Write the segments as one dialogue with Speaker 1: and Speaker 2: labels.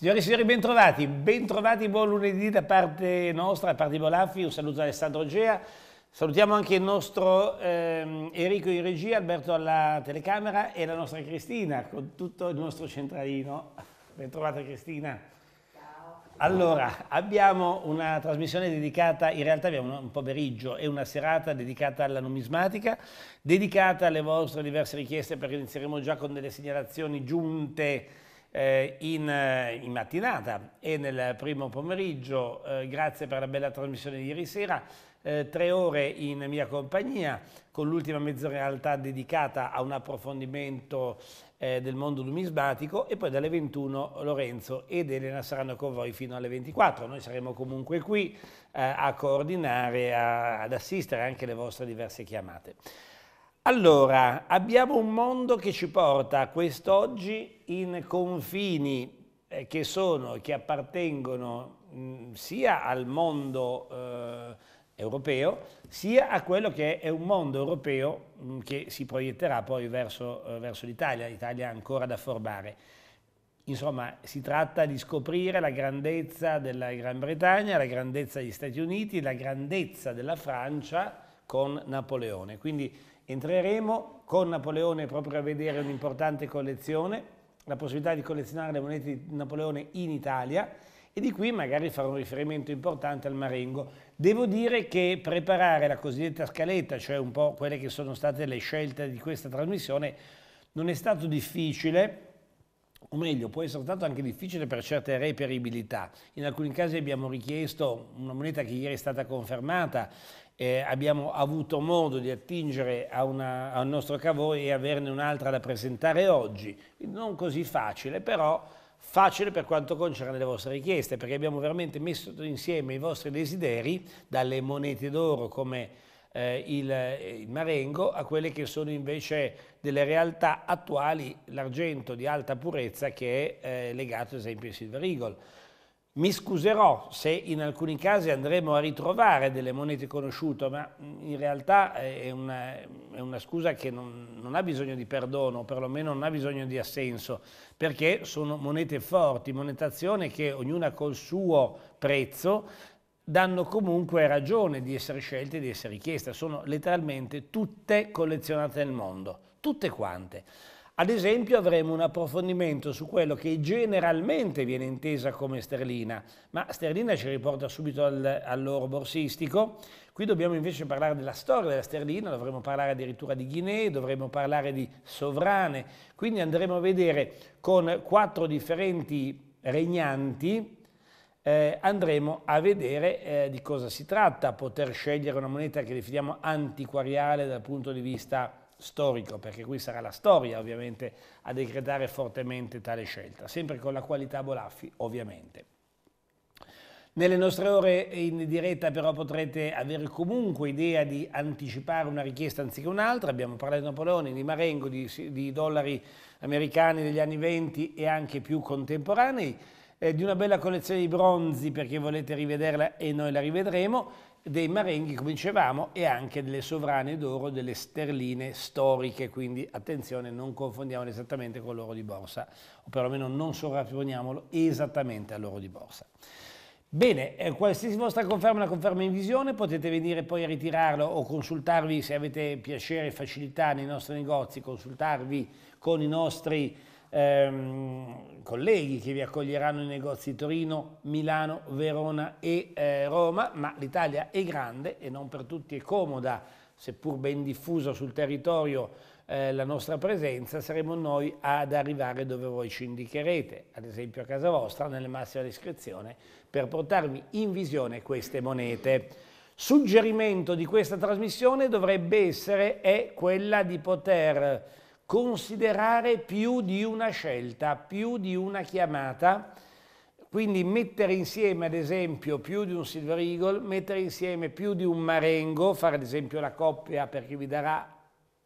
Speaker 1: Signori e signori, bentrovati, bentrovati, buon lunedì da parte nostra, da parte di Bolaffi, un saluto da Alessandro Gea, salutiamo anche il nostro ehm, Enrico in regia, Alberto alla telecamera e la nostra Cristina con tutto il nostro centralino. Bentrovata Cristina. Ciao. Allora, abbiamo una trasmissione dedicata, in realtà abbiamo un pomeriggio e una serata dedicata alla numismatica, dedicata alle vostre diverse richieste perché inizieremo già con delle segnalazioni giunte eh, in, eh, in, mattinata e nel primo pomeriggio. Eh, grazie per la bella trasmissione di ieri sera. Eh, tre ore in mia compagnia con l'ultima mezz'ora in realtà dedicata a un approfondimento eh, del mondo numismatico e poi dalle 21 Lorenzo ed Elena saranno con voi fino alle 24. Noi saremo comunque qui eh, a coordinare, a, ad assistere anche le vostre diverse chiamate. Allora, abbiamo un mondo che ci porta quest'oggi in confini eh, che, sono, che appartengono mm, sia al mondo eh, europeo, sia a quello che è un mondo europeo mm, che si proietterà poi verso, eh, verso l'Italia, l'Italia ancora da formare. Insomma, si tratta di scoprire la grandezza della Gran Bretagna, la grandezza degli Stati Uniti, la grandezza della Francia con Napoleone. Quindi entreremo con Napoleone proprio a vedere un'importante collezione la possibilità di collezionare le monete di Napoleone in Italia e di qui magari fare un riferimento importante al Marengo. Devo dire che preparare la cosiddetta scaletta, cioè un po' quelle che sono state le scelte di questa trasmissione, non è stato difficile, o meglio, può essere stato anche difficile per certe reperibilità. In alcuni casi abbiamo richiesto una moneta che ieri è stata confermata, eh, abbiamo avuto modo di attingere a, una, a nostro cavour e averne un'altra da presentare oggi. Non così facile, però facile per quanto concerne le vostre richieste, perché abbiamo veramente messo insieme i vostri desideri, dalle monete d'oro come eh, il, eh, il, marengo, a quelle che sono invece delle realtà attuali, l'argento di alta purezza che è eh, legato ad esempio ai Silver Eagle. Mi scuserò se in alcuni casi andremo a ritrovare delle monete conosciute, ma in realtà è una, è una scusa che non, non, ha bisogno di perdono, perlomeno non ha bisogno di assenso, perché sono monete forti, monetazione che ognuna col suo prezzo danno comunque ragione di essere scelte e di essere richieste. Sono letteralmente tutte collezionate nel mondo, tutte quante. Ad esempio avremo un approfondimento su quello che generalmente viene intesa come sterlina, ma sterlina ci riporta subito al, all'oro borsistico. Qui dobbiamo invece parlare della storia della sterlina, dovremo parlare addirittura di Guinea, dovremo parlare di sovrane, quindi andremo a vedere con quattro differenti regnanti, eh, andremo a vedere eh, di cosa si tratta, poter scegliere una moneta che definiamo antiquariale dal punto di vista storico, perché qui sarà la storia ovviamente a decretare fortemente tale scelta, sempre con la qualità Bolaffi ovviamente. Nelle nostre ore in diretta però potrete avere comunque idea di anticipare una richiesta anziché un'altra, abbiamo parlato di Napoleone, di Marengo, di, di dollari americani degli anni 20 e anche più contemporanei, eh, di una bella collezione di bronzi perché volete rivederla e noi la rivedremo, dei marenghi, come dicevamo, e anche delle sovrane d'oro, delle sterline storiche, quindi attenzione, non confondiamolo esattamente con l'oro di borsa, o perlomeno non sovrapponiamolo esattamente all'oro di borsa. Bene, eh, qualsiasi vostra conferma è una conferma in visione, potete venire poi a ritirarlo o consultarvi, se avete piacere e facilità nei nostri negozi, consultarvi con i nostri ehm, colleghi che vi accoglieranno in negozi Torino, Milano, Verona e eh, Roma, ma l'Italia è grande e non per tutti è comoda, seppur ben diffusa sul territorio eh, la nostra presenza, saremo noi ad arrivare dove voi ci indicherete, ad esempio a casa vostra, nelle massima discrezione, per portarvi in visione queste monete suggerimento di questa trasmissione dovrebbe essere quella di poter considerare più di una scelta, più di una chiamata, quindi mettere insieme ad esempio più di un Silver Eagle, mettere insieme più di un Marengo, fare ad esempio la coppia perché vi darà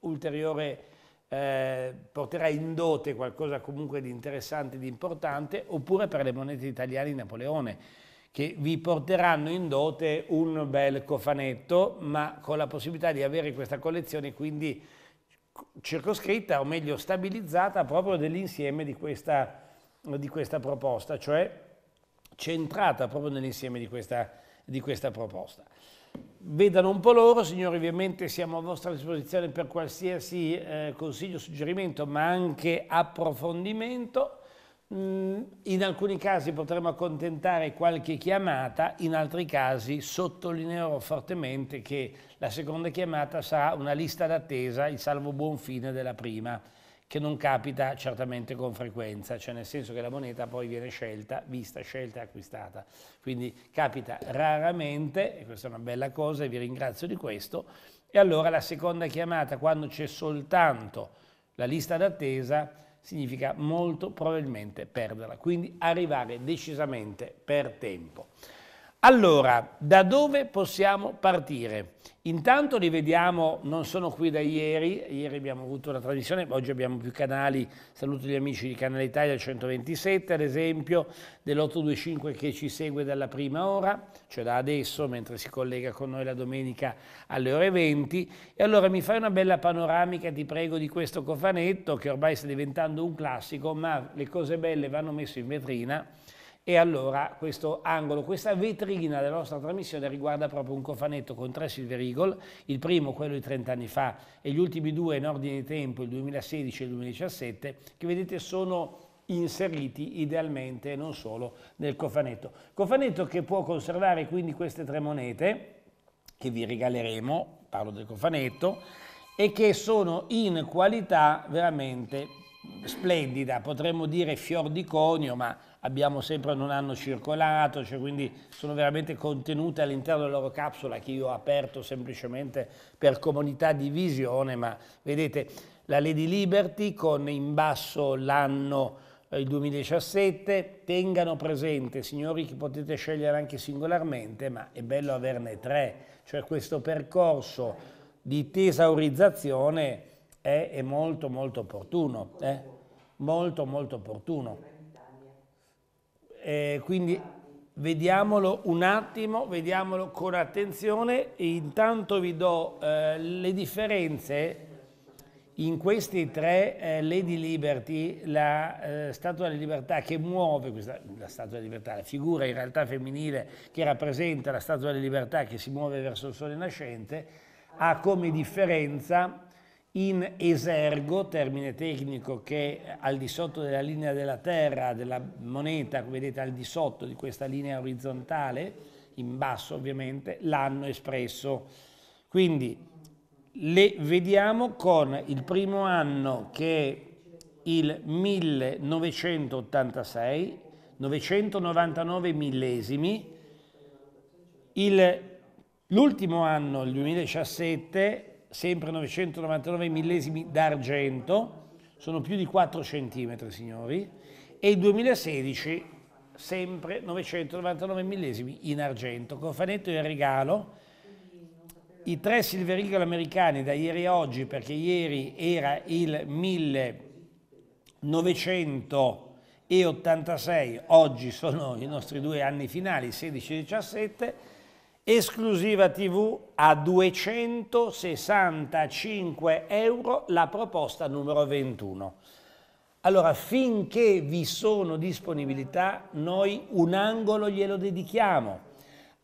Speaker 1: ulteriore, eh, porterà in dote qualcosa comunque di interessante, di importante, oppure per le monete italiane di Napoleone, che vi porteranno in dote un bel cofanetto, ma con la possibilità di avere questa collezione quindi circoscritta o meglio stabilizzata proprio dell'insieme di, di questa, proposta, cioè centrata proprio nell'insieme di questa, di questa proposta. Vedano un po' loro, signori, ovviamente siamo a vostra disposizione per qualsiasi eh, consiglio, suggerimento, ma anche approfondimento. Mm, in alcuni casi potremo accontentare qualche chiamata, in altri casi sottolineerò fortemente che la seconda chiamata sarà una lista d'attesa, il salvo buon fine della prima, che non capita certamente con frequenza, cioè nel senso che la moneta poi viene scelta, vista, scelta e acquistata. Quindi capita raramente, e questa è una bella cosa e vi ringrazio di questo, e allora la seconda chiamata, quando c'è soltanto la lista d'attesa, significa molto probabilmente perderla, quindi arrivare decisamente per tempo. Allora, da dove possiamo partire? Intanto li vediamo, non sono qui da ieri, ieri abbiamo avuto una trasmissione, oggi abbiamo più canali, saluto gli amici di Canale Italia 127 ad esempio, dell'825 che ci segue dalla prima ora, cioè da adesso mentre si collega con noi la domenica alle ore 20 e allora mi fai una bella panoramica ti prego di questo cofanetto che ormai sta diventando un classico ma le cose belle vanno messe in vetrina e allora questo angolo, questa vetrina della nostra trasmissione riguarda proprio un cofanetto con tre Silver Eagle, il primo quello di 30 anni fa e gli ultimi due in ordine di tempo, il 2016 e il 2017, che vedete sono inseriti idealmente non solo nel cofanetto. Cofanetto che può conservare quindi queste tre monete che vi regaleremo, parlo del cofanetto, e che sono in qualità veramente splendida, potremmo dire fior di conio, ma abbiamo sempre, non hanno circolato, cioè quindi sono veramente contenute all'interno della loro capsula che io ho aperto semplicemente per comunità di visione, ma vedete la Lady Liberty con in basso l'anno eh, il 2017, tengano presente, signori, che potete scegliere anche singolarmente, ma è bello averne tre, cioè questo percorso di tesaurizzazione è, è molto molto opportuno, eh? molto molto opportuno. Eh, quindi vediamolo un attimo, vediamolo con attenzione e intanto vi do eh, le differenze in questi tre eh, Lady Liberty, la eh, Statua della Libertà che muove, questa, la Statua della Libertà, la figura in realtà femminile che rappresenta la Statua della Libertà che si muove verso il sole nascente, ha come differenza in esergo, termine tecnico che eh, al di sotto della linea della terra, della moneta, come vedete al di sotto di questa linea orizzontale, in basso ovviamente, l'hanno espresso. Quindi le vediamo con il primo anno che è il 1986, 999 millesimi, l'ultimo anno, il 2017, sempre 999 millesimi d'argento, sono più di 4 centimetri, signori, e il 2016 sempre 999 millesimi in argento. Cofanetto e regalo, i tre Silver Eagle americani da ieri a oggi, perché ieri era il 1986, oggi sono i nostri due anni finali, 16 e 17, Esclusiva TV a 265 euro la proposta numero 21. Allora, finché vi sono disponibilità, noi un angolo glielo dedichiamo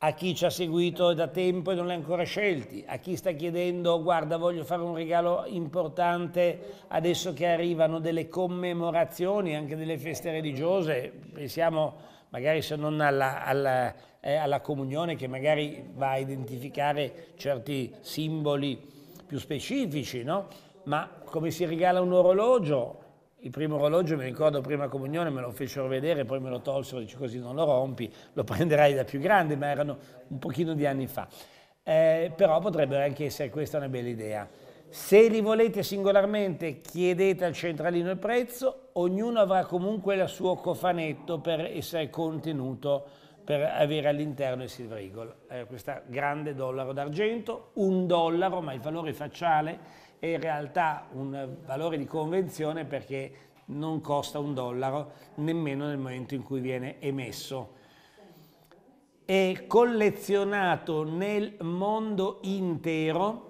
Speaker 1: a chi ci ha seguito da tempo e non l'ha ancora scelti, a chi sta chiedendo guarda voglio fare un regalo importante adesso che arrivano delle commemorazioni, anche delle feste religiose, pensiamo magari se non alla, alla eh, alla comunione che magari va a identificare certi simboli più specifici, no? ma come si regala un orologio, il primo orologio mi ricordo prima comunione me lo fecero vedere, poi me lo tolsero, dice così non lo rompi, lo prenderai da più grande, ma erano un pochino di anni fa. Eh, però potrebbe anche essere questa una bella idea. Se li volete singolarmente chiedete al centralino il prezzo, ognuno avrà comunque il suo cofanetto per essere contenuto per avere all'interno il silver eagle, eh, questa grande dollaro d'argento, un dollaro, ma il valore facciale è in realtà un valore di convenzione perché non costa un dollaro nemmeno nel momento in cui viene emesso. È collezionato nel mondo intero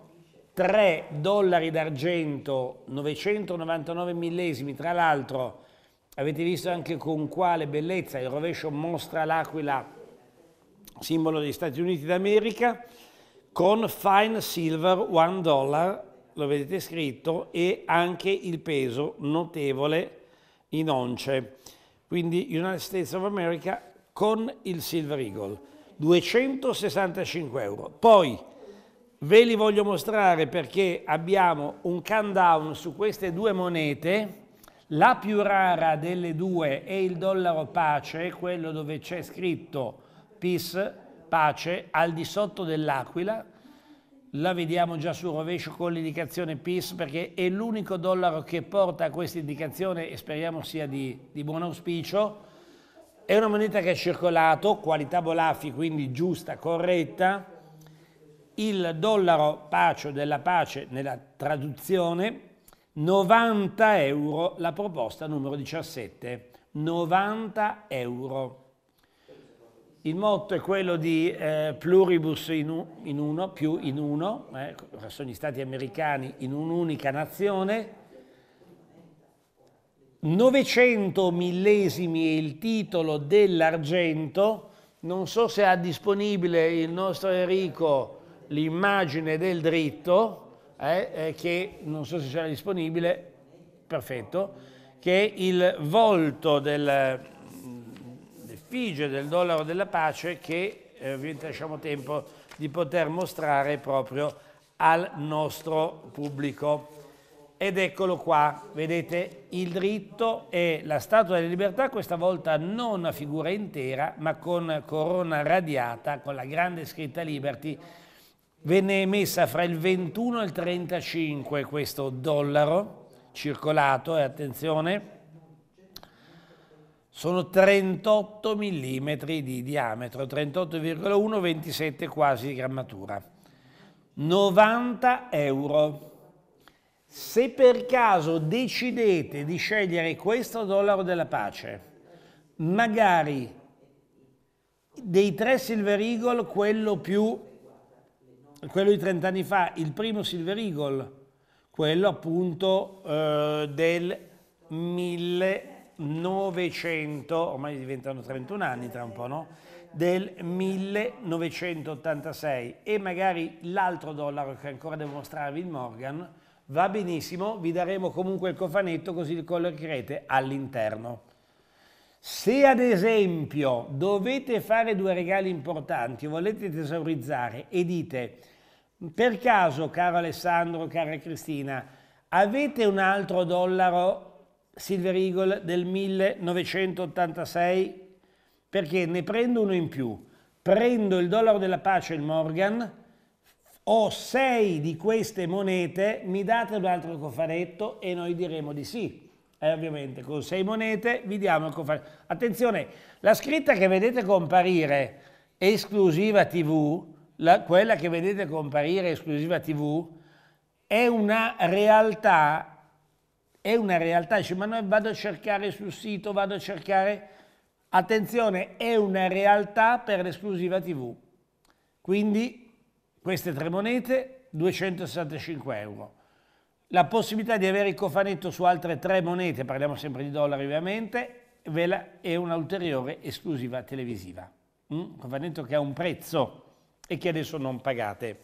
Speaker 1: 3 dollari d'argento, 999 millesimi, tra l'altro Avete visto anche con quale bellezza il rovescio mostra l'aquila, simbolo degli Stati Uniti d'America, con fine silver one dollar, lo vedete scritto, e anche il peso notevole in once. Quindi United States of America con il Silver Eagle, 265 euro. Poi ve li voglio mostrare perché abbiamo un countdown su queste due monete, la più rara delle due è il dollaro pace, quello dove c'è scritto peace, pace, al di sotto dell'aquila. La vediamo già sul rovescio con l'indicazione peace perché è l'unico dollaro che porta a questa indicazione e speriamo sia di, di buon auspicio. È una moneta che ha circolato, qualità Bolaffi, quindi giusta, corretta. Il dollaro pace della pace nella traduzione 90 euro la proposta numero 17, 90 euro. Il motto è quello di eh, pluribus in, in, uno, più in uno, eh, sono gli stati americani in un'unica nazione. 900 millesimi è il titolo dell'argento, non so se ha disponibile il nostro Enrico l'immagine del dritto, eh, che non so se sarà disponibile, perfetto, che il volto dell'effigie mm, del dollaro della pace che eh, ovviamente lasciamo tempo di poter mostrare proprio al nostro pubblico. Ed eccolo qua, vedete il dritto e la Statua della Libertà, questa volta non a figura intera, ma con corona radiata, con la grande scritta Liberty, Venne emessa fra il 21 e il 35 questo dollaro circolato e attenzione, sono 38 mm di diametro, 38,1, 27 quasi di grammatura. 90 euro. Se per caso decidete di scegliere questo dollaro della pace, magari dei tre Silver Eagle quello più quello di 30 anni fa, il primo Silver Eagle, quello appunto eh, del 1900, ormai diventano 31 anni tra un po', no? Del 1986 e magari l'altro dollaro che ancora devo mostrarvi, il Morgan, va benissimo, vi daremo comunque il cofanetto così lo collerete all'interno. Se ad esempio dovete fare due regali importanti volete tesaurizzare e dite per caso, caro Alessandro, cara Cristina, avete un altro dollaro Silver Eagle del 1986? Perché ne prendo uno in più. Prendo il dollaro della pace, il Morgan, ho sei di queste monete, mi date un altro cofanetto e noi diremo di sì. Eh, ovviamente con sei monete vi diamo il cofanetto. Attenzione, la scritta che vedete comparire, esclusiva TV, la, quella che vedete comparire esclusiva TV, è una realtà, è una realtà, dice, ma noi vado a cercare sul sito, vado a cercare, attenzione, è una realtà per l'esclusiva TV. Quindi queste tre monete, 265 euro. La possibilità di avere il cofanetto su altre tre monete, parliamo sempre di dollari ovviamente, è un'ulteriore esclusiva televisiva. Un mm? cofanetto che ha un prezzo e che adesso non pagate.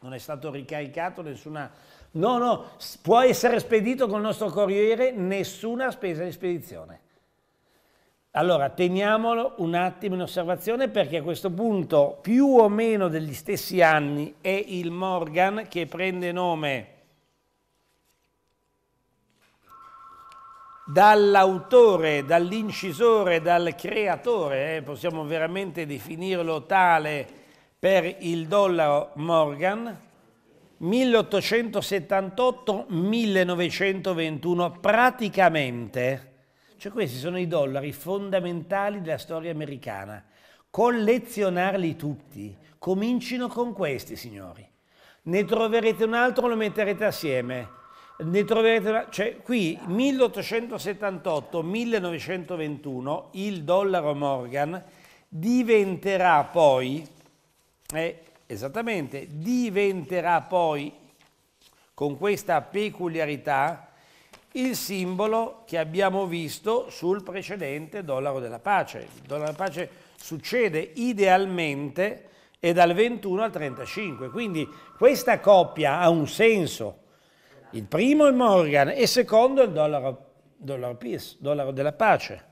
Speaker 1: Non è stato ricaricato nessuna... No, no, può essere spedito col nostro corriere, nessuna spesa di spedizione. Allora, teniamolo un attimo in osservazione perché a questo punto, più o meno degli stessi anni, è il Morgan che prende nome dall'autore, dall'incisore, dal creatore, eh, possiamo veramente definirlo tale, per il dollaro Morgan 1878-1921 praticamente. Cioè questi sono i dollari fondamentali della storia americana. Collezionarli tutti. Comincino con questi, signori. Ne troverete un altro, lo metterete assieme. Ne troverete, cioè qui 1878-1921 il dollaro Morgan diventerà poi eh, esattamente, diventerà poi con questa peculiarità il simbolo che abbiamo visto sul precedente dollaro della pace. Il dollaro della pace succede idealmente e dal 21 al 35, quindi questa coppia ha un senso. Il primo è Morgan e il secondo è il dollaro, dollaro, peace, dollaro della pace.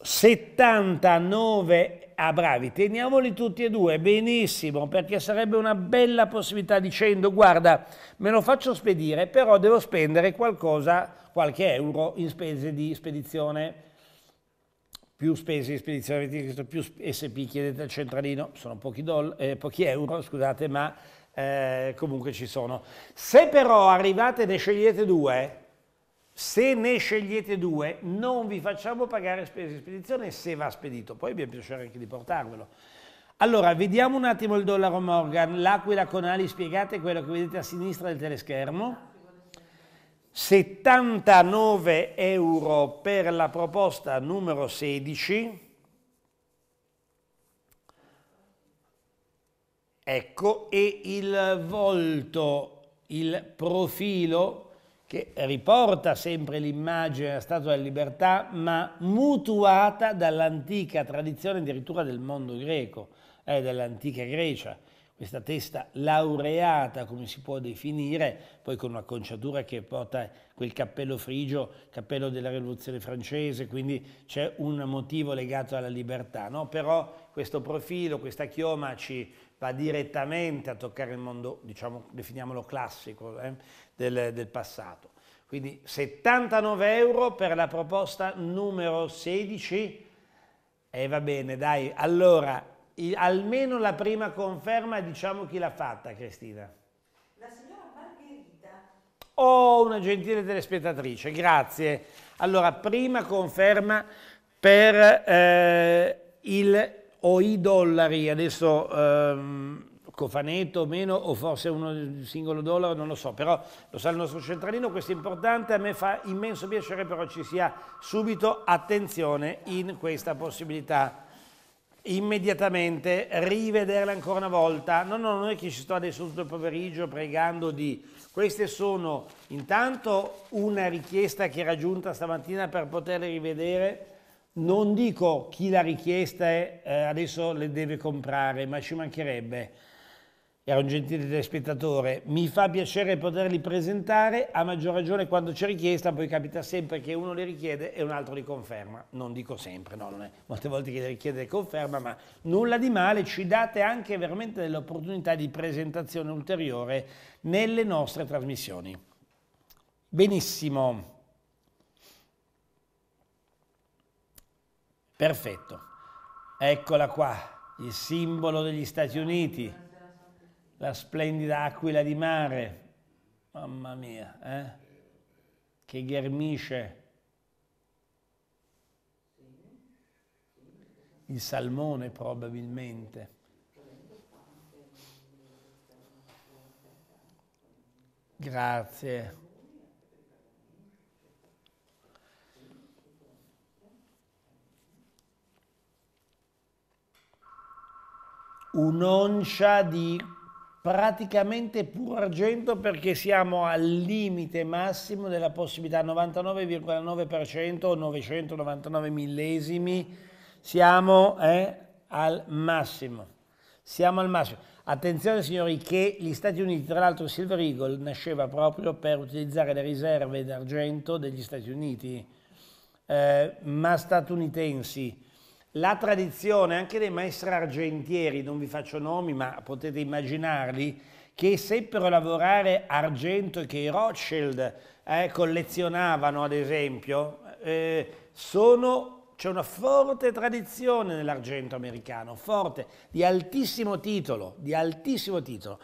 Speaker 1: 79 a ah, bravi, teniamoli tutti e due, benissimo, perché sarebbe una bella possibilità dicendo guarda, me lo faccio spedire, però devo spendere qualcosa, qualche euro in spese di spedizione più spese di spedizione avete chiesto più SP chiedete al centralino, sono pochi, eh, pochi euro, scusate, ma eh, comunque ci sono. Se però arrivate e ne scegliete due, se ne scegliete due, non vi facciamo pagare spese di spedizione se va spedito. Poi vi è piacere anche di portarvelo. Allora, vediamo un attimo il dollaro Morgan. L'Aquila con Ali, spiegate quello che vedete a sinistra del teleschermo. 79 euro per la proposta numero 16. Ecco, e il volto, il profilo che riporta sempre l'immagine della Statua della Libertà, ma mutuata dall'antica tradizione addirittura del mondo greco, eh, dell'antica Grecia. Questa testa laureata, come si può definire, poi con un'acconciatura che porta quel cappello frigio, cappello della rivoluzione francese, quindi c'è un motivo legato alla libertà, no? però questo profilo, questa chioma ci va direttamente a toccare il mondo, diciamo, definiamolo classico, eh? del, del passato. Quindi 79 euro per la proposta numero 16. E eh, va bene, dai, allora il, almeno la prima conferma diciamo chi l'ha fatta, Cristina.
Speaker 2: La signora Margherita.
Speaker 1: Oh, una gentile telespettatrice, grazie. Allora, prima conferma per eh, il o i dollari, adesso ehm, cofanetto o meno, o forse un singolo dollaro, non lo so, però lo sa il nostro centralino, questo è importante, a me fa immenso piacere però ci sia subito attenzione in questa possibilità immediatamente rivederle ancora una volta. No, no, non è che ci sto adesso tutto il pomeriggio pregando di... Queste sono intanto una richiesta che era giunta stamattina per poterle rivedere. Non dico chi la richiesta è, eh, adesso le deve comprare, ma ci mancherebbe era un gentile telespettatore, mi fa piacere poterli presentare, a maggior ragione quando c'è richiesta, poi capita sempre che uno le richiede e un altro li conferma, non dico sempre, no, non è molte volte che le richiede e conferma, ma nulla di male, ci date anche veramente delle opportunità di presentazione ulteriore nelle nostre trasmissioni. Benissimo. Perfetto. Eccola qua, il simbolo degli Stati Uniti la splendida aquila di mare, mamma mia, eh? che ghermisce. Il salmone probabilmente. Grazie. Un'oncia di praticamente puro argento perché siamo al limite massimo della possibilità 99,9% o 999 millesimi siamo eh, al massimo siamo al massimo attenzione signori che gli Stati Uniti tra l'altro Silver Eagle nasceva proprio per utilizzare le riserve d'argento degli Stati Uniti eh, ma statunitensi la tradizione anche dei maestri argentieri, non vi faccio nomi ma potete immaginarli, che seppero lavorare argento che i Rothschild eh, collezionavano ad esempio, eh, c'è una forte tradizione nell'argento americano, forte, di altissimo titolo, di altissimo titolo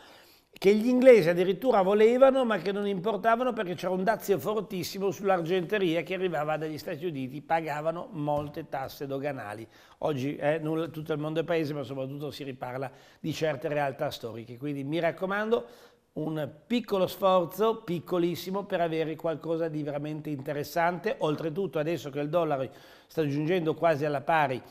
Speaker 1: che gli inglesi addirittura volevano ma che non importavano perché c'era un dazio fortissimo sull'argenteria che arrivava dagli Stati Uniti, pagavano molte tasse doganali. Oggi eh, nulla, tutto il mondo è paese ma soprattutto si riparla di certe realtà storiche, quindi mi raccomando un piccolo sforzo, piccolissimo, per avere qualcosa di veramente interessante, oltretutto adesso che il dollaro sta giungendo quasi alla pari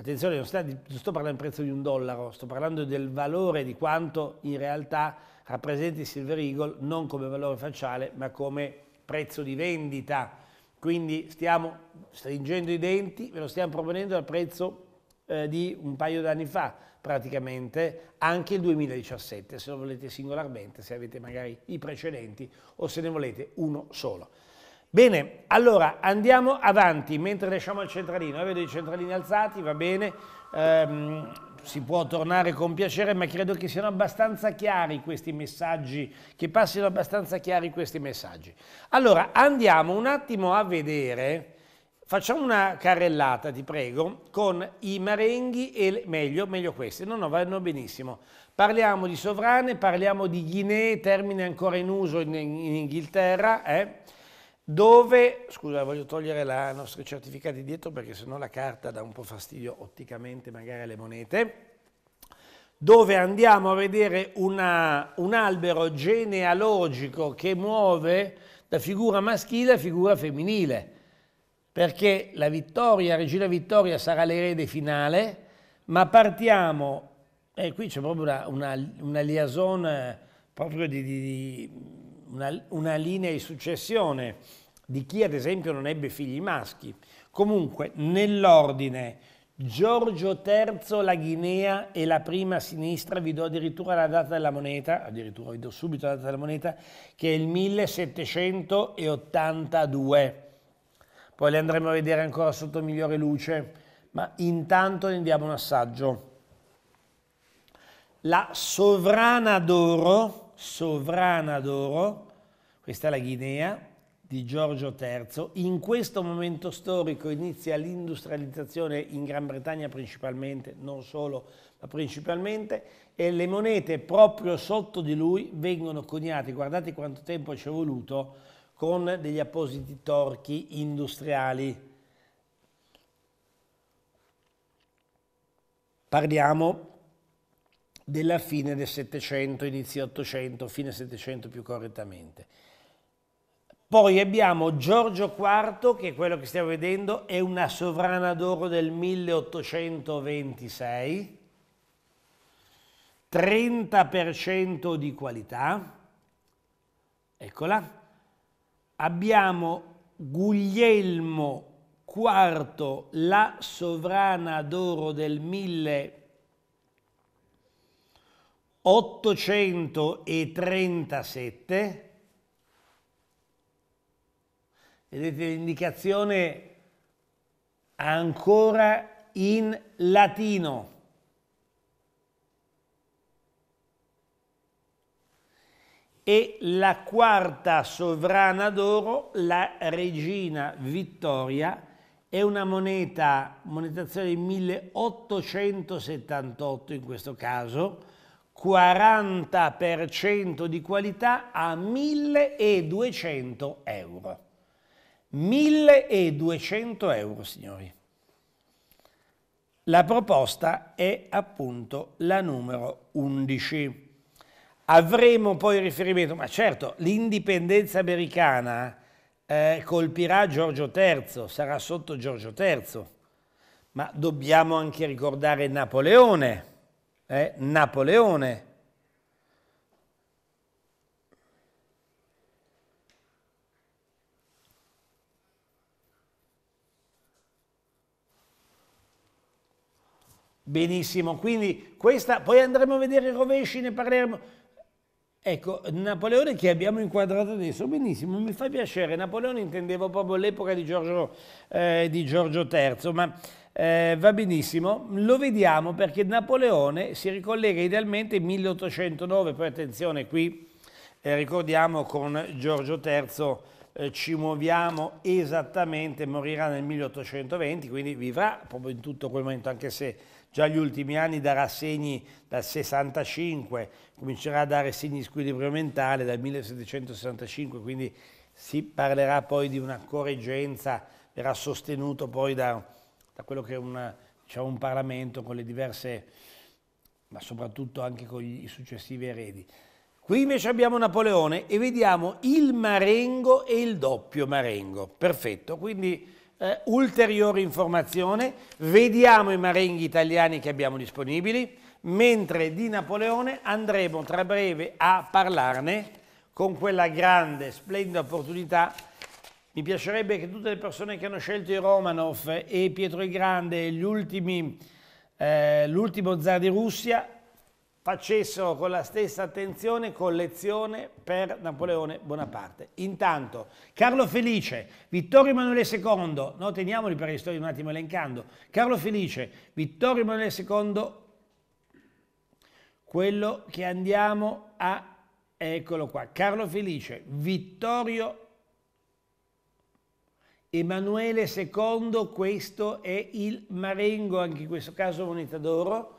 Speaker 1: Attenzione, non, sto parlando del prezzo di un dollaro, sto parlando del valore di quanto in realtà rappresenta il Silver Eagle non come valore facciale ma come prezzo di vendita. Quindi stiamo stringendo i denti, ve lo stiamo proponendo al prezzo eh, di un paio d'anni fa praticamente, anche il 2017, se lo volete singolarmente, se avete magari i precedenti o se ne volete uno solo. Bene, allora andiamo avanti mentre lasciamo il centralino. Io eh, vedo i centralini alzati, va bene, ehm, si può tornare con piacere, ma credo che siano abbastanza chiari questi messaggi, che passino abbastanza chiari questi messaggi. Allora andiamo un attimo a vedere, facciamo una carrellata, ti prego, con i marenghi e meglio, meglio questi. No, no, vanno benissimo. Parliamo di sovrane, parliamo di Guinea, termine ancora in uso in, in Inghilterra, eh? dove, scusa voglio togliere la nostra certificati dietro perché sennò la carta dà un po' fastidio otticamente magari alle monete, dove andiamo a vedere una, un albero genealogico che muove da figura maschile a figura femminile, perché la vittoria, Regina Vittoria sarà l'erede finale, ma partiamo, e eh, qui c'è proprio una, una, una liaison eh, proprio di, di, di una, una, linea di successione di chi ad esempio non ebbe figli maschi. Comunque, nell'ordine, Giorgio III la Guinea e la prima sinistra, vi do addirittura la data della moneta, addirittura vi do subito la data della moneta, che è il 1782. Poi le andremo a vedere ancora sotto migliore luce, ma intanto ne diamo un assaggio. La sovrana d'oro, sovrana d'oro, questa è la Guinea, di Giorgio III. In questo momento storico inizia l'industrializzazione in Gran Bretagna principalmente, non solo, ma principalmente, e le monete proprio sotto di lui vengono coniate, guardate quanto tempo ci è voluto, con degli appositi torchi industriali. Parliamo della fine del Settecento, inizio Ottocento, fine Settecento più correttamente. Poi abbiamo Giorgio IV, che è quello che stiamo vedendo è una sovrana d'oro del 1826, 30% di qualità, eccola. Abbiamo Guglielmo IV, la sovrana d'oro del 1837, Vedete l'indicazione ancora in latino. E la quarta sovrana d'oro, la regina Vittoria, è una moneta, monetazione 1878 in questo caso, 40% di qualità a 1200 euro. 1200 euro, signori. La proposta è appunto la numero 11. Avremo poi riferimento, ma certo, l'indipendenza americana eh, colpirà Giorgio III, sarà sotto Giorgio III, ma dobbiamo anche ricordare Napoleone, eh, Napoleone Benissimo, quindi questa, poi andremo a vedere i rovesci, ne parleremo. Ecco, Napoleone che abbiamo inquadrato adesso, benissimo, mi fa piacere, Napoleone intendevo proprio l'epoca di, eh, di Giorgio, III, ma eh, va benissimo, lo vediamo perché Napoleone si ricollega idealmente 1809, poi attenzione qui, eh, ricordiamo con Giorgio III eh, ci muoviamo esattamente, morirà nel 1820, quindi vivrà proprio in tutto quel momento, anche se già gli ultimi anni darà segni dal 65, comincerà a dare segni di squilibrio mentale dal 1765, quindi si parlerà poi di una correggenza, verrà sostenuto poi da, da quello che è una, diciamo un Parlamento con le diverse, ma soprattutto anche con i successivi eredi. Qui invece abbiamo Napoleone e vediamo il marengo e il doppio marengo. Perfetto, quindi eh, ulteriori informazioni, vediamo i marenghi italiani che abbiamo disponibili, mentre di Napoleone andremo tra breve a parlarne con quella grande, splendida opportunità. Mi piacerebbe che tutte le persone che hanno scelto i Romanov e Pietro il Grande, eh, l'ultimo eh, zar di Russia, facessero con la stessa attenzione collezione per Napoleone Bonaparte. Intanto Carlo Felice, Vittorio Emanuele II, no, teniamoli perché sto un attimo elencando, Carlo Felice, Vittorio Emanuele II, quello che andiamo a, eccolo qua, Carlo Felice, Vittorio Emanuele II, questo è il Marengo, anche in questo caso moneta d'oro,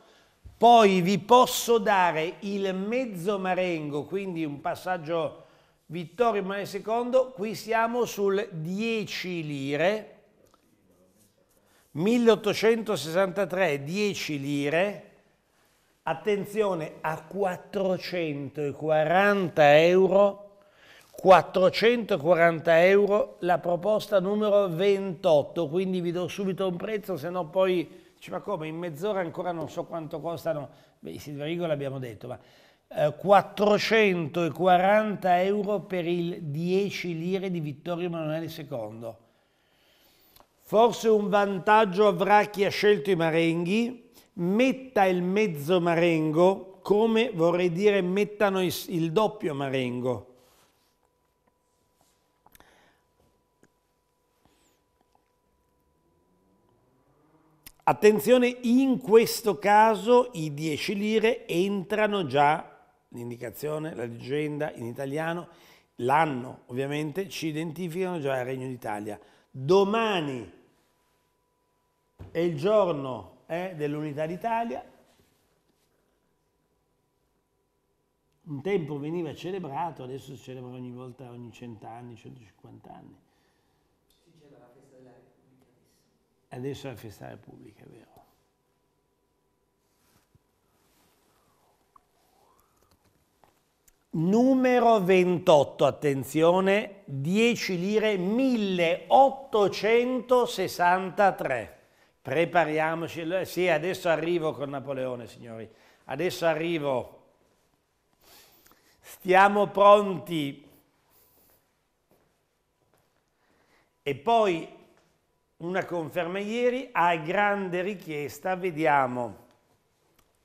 Speaker 1: poi vi posso dare il mezzo marengo, quindi un passaggio Vittorio Emanuele II, qui siamo sul 10 lire, 1863 10 lire, attenzione a 440 euro, 440 euro la proposta numero 28, quindi vi do subito un prezzo, se no poi Dice, ma come, in mezz'ora ancora non so quanto costano, beh, i Silverigo l'abbiamo detto, ma eh, 440 euro per il 10 lire di Vittorio Emanuele II. Forse un vantaggio avrà chi ha scelto i marenghi, metta il mezzo marengo, come vorrei dire mettano il doppio marengo Attenzione, in questo caso i 10 lire entrano già, l'indicazione, la leggenda in italiano, l'anno ovviamente, ci identificano già al Regno d'Italia. Domani è il giorno eh, dell'unità d'Italia, un tempo veniva celebrato, adesso si celebra ogni volta ogni 100 anni, 150 anni. adesso è la festa della Repubblica, è vero. Numero 28, attenzione, 10 lire 1863. Prepariamoci, sì, adesso arrivo con Napoleone, signori, adesso arrivo. Stiamo pronti. E poi una conferma ieri, a grande richiesta vediamo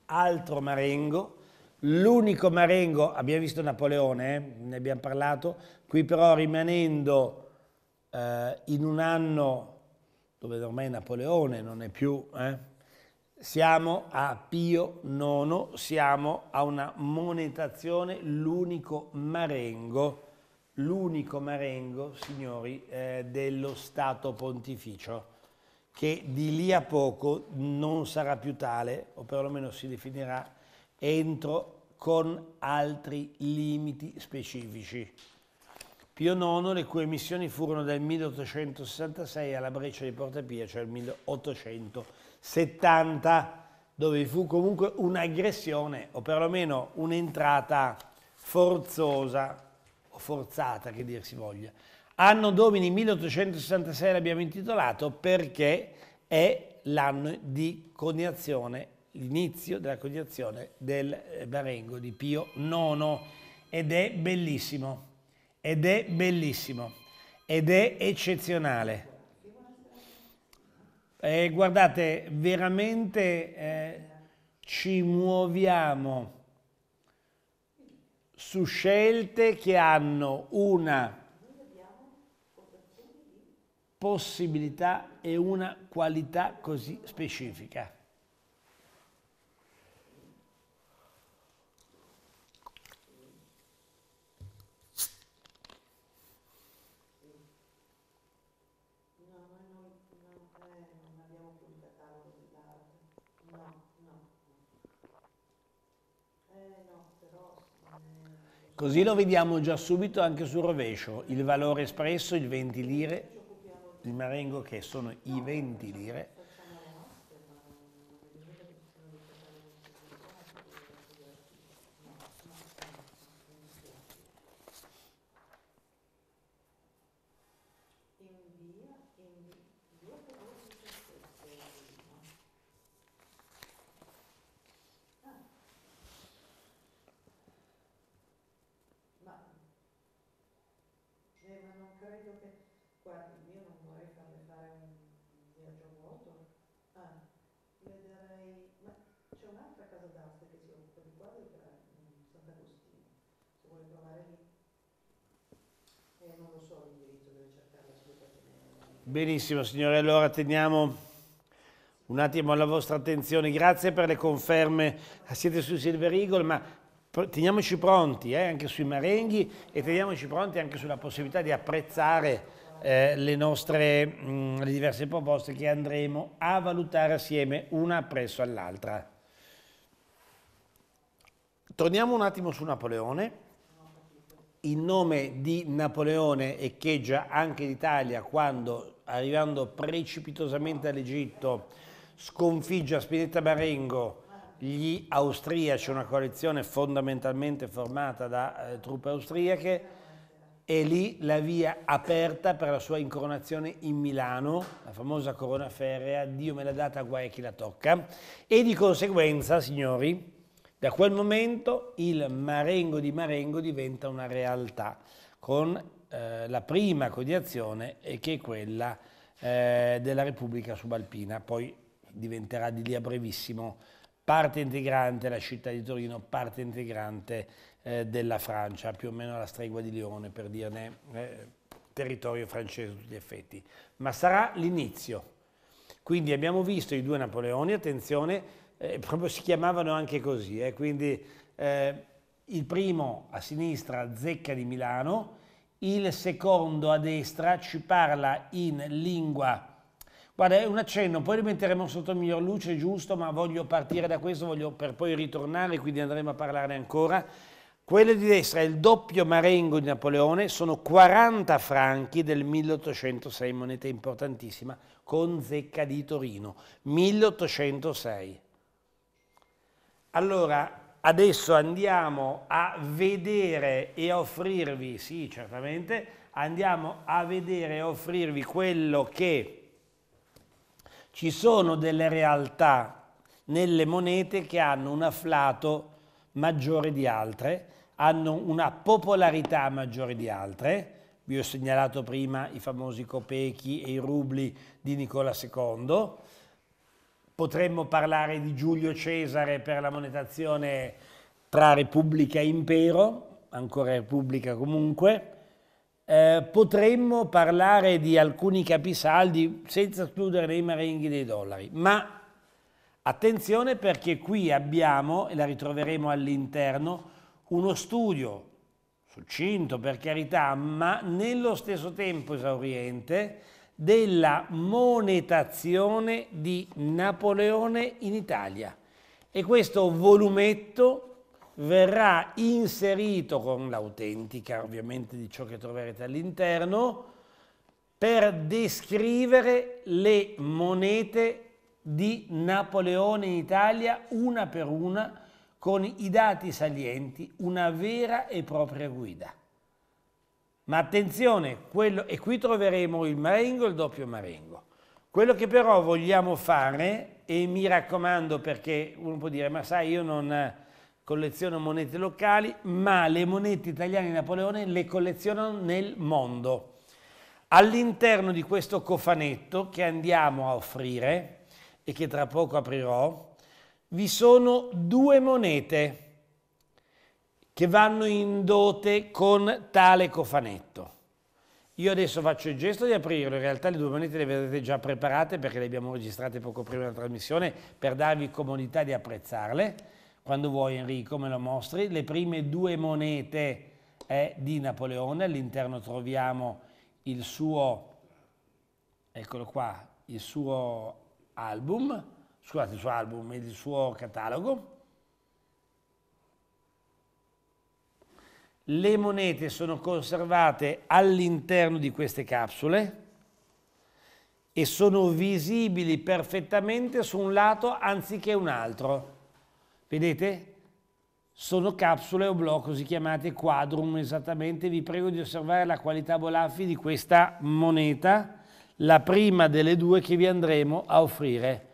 Speaker 1: altro Marengo, l'unico Marengo, abbiamo visto Napoleone, eh? ne abbiamo parlato, qui però rimanendo eh, in un anno dove ormai Napoleone non è più, eh? siamo a Pio IX, siamo a una monetazione, l'unico Marengo l'unico marengo, signori, eh, dello Stato pontificio, che di lì a poco non sarà più tale, o perlomeno si definirà entro con altri limiti specifici. Pio IX, le cui emissioni furono dal 1866 alla Breccia di Porta Pia, cioè il 1870, dove vi fu comunque un'aggressione o perlomeno un'entrata forzosa o forzata che dir si voglia. Anno Domini 1866 l'abbiamo intitolato perché è l'anno di coniazione, l'inizio della coniazione del eh, Barengo di Pio IX ed è bellissimo, ed è bellissimo, ed è eccezionale. E eh, guardate, veramente eh, ci muoviamo su scelte che hanno una possibilità e una qualità così specifica. Così lo vediamo già subito anche sul rovescio, il valore espresso, il 20 lire, il marengo che sono i 20 lire, Benissimo signore, allora teniamo un attimo la vostra attenzione, grazie per le conferme, siete su Silver Eagle, ma teniamoci pronti eh, anche sui marenghi e teniamoci pronti anche sulla possibilità di apprezzare eh, le nostre mh, mm, le diverse proposte che andremo a valutare assieme una presso all'altra. Torniamo un attimo su Napoleone. Il nome di Napoleone echeggia anche l'Italia quando arrivando precipitosamente all'Egitto, sconfigge a Spinetta Barengo gli austriaci, una coalizione fondamentalmente formata da eh, truppe austriache, e lì la via aperta per la sua incoronazione in Milano, la famosa corona ferrea, Dio me l'ha data, guai a chi la tocca, e di conseguenza, signori, da quel momento il Marengo di Marengo diventa una realtà, con eh, la prima codiazione e che è quella eh, della Repubblica Subalpina, poi diventerà di lì a brevissimo parte integrante la città di Torino, parte integrante eh, della Francia, più o meno alla stregua di Lione, per dirne eh, territorio francese a tutti gli effetti. Ma sarà l'inizio. Quindi abbiamo visto i due Napoleoni, attenzione, eh, proprio si chiamavano anche così, eh, quindi eh, il primo a sinistra Zecca di Milano, il secondo a destra ci parla in lingua. Guarda, è un accenno, poi lo metteremo sotto miglior luce, giusto, ma voglio partire da questo, voglio per poi ritornare, quindi andremo a parlarne ancora. Quello di destra è il doppio marengo di Napoleone, sono 40 franchi del 1806, moneta importantissima, con zecca di Torino, 1806. Allora, Adesso andiamo a vedere e a offrirvi, sì certamente, andiamo a vedere e offrirvi quello che ci sono delle realtà nelle monete che hanno un afflato maggiore di altre, hanno una popolarità maggiore di altre. Vi ho segnalato prima i famosi copechi e i rubli di Nicola II Potremmo parlare di Giulio Cesare per la monetazione tra Repubblica e Impero, ancora Repubblica comunque. Eh, potremmo parlare di alcuni capisaldi senza escludere dei marenghi dei dollari, ma attenzione perché qui abbiamo, e la ritroveremo all'interno, uno studio succinto per carità, ma nello stesso tempo esauriente, della monetazione di Napoleone in Italia. E questo volumetto verrà inserito con l'autentica, ovviamente, di ciò che troverete all'interno, per descrivere le monete di Napoleone in Italia una per una con i dati salienti, una vera e propria guida. Ma attenzione, quello, e qui troveremo il marengo e il doppio marengo. Quello che però vogliamo fare, e mi raccomando perché uno può dire, ma sai io non eh, colleziono monete locali, ma le monete italiane di Napoleone le collezionano nel mondo. All'interno di questo cofanetto che andiamo a offrire e che tra poco aprirò, vi sono due monete che vanno in dote con tale cofanetto. Io adesso faccio il gesto di aprirlo, in realtà le due monete le vedete già preparate perché le abbiamo registrate poco prima della trasmissione per darvi comodità di apprezzarle. Quando vuoi Enrico me lo mostri. Le prime due monete è di Napoleone, all'interno troviamo il suo, eccolo qua, il suo album, scusate il suo album, il suo catalogo le monete sono conservate all'interno di queste capsule e sono visibili perfettamente su un lato anziché un altro. Vedete? Sono capsule o oblò, così chiamate quadrum esattamente. Vi prego di osservare la qualità Bolaffi di questa moneta, la prima delle due che vi andremo a offrire,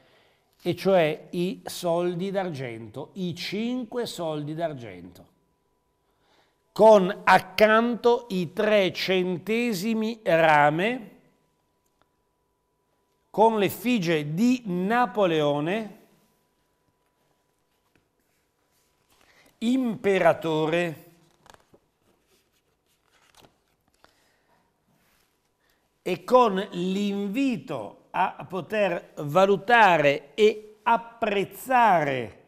Speaker 1: e cioè i soldi d'argento, i 5 soldi d'argento con accanto i tre centesimi rame con l'effigie di Napoleone, imperatore e con l'invito a poter valutare e apprezzare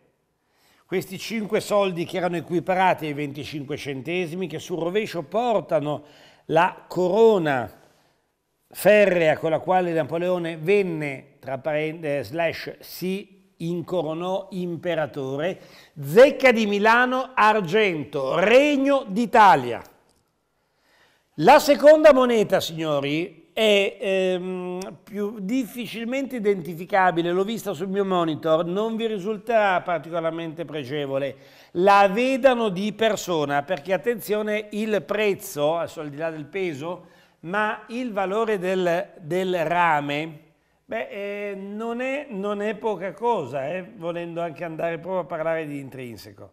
Speaker 1: questi 5 soldi che erano equiparati ai 25 centesimi che sul rovescio portano la corona ferrea con la quale Napoleone venne, tra parentesi, slash, si incoronò imperatore, zecca di Milano, argento, regno d'Italia. La seconda moneta, signori, è ehm, più difficilmente identificabile, l'ho vista sul mio monitor, non vi risulterà particolarmente pregevole. La vedano di persona, perché attenzione, il prezzo, adesso al di là del peso, ma il valore del, del rame, beh, eh, non, è, non, è, poca cosa, eh, volendo anche andare proprio a parlare di intrinseco.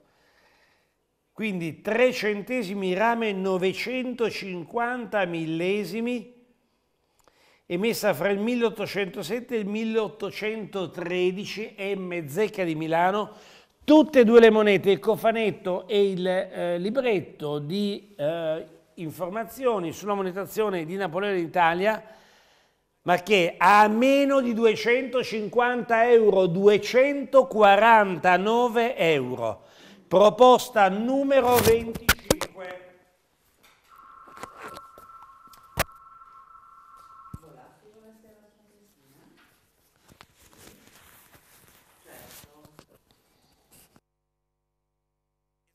Speaker 1: Quindi 3 centesimi rame 950 millesimi emessa fra il 1807 e il 1813 e Mezzecca di Milano, tutte e due le monete, il cofanetto e il eh, libretto di eh, informazioni sulla monetazione di Napoleone d'Italia, ma che a meno di 250 euro, 249 euro, proposta numero 25.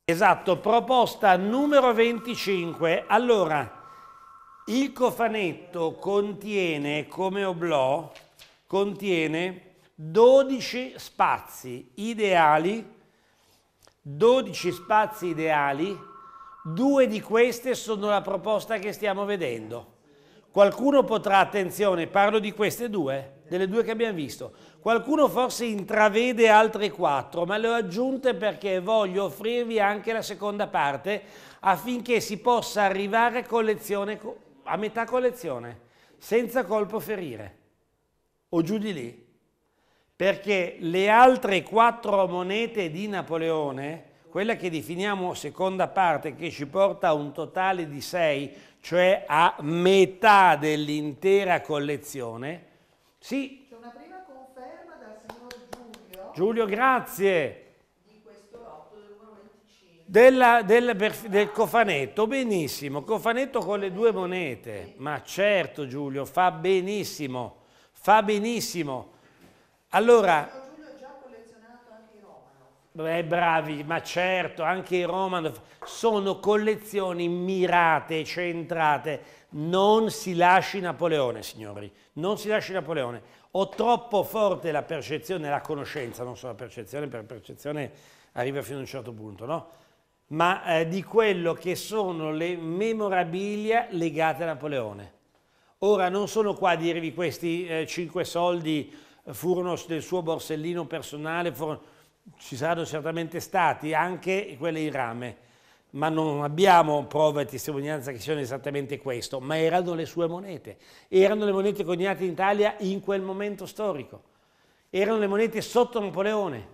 Speaker 1: Esatto, proposta numero 25. Allora, il cofanetto contiene, come oblò, contiene 12 spazi ideali, 12 spazi ideali, due di queste sono la proposta che stiamo vedendo. Qualcuno potrà, attenzione, parlo di queste due, delle due che abbiamo visto. Qualcuno forse intravede altre quattro, ma le ho aggiunte perché voglio offrirvi anche la seconda parte affinché si possa arrivare a metà collezione, senza colpo ferire, o giù di lì. Perché le altre quattro monete di Napoleone, quella che definiamo seconda parte, che ci porta a un totale di sei, cioè a metà dell'intera collezione, sì. C'è una prima conferma dal signor Giulio. Giulio, grazie. Di questo rotto del numero Della, del, del cofanetto, benissimo. Cofanetto con le due monete. Ma certo Giulio, fa benissimo. Fa benissimo. Allora... Beh, bravi, ma certo, anche i Romano, sono collezioni mirate, centrate non si lasci Napoleone, signori, non si lasci Napoleone. Ho troppo forte la percezione, la conoscenza, non solo la percezione, per percezione arriva fino a un certo punto, no? Ma eh, di quello che sono le memorabilia legate a Napoleone. Ora non sono qua a dirvi questi eh, 5 soldi eh, furono del suo borsellino personale, furono, ci saranno certamente stati anche quelli in rame, ma non abbiamo prove e testimonianza che siano esattamente questo, ma erano le sue monete, erano le monete coniate in Italia in quel momento storico, erano le monete sotto Napoleone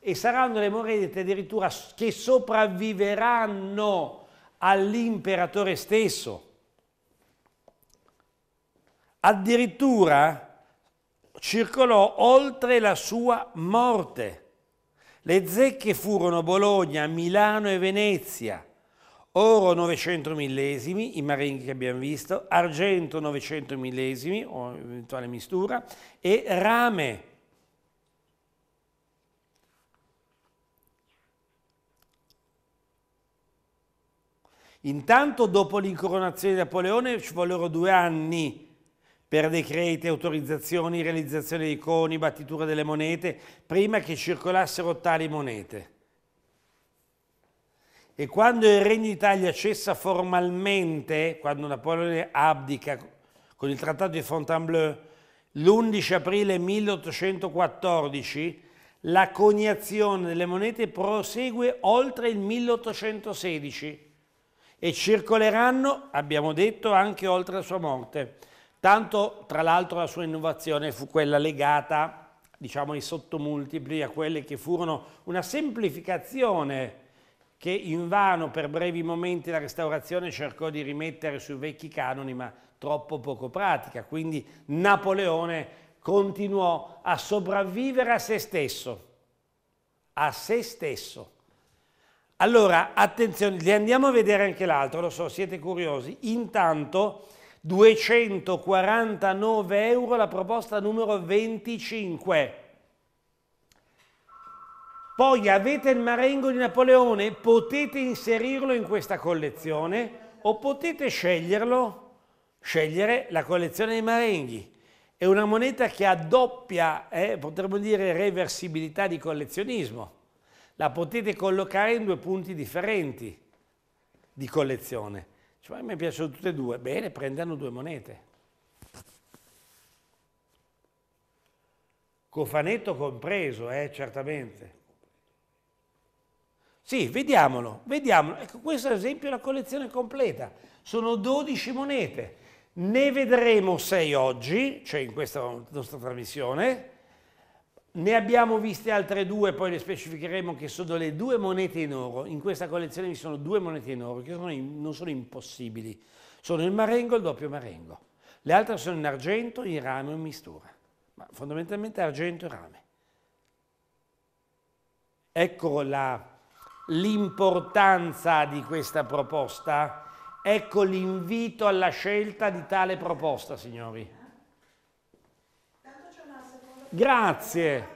Speaker 1: e saranno le monete addirittura che sopravviveranno all'imperatore stesso. Addirittura circolò oltre la sua morte. Le zecche furono Bologna, Milano e Venezia. Oro 900 millesimi, i marenghi che abbiamo visto, argento 900 millesimi, o eventuale mistura, e rame. Intanto dopo l'incoronazione di Napoleone ci vollero due anni per decreti, autorizzazioni, realizzazione dei coni, battitura delle monete, prima che circolassero tali monete. E quando il Regno d'Italia cessa formalmente, quando Napoleone abdica con il Trattato di Fontainebleau, l'11 aprile 1814, la coniazione delle monete prosegue oltre il 1816 e circoleranno, abbiamo detto, anche oltre la sua morte. Tanto, tra l'altro, la sua innovazione fu quella legata, diciamo, ai sottomultipli, a quelle che furono una semplificazione che invano per brevi momenti la restaurazione cercò di rimettere sui vecchi canoni, ma troppo poco pratica. Quindi Napoleone continuò a sopravvivere a se stesso. A se stesso. Allora, attenzione, li andiamo a vedere anche l'altro, lo so, siete curiosi. Intanto 249 euro la proposta numero 25. Poi avete il Marengo di Napoleone, potete inserirlo in questa collezione o potete sceglierlo, scegliere la collezione dei Marenghi. È una moneta che ha doppia, eh, potremmo dire, reversibilità di collezionismo. La potete collocare in due punti differenti di collezione. Dice, ma piacciono tutte e due. Bene, prendano due monete. Cofanetto compreso, eh, certamente. Sì, vediamolo, vediamolo. Ecco, questo ad esempio è la collezione completa. Sono 12 monete. Ne vedremo 6 oggi, cioè in questa nostra trasmissione, ne abbiamo viste altre due, poi le specificheremo, che sono le due monete in oro. In questa collezione ci sono due monete in oro che sono in, non sono impossibili. Sono il marengo e il doppio marengo. Le altre sono in argento, in rame o in mistura. Ma fondamentalmente argento e rame. Ecco l'importanza di questa proposta. Ecco l'invito alla scelta di tale proposta, signori. Grazie.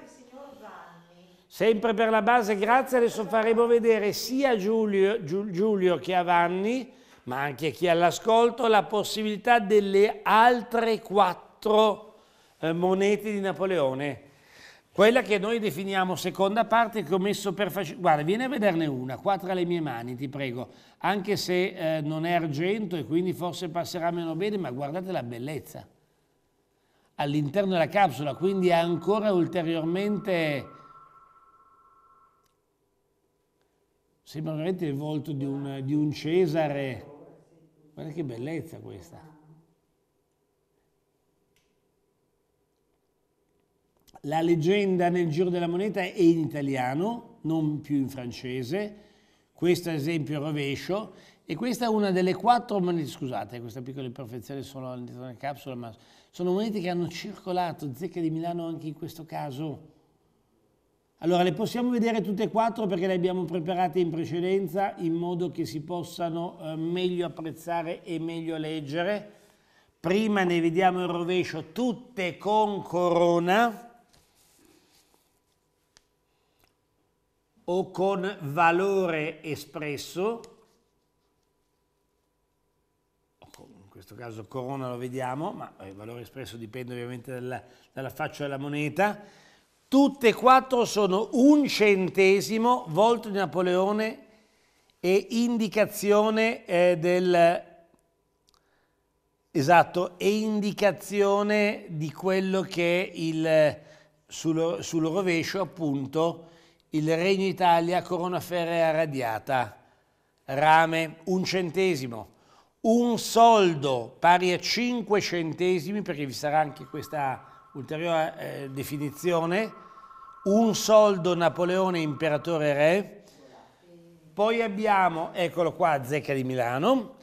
Speaker 1: Sempre per la base, grazie, adesso faremo vedere sia Giulio, Giulio che a Vanni, ma anche chi all'ascolto, la possibilità delle altre quattro eh, monete di Napoleone. Quella che noi definiamo seconda parte che ho messo per facilità. Guarda, vieni a vederne una, qua tra le mie mani, ti prego. Anche se eh, non è argento e quindi forse passerà meno bene, ma guardate la bellezza all'interno della capsula, quindi ha ancora ulteriormente sembra veramente il volto di un, di un Cesare. Guarda che bellezza questa. La leggenda nel giro della moneta è in italiano, non più in francese. Questo è esempio rovescio. E questa è una delle quattro monete, scusate, queste piccole imperfezioni solo all'interno della capsula, ma sono monete che hanno circolato, zecche di Milano anche in questo caso. Allora, le possiamo vedere tutte e quattro perché le abbiamo preparate in precedenza in modo che si possano eh, meglio apprezzare e meglio leggere. Prima ne vediamo il rovescio, tutte con corona o con valore espresso. questo caso Corona lo vediamo, ma il eh, valore espresso dipende ovviamente dalla, dalla faccia della moneta, tutte e quattro sono un centesimo volto di Napoleone e indicazione eh, del esatto e indicazione di quello che è il sul, sul rovescio appunto il Regno Italia corona ferrea radiata rame un centesimo un soldo pari a 5 centesimi, perché vi sarà anche questa ulteriore eh, definizione, un soldo Napoleone imperatore re, poi abbiamo, eccolo qua, Zecca di Milano,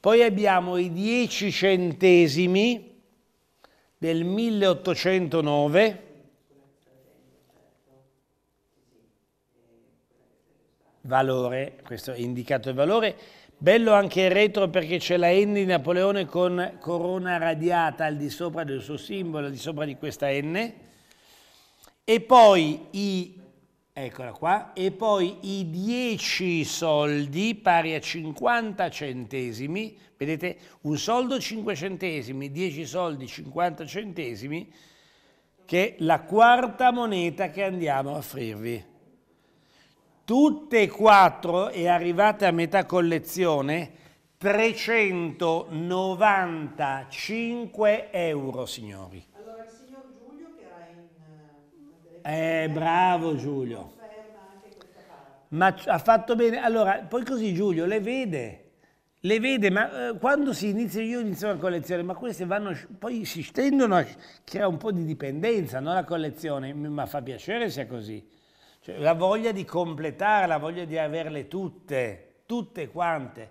Speaker 1: poi abbiamo i 10 centesimi del 1809, valore, questo è indicato il valore, Bello anche il retro perché c'è la N di Napoleone con corona radiata al di sopra del suo simbolo, al di sopra di questa N. E poi i, eccola qua, e poi i 10 soldi pari a 50 centesimi, vedete un soldo 5 centesimi, 10 soldi 50 centesimi, che è la quarta moneta che andiamo a offrirvi tutte e quattro e arrivate a metà collezione 395 euro signori.
Speaker 2: Allora il signor Giulio che era in...
Speaker 1: Eh, eh bravo Giulio. Ma ha fatto bene, allora poi così Giulio le vede le vede, ma eh, quando si inizia, io inizio una collezione, ma queste vanno, poi si stendono, crea un po' di dipendenza, non La collezione, ma fa piacere sia così. Cioè, la voglia di completare, la voglia di averle tutte, tutte quante,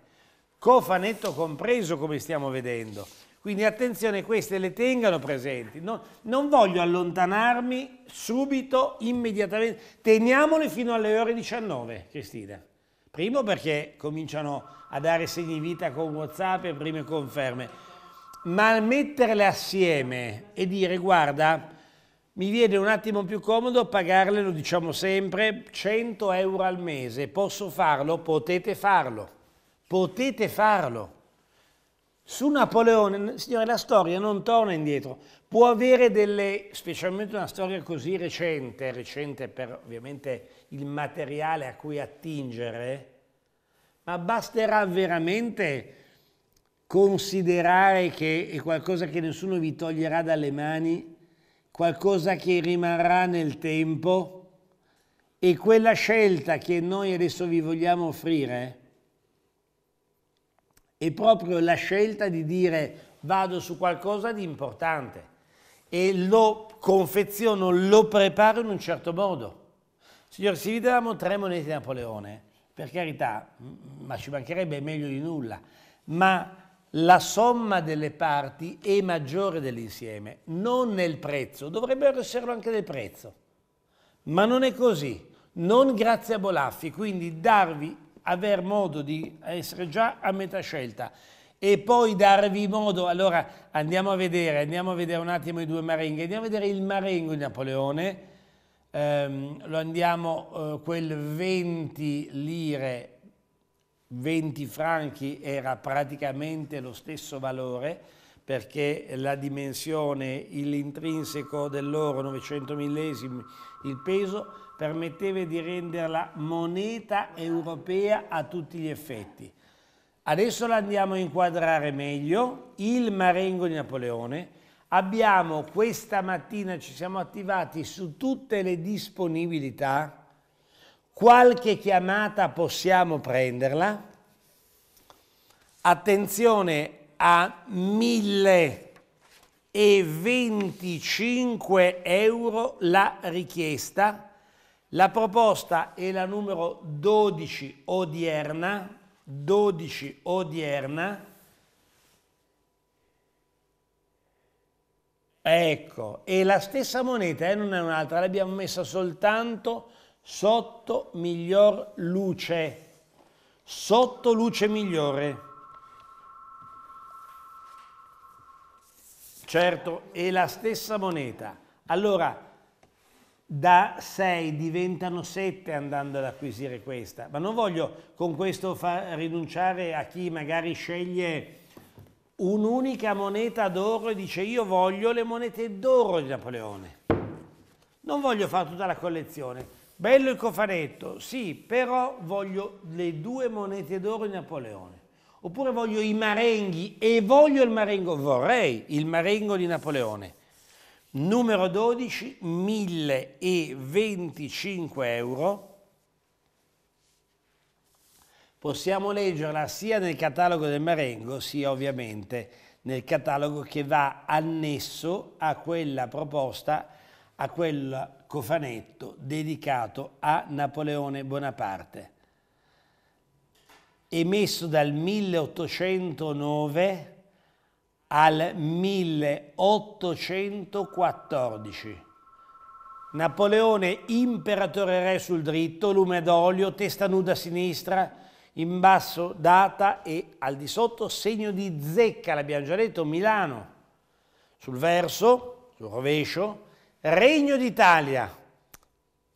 Speaker 1: cofanetto compreso come stiamo vedendo. Quindi attenzione, queste le tengano presenti. Non, non voglio allontanarmi subito, immediatamente. Teniamole fino alle ore 19, Cristina. Primo perché cominciano a dare segni vita con Whatsapp e prime conferme. Ma metterle assieme e dire guarda, mi viene un attimo più comodo pagarle, lo diciamo sempre, 100 euro al mese. Posso farlo? Potete farlo. Potete farlo. Su Napoleone, signore, la storia non torna indietro. Può avere delle, specialmente una storia così recente, recente per ovviamente il materiale a cui attingere, ma basterà veramente considerare che è qualcosa che nessuno vi toglierà dalle mani qualcosa che rimarrà nel tempo e quella scelta che noi adesso vi vogliamo offrire è proprio la scelta di dire vado su qualcosa di importante e lo confeziono, lo preparo in un certo modo. Signore, se vi davamo tre monete di Napoleone, per carità, ma ci mancherebbe meglio di nulla, ma la somma delle parti è maggiore dell'insieme, non nel prezzo, dovrebbe esserlo anche nel prezzo, ma non è così, non grazie a Bolaffi, quindi darvi, aver modo di essere già a metà scelta e poi darvi modo, allora andiamo a vedere, andiamo a vedere un attimo i due marenghi, andiamo a vedere il marengo di Napoleone, ehm, lo andiamo eh, quel 20 lire 20 franchi era praticamente lo stesso valore perché la dimensione, l'intrinseco dell'oro, 900 millesimi, il peso, permetteva di renderla moneta europea a tutti gli effetti. Adesso la andiamo a inquadrare meglio, il marengo di Napoleone. Abbiamo questa mattina, ci siamo attivati su tutte le disponibilità, Qualche chiamata possiamo prenderla. Attenzione a 1025 euro la richiesta. La proposta è la numero 12 odierna, 12 odierna. Ecco, è la stessa moneta, eh, non è un'altra, l'abbiamo messa soltanto sotto miglior luce, sotto luce migliore. Certo, è la stessa moneta. Allora, da 6 diventano 7 andando ad acquisire questa, ma non voglio con questo far rinunciare a chi magari sceglie un'unica moneta d'oro e dice io voglio le monete d'oro di Napoleone. Non voglio fare tutta la collezione, Bello il cofanetto, sì, però voglio le due monete d'oro di Napoleone. Oppure voglio i marenghi e voglio il marengo, vorrei il marengo di Napoleone. Numero 12, 1025 euro. Possiamo leggerla sia nel catalogo del marengo, sia ovviamente nel catalogo che va annesso a quella proposta, a quella cofanetto dedicato a Napoleone Bonaparte, emesso dal 1809 al 1814. Napoleone, imperatore re sul dritto, lume d'olio, testa nuda a sinistra, in basso data e al di sotto segno di zecca, l'abbiamo già detto, Milano. Sul verso, sul rovescio, Regno d'Italia,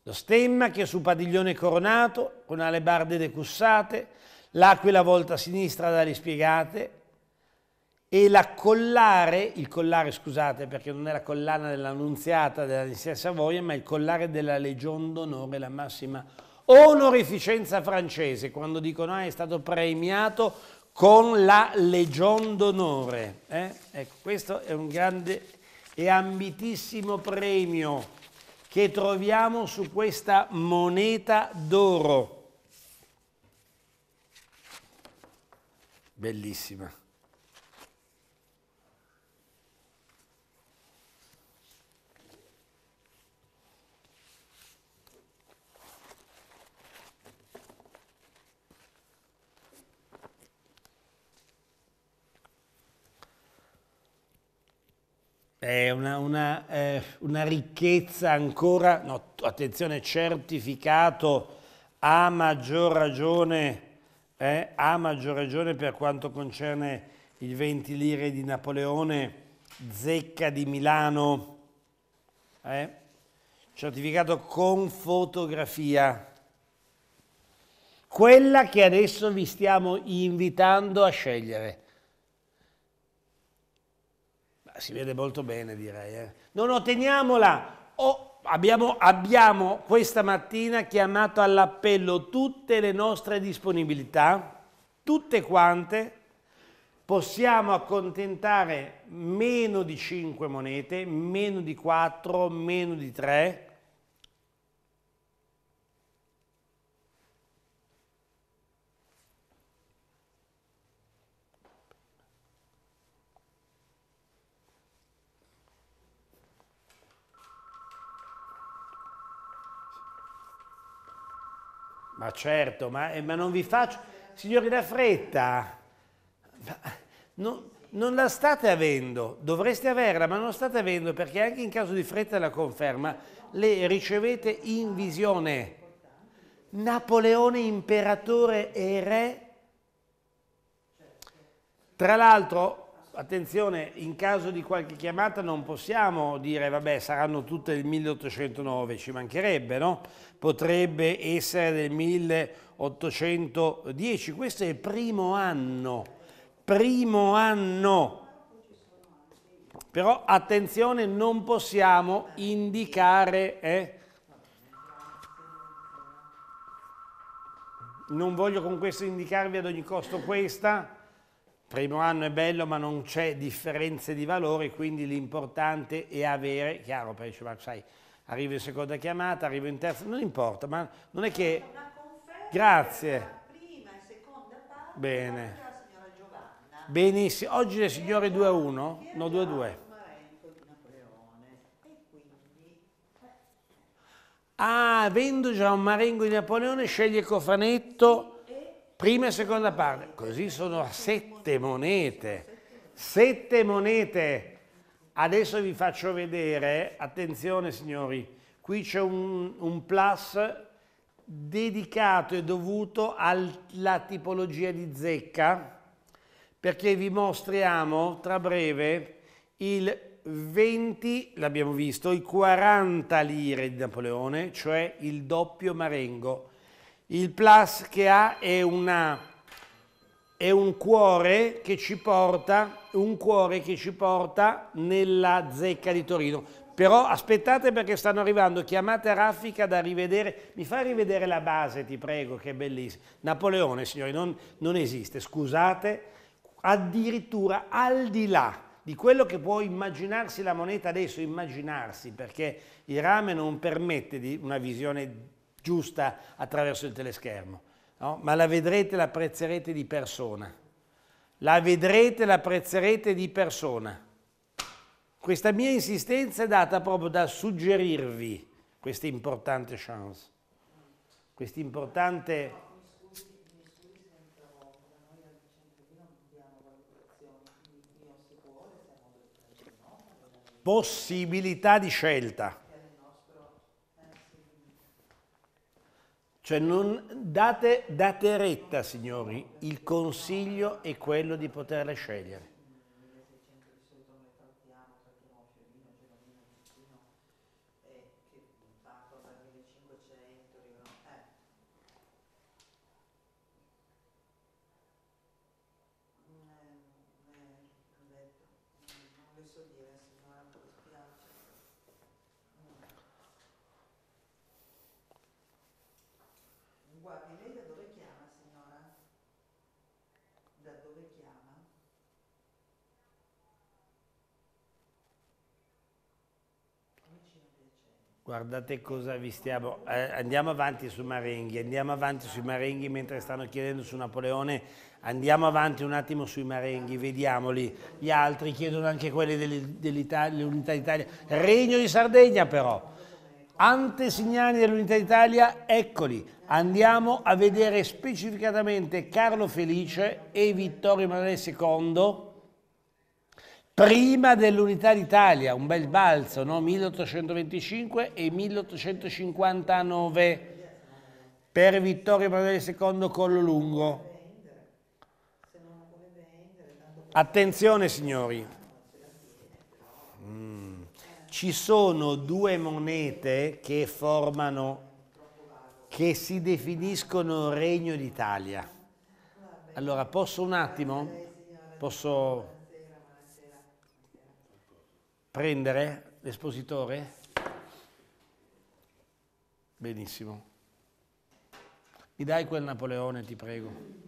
Speaker 1: lo stemma che è su padiglione coronato, con alebarde decussate, l'aquila volta a sinistra dalle spiegate, e la collare, il collare scusate perché non è la collana dell'annunziata della stessa Savoia, ma il collare della Legion d'Onore, la massima onorificenza francese, quando dicono ah, è stato premiato con la Legion d'Onore. Eh? Ecco, questo è un grande e ambitissimo premio che troviamo su questa moneta d'oro. Bellissima. è una, una, eh, una ricchezza ancora, no, attenzione, certificato a maggior ragione, eh, a maggior ragione per quanto concerne il 20 lire di Napoleone, zecca di Milano, eh, certificato con fotografia. Quella che adesso vi stiamo invitando a scegliere si vede molto bene direi. Eh. No, no, teniamola. Oh, abbiamo, abbiamo questa mattina chiamato all'appello tutte le nostre disponibilità, tutte quante. Possiamo accontentare meno di 5 monete, meno di 4, meno di 3 Ma certo, ma, eh, ma non vi faccio... Signori, la fretta... Non, non la state avendo, dovreste averla, ma non la state avendo perché anche in caso di fretta la conferma le ricevete in visione. Napoleone imperatore e re. Tra l'altro attenzione, in caso di qualche chiamata non possiamo dire vabbè saranno tutte del 1809, ci mancherebbe, no? Potrebbe essere del 1810, questo è il primo anno, primo anno. Però attenzione, non possiamo indicare... Eh? Non voglio con questo indicarvi ad ogni costo questa, primo anno è bello ma non c'è differenze di valore, quindi l'importante è avere, chiaro, poi dice, ma sai, arrivo in seconda chiamata, arrivo in terza, non importa, ma non è che... Grazie. Prima e seconda parte. Bene. Benissimo, oggi le signore 2 a 1? No, 2 a 2. Eh, ah, avendo già un marengo di Napoleone, sceglie Cofanetto, prima e seconda parte. Così sono a 7 sette monete. Sette monete. Adesso vi faccio vedere, attenzione signori, qui c'è un, un plus dedicato e dovuto alla tipologia di zecca perché vi mostriamo tra breve il 20, l'abbiamo visto, i 40 lire di Napoleone, cioè il doppio marengo. Il plus che ha è una è un cuore che ci porta, un cuore che ci porta nella zecca di Torino. Però aspettate perché stanno arrivando chiamate raffica da rivedere. Mi fa rivedere la base, ti prego, che è bellissima. Napoleone, signori, non, non esiste, scusate. Addirittura al di là di quello che può immaginarsi la moneta adesso, immaginarsi, perché il rame non permette una visione giusta attraverso il teleschermo no? ma la vedrete e l'apprezzerete di persona. La vedrete e l'apprezzerete di persona. Questa mia insistenza è data proprio da suggerirvi questa importante chance, questa importante... possibilità di scelta. Cioè date, date retta, signori, il consiglio è quello di poterle scegliere. Guardate cosa vi stiamo... Eh, andiamo avanti su Marenghi, andiamo avanti sui Marenghi mentre stanno chiedendo su Napoleone, andiamo avanti un attimo sui Marenghi, vediamoli. Gli altri chiedono anche quelli dell'Unità d'Italia. Regno di Sardegna però. antesignani dell'Unità d'Italia, eccoli. Andiamo a vedere specificatamente Carlo Felice e Vittorio Emanuele II prima dell'unità d'Italia, un bel balzo, no? 1825 e 1859 per Vittorio Emanuele II Collolungo. Attenzione signori, mm. ci sono due monete che formano, che si definiscono Regno d'Italia. Allora, posso un attimo? Posso prendere l'espositore? Benissimo. Mi dai quel Napoleone, ti prego.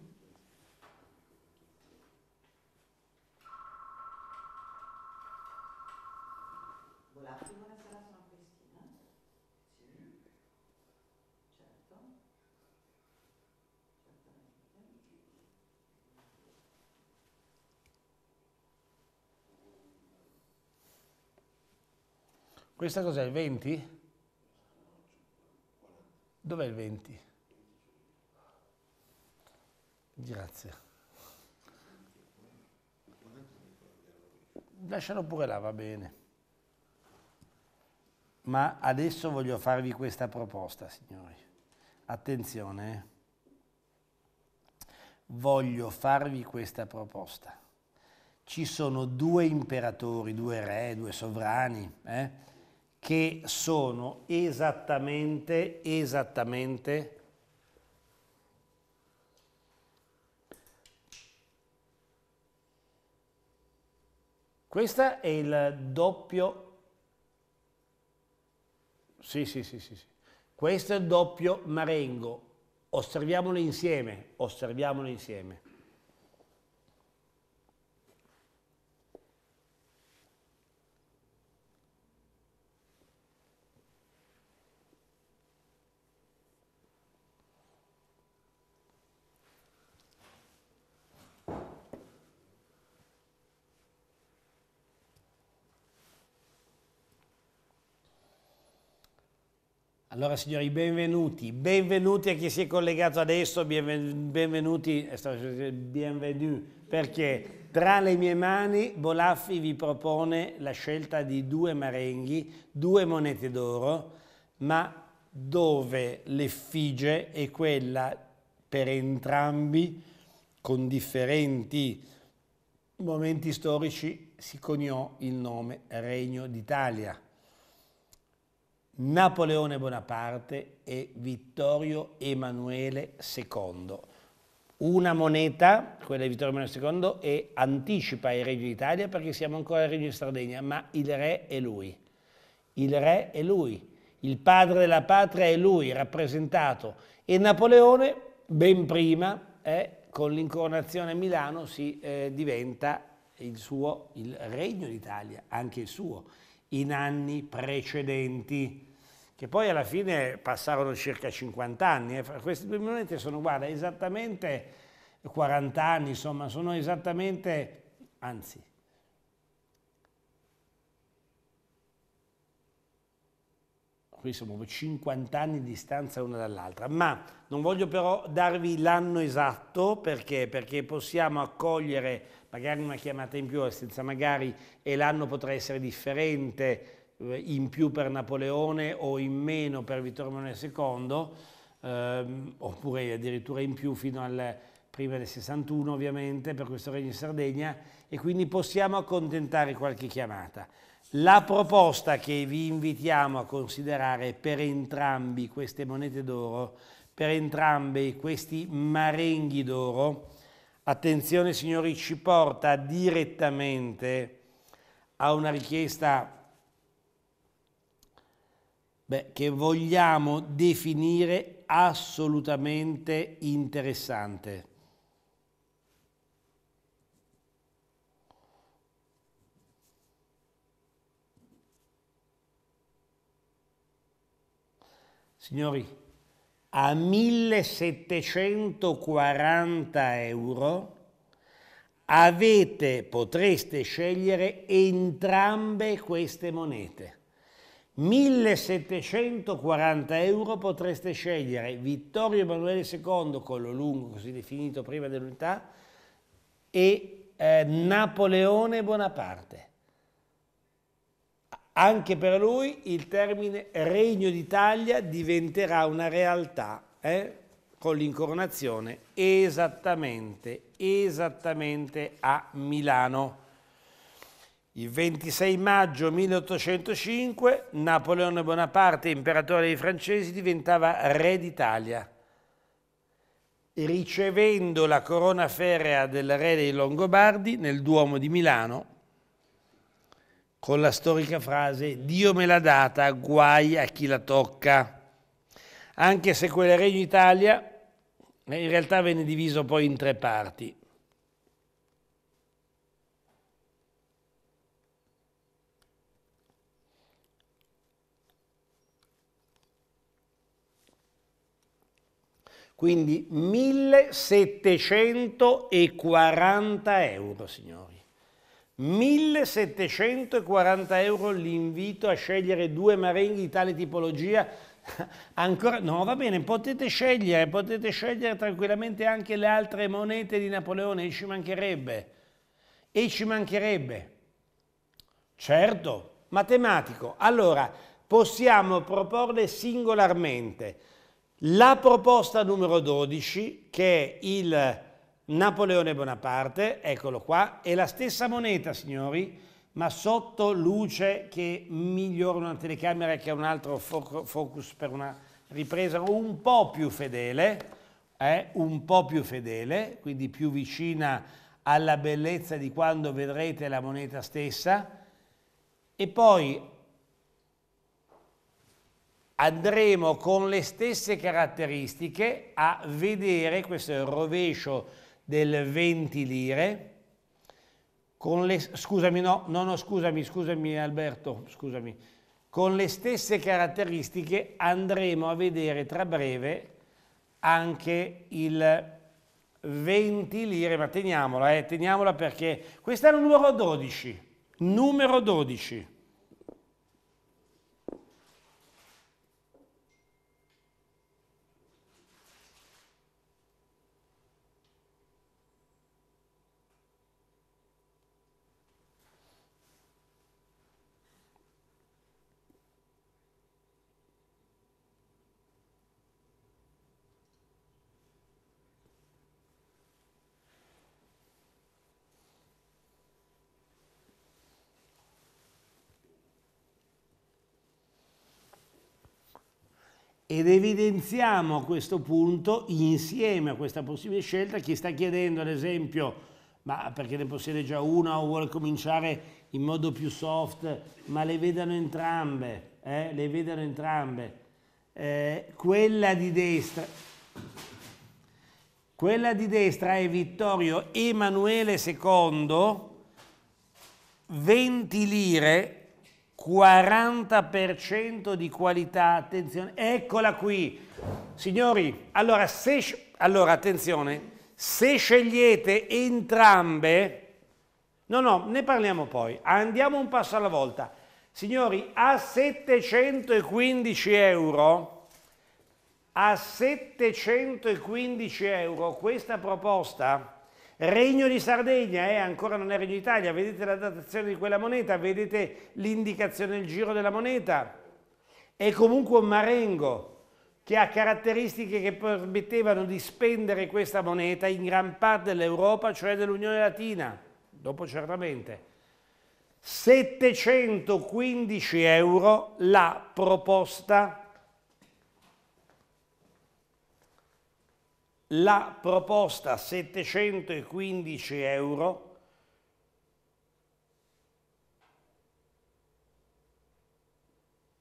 Speaker 1: Questa cos'è, il 20? Dov'è il 20? Grazie. Lascialo pure là, va bene. Ma adesso voglio farvi questa proposta, signori. Attenzione, eh. voglio farvi questa proposta. Ci sono due imperatori, due re, due sovrani, eh? che sono esattamente, esattamente Questo è il doppio, sì, sì, sì, sì, sì. questo è il doppio marengo, osserviamolo insieme, osserviamolo insieme. Allora signori, benvenuti, benvenuti a chi si è collegato adesso, benvenuti, eh, bienvenue, perché tra le mie mani Bolaffi vi propone la scelta di due marenghi, due monete d'oro, ma dove l'effigie è quella per entrambi, con differenti momenti storici, si coniò il nome Regno d'Italia Napoleone Bonaparte e Vittorio Emanuele II. Una moneta, quella di Vittorio Emanuele II, e anticipa il Regno d'Italia perché siamo ancora il Regno di Sardegna, ma il re è lui. Il re è lui, il padre della patria è lui, rappresentato. E Napoleone, ben prima, eh, con l'incoronazione a Milano, si eh, diventa il suo, il Regno d'Italia, anche il suo, in anni precedenti che poi alla fine passarono circa 50 anni, eh, questi due monete sono, guarda, esattamente 40 anni, insomma, sono esattamente, anzi, qui siamo 50 anni di distanza una dall'altra, ma non voglio però darvi l'anno esatto perché? perché? possiamo accogliere magari una chiamata in più, eh, senza magari e l'anno potrà essere differente, eh, in più per Napoleone o in meno per Vittorio Emanuele II, ehm, oppure addirittura in più fino al prima del 61 ovviamente per questo regno di Sardegna e quindi possiamo accontentare qualche chiamata. La proposta che vi invitiamo a considerare per entrambi queste monete d'oro, per entrambi questi marenghi d'oro, attenzione signori, ci porta direttamente a una richiesta beh, che vogliamo definire assolutamente interessante. Signori, a 1740 euro avete, potreste scegliere entrambe queste monete. 1740 euro potreste scegliere Vittorio Emanuele II, quello lungo così definito prima dell'unità, e eh, Napoleone Bonaparte. Anche per lui il termine Regno d'Italia diventerà una realtà eh, con l'incoronazione esattamente, esattamente a Milano. Il 26 maggio 1805 Napoleone Bonaparte, imperatore dei francesi, diventava re d'Italia. Ricevendo la corona ferrea del re dei Longobardi nel Duomo di Milano, con la storica frase Dio me l'ha data, guai a chi la tocca. Anche se quel Regno d'Italia in realtà venne diviso poi in tre parti Quindi 1740 euro, signori. 1740 euro l'invito a scegliere due marenghi di tale tipologia. Ancora no, va bene, potete scegliere, potete scegliere tranquillamente anche le altre monete di Napoleone, e ci mancherebbe. E ci mancherebbe. Certo, matematico. Allora, possiamo proporle singolarmente la proposta numero 12, che è il Napoleone Bonaparte, eccolo qua, è la stessa moneta, signori, ma sotto luce che migliora una telecamera che ha un altro focus per una ripresa un po' più fedele, eh, un po' più fedele, quindi più vicina alla bellezza di quando vedrete la moneta stessa. E poi andremo con le stesse caratteristiche a vedere, questo è il rovescio del 20 lire, con le, scusami, no, no, no, scusami, scusami Alberto, scusami, con le stesse caratteristiche andremo a vedere tra breve anche il 20 lire, ma teniamola, eh, teniamola perché questa è il numero 12, numero 12. ed evidenziamo a questo punto, insieme a questa possibile scelta, chi sta chiedendo ad esempio ma perché ne possiede già una o vuole cominciare in modo più soft, ma le vedano entrambe, eh? le vedano entrambe. Eh, quella di destra, quella di destra è Vittorio Emanuele II, 20 lire 40% di qualità, attenzione, eccola qui. Signori, allora, se, allora attenzione, se scegliete entrambe, no no, ne parliamo poi, andiamo un passo alla volta. Signori, a 715 euro, a 715 euro questa proposta Regno di Sardegna, eh, ancora non è Regno d'Italia, vedete la datazione di quella moneta, vedete l'indicazione del giro della moneta, è comunque un marengo che ha caratteristiche che permettevano di spendere questa moneta in gran parte dell'Europa, cioè dell'Unione Latina, dopo certamente. 715 euro la proposta la proposta 715 euro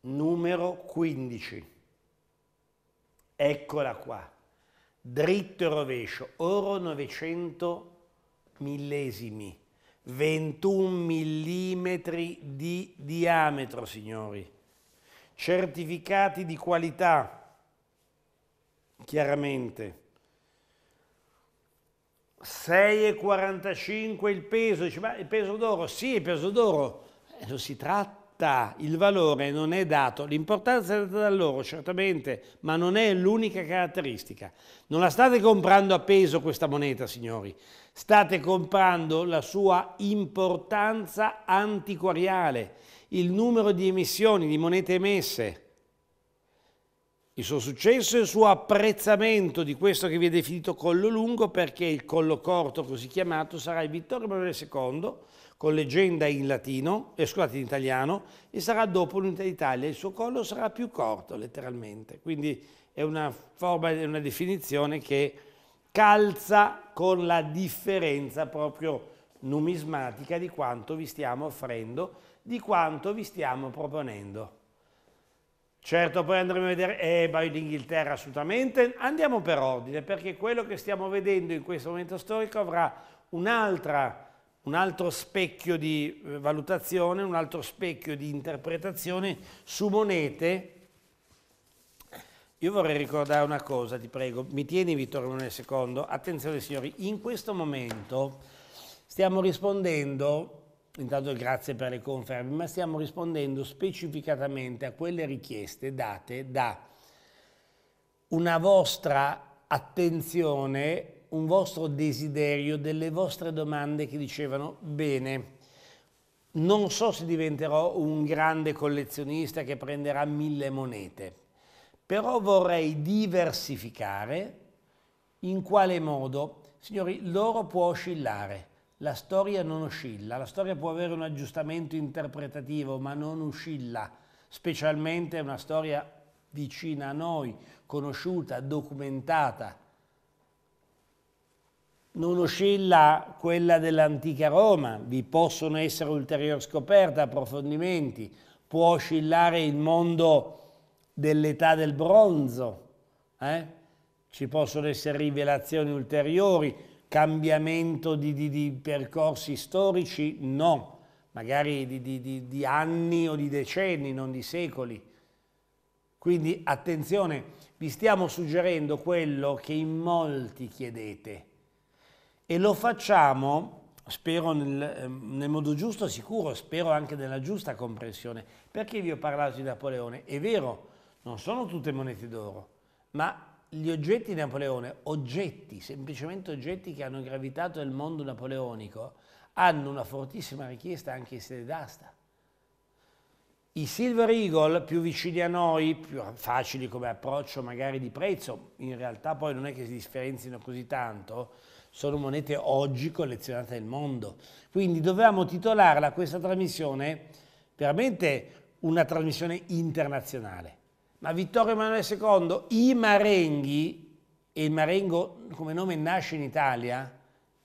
Speaker 1: numero 15. Eccola qua, dritto e rovescio, oro 900 millesimi, 21 millimetri di diametro, signori. Certificati di qualità, chiaramente. 6,45 il peso, dice ma il peso d'oro, sì il peso d'oro, eh, non si tratta, il valore non è dato, l'importanza è data dall'oro certamente, ma non è l'unica caratteristica. Non la state comprando a peso questa moneta signori, state comprando la sua importanza antiquariale, il numero di emissioni di monete emesse, il suo successo e il suo apprezzamento di questo che viene definito collo lungo perché il collo corto così chiamato sarà il Vittorio Emanuele II con leggenda in latino, eh, scusate in italiano, e sarà dopo l'Unità d'Italia, il suo collo sarà più corto letteralmente, quindi è una forma, è una definizione che calza con la differenza proprio numismatica di quanto vi stiamo offrendo, di quanto vi stiamo proponendo. Certo, poi andremo a vedere EBA eh, in Inghilterra assolutamente. Andiamo per ordine, perché quello che stiamo vedendo in questo momento storico avrà un altro specchio di eh, valutazione, un altro specchio di interpretazione su monete. Io vorrei ricordare una cosa, ti prego, mi tieni Vittorio nel secondo. Attenzione signori, in questo momento stiamo rispondendo Intanto grazie per le conferme, ma stiamo rispondendo specificatamente a quelle richieste date da una vostra attenzione, un vostro desiderio, delle vostre domande che dicevano bene. Non so se diventerò un grande collezionista che prenderà mille monete, però vorrei diversificare in quale modo, signori, l'oro può oscillare la storia non oscilla, la storia può avere un aggiustamento interpretativo ma non oscilla, specialmente una storia vicina a noi, conosciuta, documentata. Non oscilla quella dell'antica Roma, vi possono essere ulteriori scoperte, approfondimenti, può oscillare il mondo dell'età del bronzo, eh? ci possono essere rivelazioni ulteriori, cambiamento di, di, di percorsi storici? No, magari di, di anni o di decenni, non di secoli. Quindi attenzione, vi stiamo suggerendo quello che in molti chiedete e lo facciamo, spero nel, ehm, nel, modo giusto, sicuro, spero anche nella giusta comprensione. Perché vi ho parlato di Napoleone? È vero, non sono tutte monete d'oro, ma gli oggetti di Napoleone, oggetti, semplicemente oggetti che hanno gravitato nel mondo napoleonico, hanno una fortissima richiesta anche in sede d'asta. I Silver Eagle, più vicini a noi, più facili come approccio magari di prezzo, in realtà poi non è che si differenzino così tanto, sono monete oggi collezionate nel mondo. Quindi dovevamo titolarla questa trasmissione veramente una trasmissione internazionale ma Vittorio Emanuele II, i Marenghi, e il Marengo come nome nasce in Italia,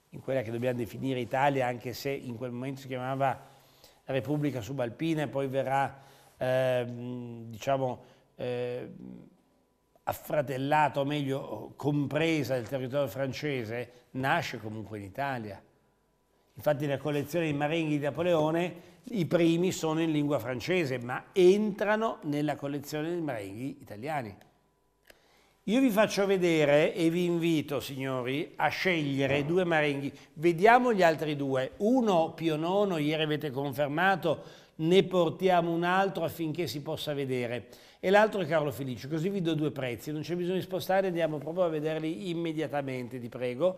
Speaker 1: in quella che dobbiamo definire Italia, anche se in quel momento si chiamava Repubblica Subalpina e poi verrà, eh, diciamo, eh, affratellato, o meglio compresa del territorio francese, nasce comunque in Italia. Infatti nella collezione dei marenghi di Napoleone i primi sono in lingua francese, ma entrano nella collezione dei marenghi italiani. Io vi faccio vedere e vi invito, signori, a scegliere due marenghi. Vediamo gli altri due. Uno, Pio Nono, ieri avete confermato, ne portiamo un altro affinché si possa vedere. E l'altro è Carlo Felice, così vi do due prezzi. Non c'è bisogno di spostare, andiamo proprio a vederli immediatamente, ti prego.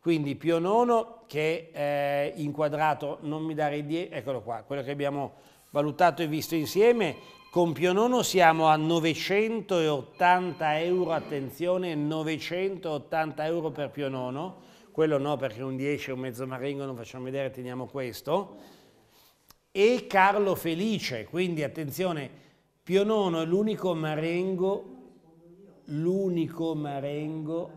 Speaker 1: Quindi Pio IX che è eh, inquadrato, non mi dare indietro, eccolo qua, quello che abbiamo valutato e visto insieme, con Pio IX siamo a 980 euro, attenzione, 980 euro per Pio IX, quello no perché un 10 e un mezzo marengo non facciamo vedere, teniamo questo, e Carlo Felice, quindi attenzione, Pio IX è l'unico marengo, l'unico marengo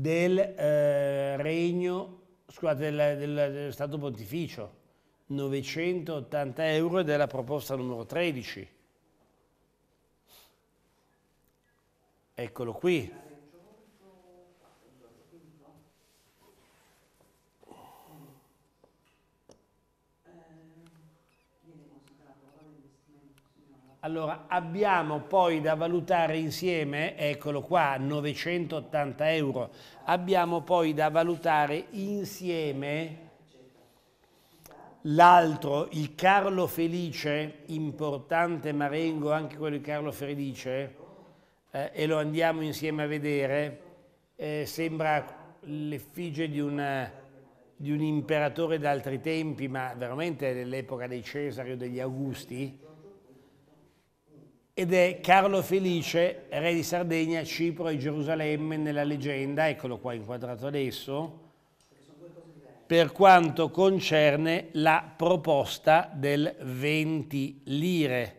Speaker 1: del eh, regno, scusate, del, del, dello Stato Pontificio, 980 euro della proposta numero 13. Eccolo qui. Allora, abbiamo poi da valutare insieme, eccolo qua, 980 euro, abbiamo poi da valutare insieme l'altro, il Carlo Felice, importante Marengo, anche quello di Carlo Felice, eh, e lo andiamo insieme a vedere, eh, sembra l'effigie di, di un imperatore d'altri tempi, ma veramente dell'epoca dei Cesari o degli Augusti, ed è Carlo Felice, re di Sardegna, Cipro e Gerusalemme nella leggenda, eccolo qua inquadrato adesso, per quanto concerne la proposta del 20 lire.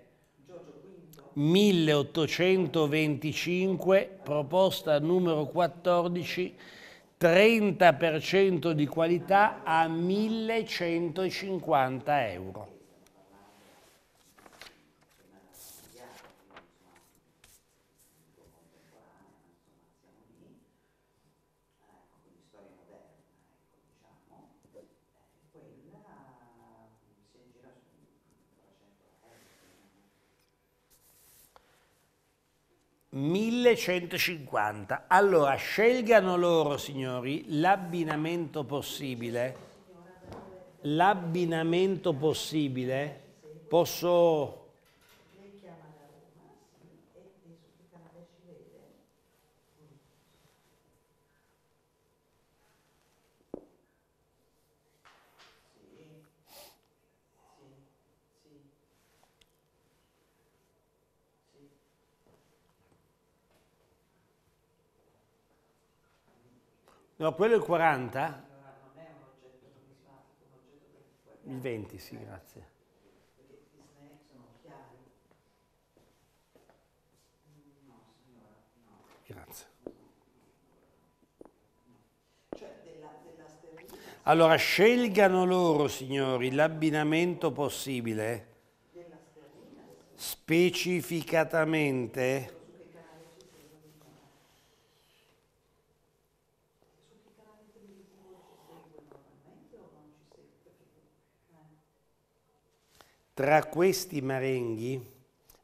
Speaker 1: 1825, proposta numero 14, 30% di qualità a 1150 euro. 1150. Allora, scelgano loro, signori, l'abbinamento possibile. L'abbinamento possibile. Posso No, quello è il 40. Il 20, sì, grazie. Grazie. Allora scelgano loro, signori, l'abbinamento possibile specificatamente Tra questi marenghi,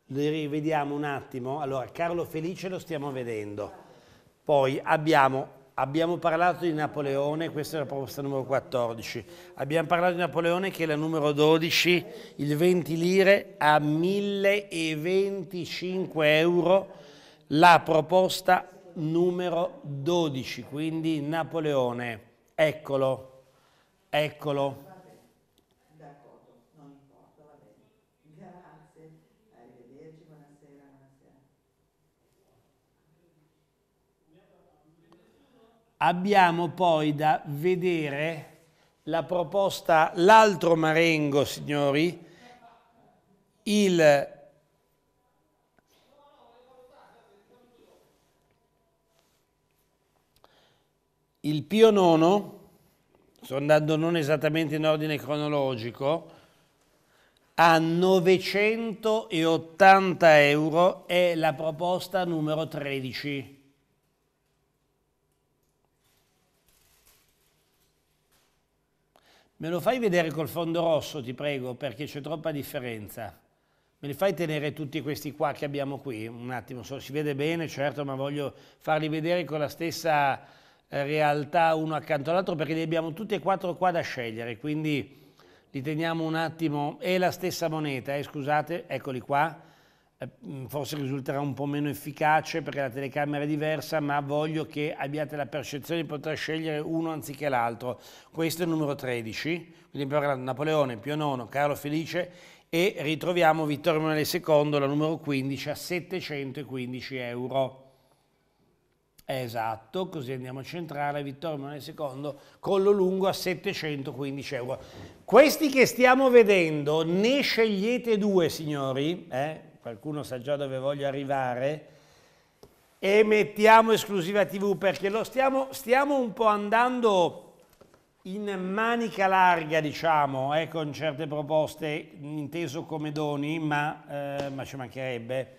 Speaker 1: li rivediamo un attimo, allora Carlo Felice lo stiamo vedendo, poi abbiamo, abbiamo parlato di Napoleone, questa è la proposta numero 14, abbiamo parlato di Napoleone che è la numero 12, il 20 lire a 1025 euro, la proposta numero 12, quindi Napoleone, eccolo, eccolo. abbiamo poi da vedere la proposta L'altro Marengo, signori, il Il Pio IX, sto andando non esattamente in ordine cronologico, a 980 euro è la proposta numero 13. Me lo fai vedere col fondo rosso, ti prego, perché c'è troppa differenza. Me li fai tenere tutti questi qua che abbiamo qui? Un attimo, so, si vede bene, certo, ma voglio farli vedere con la stessa eh, realtà uno accanto all'altro perché li abbiamo tutti e quattro qua da scegliere, quindi li teniamo un attimo. È la stessa moneta, eh, scusate, eccoli qua eh, mm, forse risulterà un po' meno efficace perché la telecamera è diversa, ma voglio che abbiate la percezione di poter scegliere uno anziché l'altro. Questo è il numero 13, quindi abbiamo Napoleone, Pio IX, Carlo Felice e ritroviamo Vittorio Emanuele II, la numero 15, a 715 euro. Esatto, così andiamo a centrare Vittorio Emanuele II, collo lungo a 715 euro. Questi che stiamo vedendo, ne scegliete due signori, eh? qualcuno sa già dove voglio arrivare, e mettiamo esclusiva TV perché lo stiamo, stiamo un po' andando in manica larga, diciamo, eh, con certe proposte, inteso come doni, ma, eh, ma ci mancherebbe.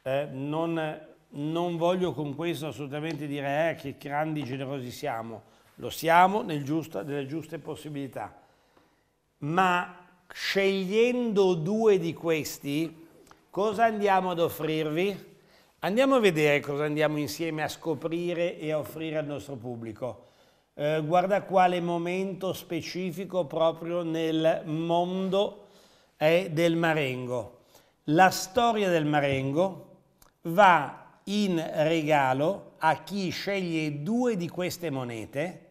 Speaker 1: Eh, non, non, voglio con questo assolutamente dire eh, che grandi generosi siamo, lo siamo nel giusto, nelle giuste possibilità, ma scegliendo due di questi, Cosa andiamo ad offrirvi? Andiamo a vedere cosa andiamo insieme a scoprire e a offrire al nostro pubblico. Eh, guarda quale momento specifico proprio nel mondo è del Marengo. La storia del Marengo va in regalo a chi sceglie due di queste monete,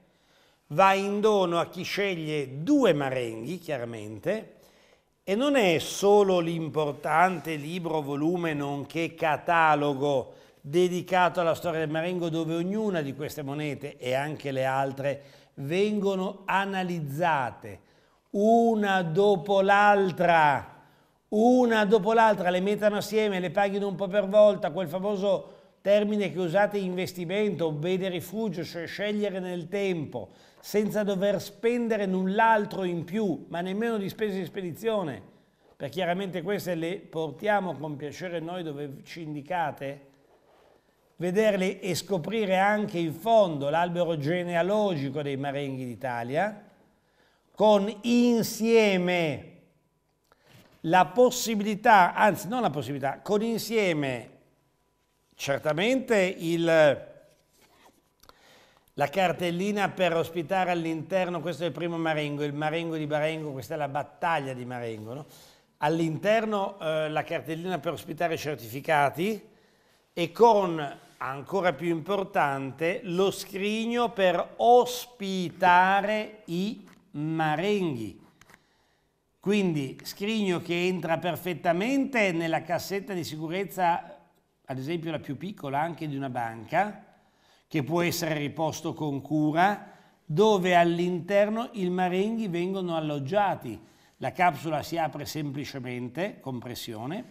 Speaker 1: va in dono a chi sceglie due marenghi, chiaramente, e non è solo l'importante libro, volume, nonché catalogo dedicato alla storia del Marengo dove ognuna di queste monete e anche le altre vengono analizzate una dopo l'altra, una dopo l'altra, le mettano assieme, le paghino un po' per volta, quel famoso termine che usate investimento, bene rifugio, cioè scegliere nel tempo, senza dover spendere null'altro in più, ma nemmeno di spese di spedizione, perché chiaramente queste le portiamo con piacere noi dove ci indicate, vederle e scoprire anche in fondo l'albero genealogico dei marenghi d'Italia, con insieme la possibilità, anzi non la possibilità, con insieme certamente il la cartellina per ospitare all'interno, questo è il primo Marengo, il Marengo di Marengo, questa è la battaglia di Marengo. No? All'interno eh, la cartellina per ospitare i certificati e con, ancora più importante, lo scrigno per ospitare i marenghi. Quindi scrigno che entra perfettamente nella cassetta di sicurezza, ad esempio la più piccola anche di una banca, che può essere riposto con cura, dove all'interno i marenghi vengono alloggiati. La capsula si apre semplicemente con pressione,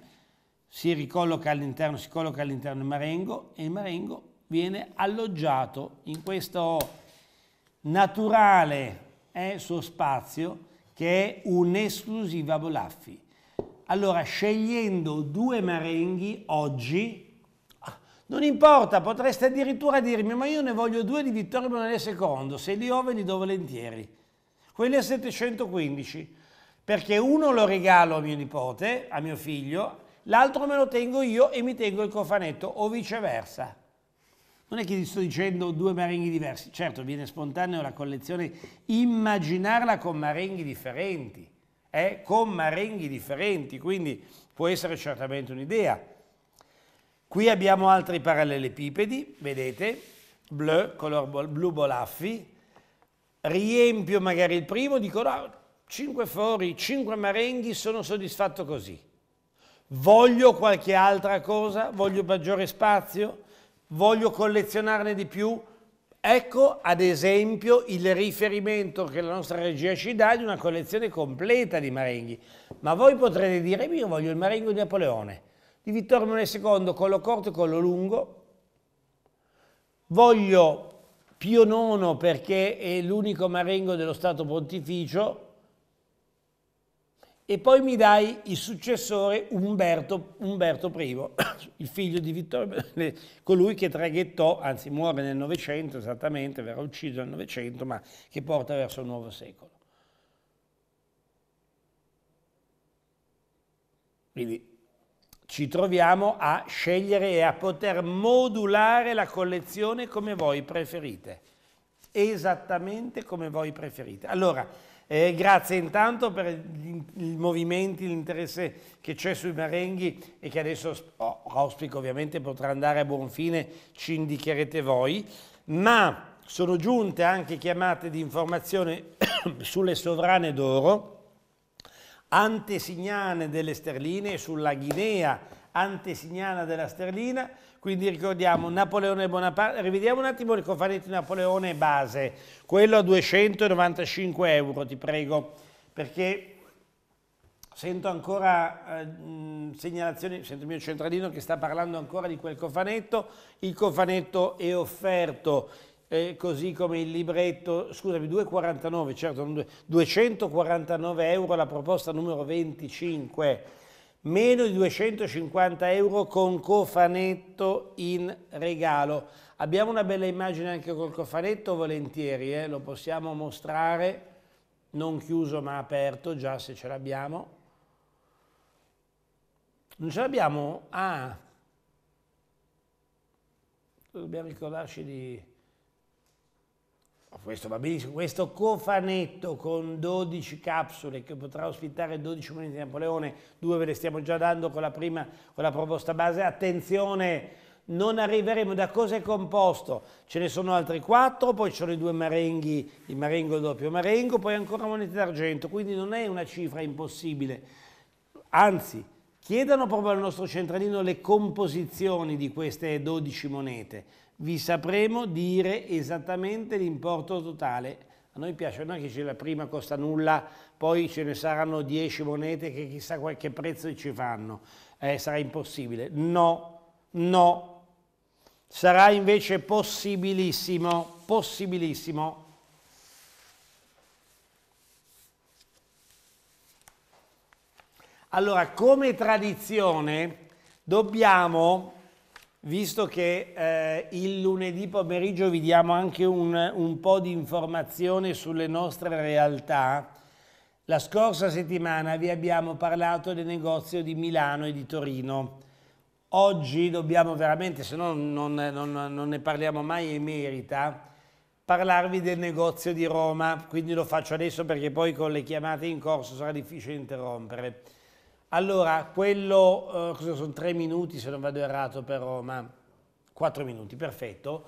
Speaker 1: si ricolloca all'interno, si colloca all'interno il marengo e il marengo viene alloggiato in questo naturale eh, suo spazio che è un'esclusiva Bolaffi. Allora, scegliendo due marenghi oggi, non importa, potreste addirittura dirmi, ma io ne voglio due di Vittorio Emanuele II, se li ho ve li do volentieri. Quelli a 715, perché uno lo regalo a mio nipote, a mio figlio, l'altro me lo tengo io e mi tengo il cofanetto, o viceversa. Non è che ti sto dicendo due marenghi diversi, certo viene spontanea la collezione, immaginarla con marenghi differenti, eh? con marenghi differenti, quindi può essere certamente un'idea. Qui abbiamo altri parallelepipedi, vedete, bleu, color blu bolaffi. Riempio magari il primo, dico no, 5 fori, 5 marenghi, sono soddisfatto così. Voglio qualche altra cosa? Voglio maggiore spazio? Voglio collezionarne di più? Ecco ad esempio il riferimento che la nostra regia ci dà di una collezione completa di marenghi. Ma voi potrete dire, io voglio il marengo di Napoleone di Vittorio Emanuele II, collo corto e collo lungo. Voglio Pio IX perché è l'unico marengo dello Stato Pontificio e poi mi dai il successore Umberto, Umberto I, il figlio di Vittorio, colui che traghettò, anzi muore nel Novecento esattamente, verrà ucciso nel Novecento, ma che porta verso il nuovo secolo. Quindi ci troviamo a scegliere e a poter modulare la collezione come voi preferite, esattamente come voi preferite. Allora, eh, grazie intanto per i movimenti, l'interesse che c'è sui marenghi e che adesso oh, auspico ovviamente potrà andare a buon fine, ci indicherete voi, ma sono giunte anche chiamate di informazione sulle sovrane d'oro antesignane delle sterline sulla Guinea antesignana della sterlina, quindi ricordiamo Napoleone Bonaparte, rivediamo un attimo il cofanetto di Napoleone base, quello a 295 euro, ti prego, perché sento ancora eh, segnalazioni, sento il mio centralino che sta parlando ancora di quel cofanetto, il cofanetto è offerto eh, così come il libretto, scusami, 2,49, certo, 249 euro la proposta numero 25, meno di 250 euro con cofanetto in regalo. Abbiamo una bella immagine anche col cofanetto, volentieri, eh, lo possiamo mostrare, non chiuso ma aperto, già se ce l'abbiamo. Non ce l'abbiamo? Ah, dobbiamo ricordarci di Oh, questo va benissimo, questo cofanetto con 12 capsule che potrà ospitare 12 monete di Napoleone, due ve le stiamo già dando con la prima, con la proposta base, attenzione, non arriveremo, da cosa è composto? Ce ne sono altri 4, poi ci sono i due marenghi, il marengo e il doppio marengo, poi ancora monete d'argento, quindi non è una cifra impossibile, anzi chiedano proprio al nostro centralino le composizioni di queste 12 monete, vi sapremo dire esattamente l'importo totale. A noi piace non è che la prima costa nulla, poi ce ne saranno 10 monete che chissà qualche prezzo ci fanno, eh, sarà impossibile. No, no, sarà invece possibilissimo, possibilissimo. Allora, come tradizione dobbiamo visto che eh, il lunedì pomeriggio vi diamo anche un, un po' di informazione sulle nostre realtà, la scorsa settimana vi abbiamo parlato del negozio di Milano e di Torino. Oggi dobbiamo veramente, se no non, non, non ne parliamo mai emerita, parlarvi del negozio di Roma, quindi lo faccio adesso perché poi con le chiamate in corso sarà difficile interrompere. Allora, quello, eh, sono tre minuti se non vado errato per Roma, quattro minuti, perfetto.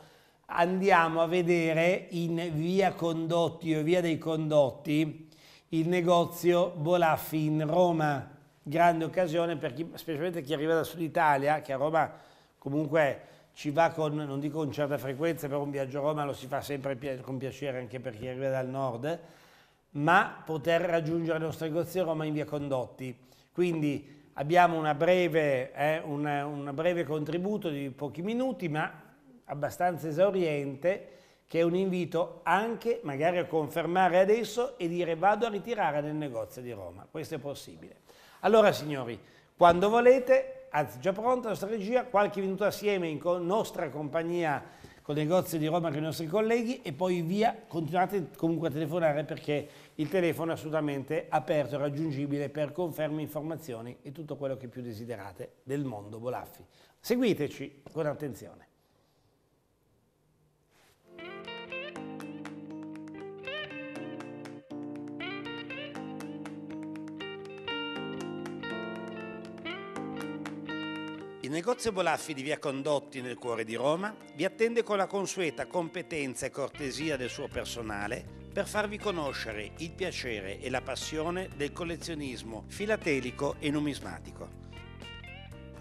Speaker 1: Andiamo a vedere in via Condotti o via dei Condotti il negozio Bolaffi in Roma. Grande occasione per chi, specialmente chi arriva da Sud Italia, che a Roma comunque ci va con, non dico con certa frequenza, però un viaggio a Roma lo si fa sempre con piacere anche per chi arriva dal nord, ma poter raggiungere il nostro negozio a Roma in via Condotti quindi abbiamo breve, eh, un breve contributo di pochi minuti, ma abbastanza esauriente, che è un invito anche magari a confermare adesso e dire vado a ritirare nel negozio di Roma. Questo è possibile. Allora signori, quando volete, anzi già pronta la strategia, qualche minuto assieme in co nostra compagnia con col negozio di Roma con i nostri colleghi e poi via, continuate comunque a telefonare perché il telefono è assolutamente aperto e raggiungibile per conferme, informazioni e tutto quello che più desiderate del mondo Bolaffi. Seguiteci con attenzione. Il negozio Bolaffi di Via Condotti nel cuore di Roma vi attende con la consueta competenza e cortesia del suo personale per farvi conoscere il piacere e la passione del collezionismo
Speaker 3: filatelico e numismatico.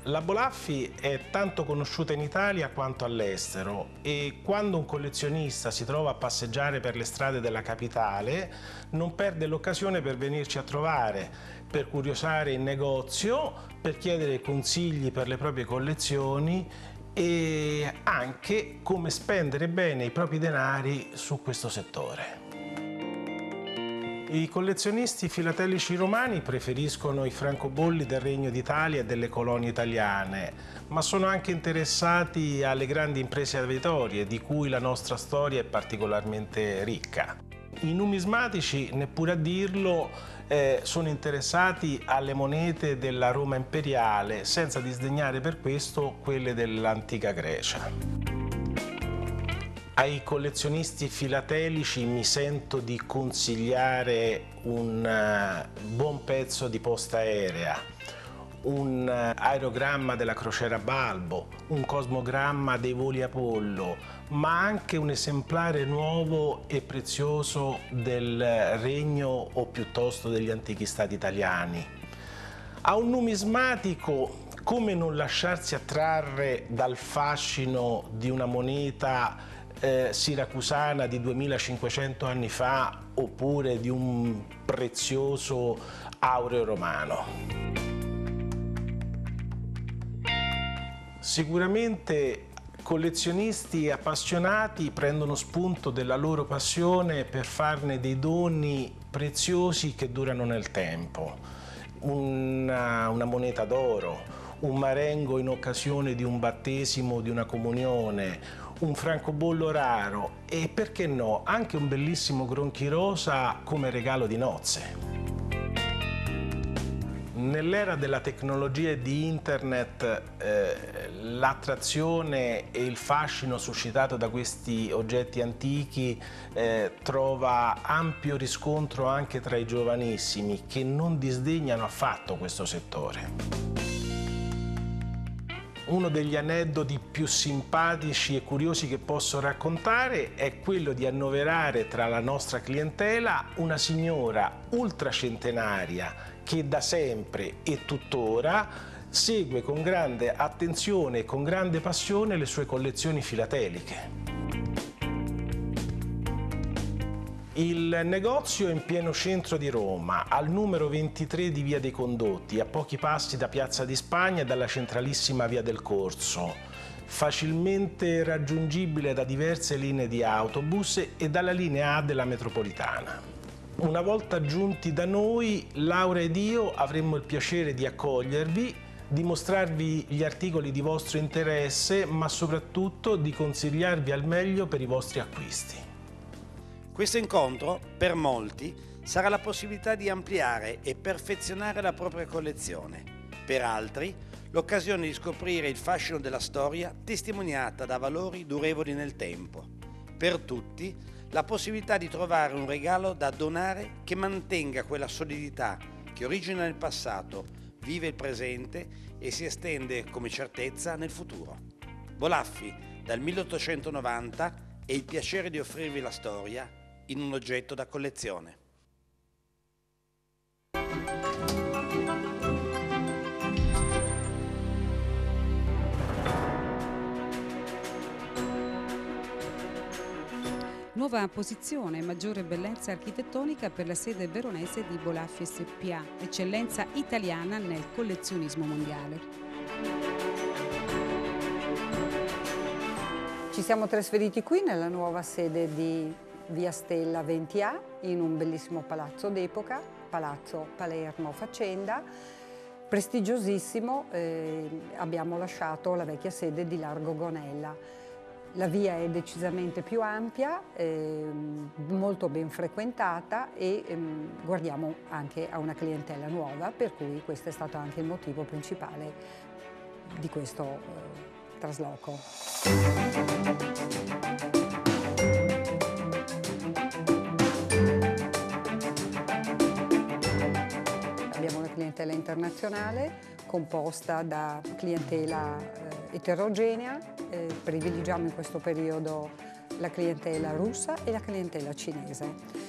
Speaker 3: La Bolaffi è tanto conosciuta in Italia quanto all'estero e quando un collezionista si trova a passeggiare per le strade della capitale non perde l'occasione per venirci a trovare, per curiosare il negozio, per chiedere consigli per le proprie collezioni e anche come spendere bene i propri denari su questo settore. I collezionisti filatelici romani preferiscono i francobolli del Regno d'Italia e delle colonie italiane, ma sono anche interessati alle grandi imprese avetorie, di cui la nostra storia è particolarmente ricca. I numismatici, neppure a dirlo, eh, sono interessati alle monete della Roma imperiale, senza disdegnare per questo quelle dell'antica Grecia. Ai collezionisti filatelici mi sento di consigliare un eh, buon pezzo di posta aerea, un eh, aerogramma della crociera Balbo, un cosmogramma dei voli Apollo, ma anche un esemplare nuovo e prezioso del regno o piuttosto degli antichi stati italiani. A un numismatico come non lasciarsi attrarre dal fascino di una moneta eh, siracusana di 2500 anni fa oppure di un prezioso aureo romano. Sicuramente collezionisti appassionati prendono spunto della loro passione per farne dei doni preziosi che durano nel tempo. Una, una moneta d'oro, un marengo in occasione di un battesimo, o di una comunione, un francobollo raro e perché no anche un bellissimo gronchi rosa come regalo di nozze. Nell'era della tecnologia e di internet eh, l'attrazione e il fascino suscitato da questi oggetti antichi eh, trova ampio riscontro anche tra i giovanissimi che non disdegnano affatto questo settore. Uno degli aneddoti più simpatici e curiosi che posso raccontare è quello di annoverare tra la nostra clientela una signora ultracentenaria che da sempre e tuttora segue con grande attenzione e con grande passione le sue collezioni filateliche. Il negozio è in pieno centro di Roma, al numero 23 di Via dei Condotti, a pochi passi da Piazza di Spagna e dalla centralissima Via del Corso. Facilmente raggiungibile da diverse linee di autobus e dalla linea A della metropolitana. Una volta giunti da noi, Laura ed io avremmo il piacere di accogliervi di mostrarvi gli articoli di vostro interesse, ma soprattutto di consigliarvi al meglio per i vostri acquisti.
Speaker 1: Questo incontro, per molti, sarà la possibilità di ampliare e perfezionare la propria collezione. Per altri, l'occasione di scoprire il fascino della storia testimoniata da valori durevoli nel tempo. Per tutti, la possibilità di trovare un regalo da donare che mantenga quella solidità che origina nel passato, vive il presente e si estende come certezza nel futuro. Bolaffi, dal 1890, e il piacere di offrirvi la storia in un oggetto da collezione.
Speaker 2: Nuova posizione e maggiore bellezza architettonica per la sede veronese di Bolaffi SPA, eccellenza italiana nel collezionismo mondiale. Ci siamo trasferiti qui nella nuova sede di via Stella 20A, in un bellissimo palazzo d'epoca, Palazzo Palermo Facenda, prestigiosissimo, eh, abbiamo lasciato la vecchia sede di Largo Gonella. La via è decisamente più ampia, eh, molto ben frequentata e ehm, guardiamo anche a una clientela nuova, per cui questo è stato anche il motivo principale di questo eh, trasloco. clientela internazionale composta da clientela eh, eterogenea, eh, privilegiamo in questo periodo la clientela russa e la clientela cinese.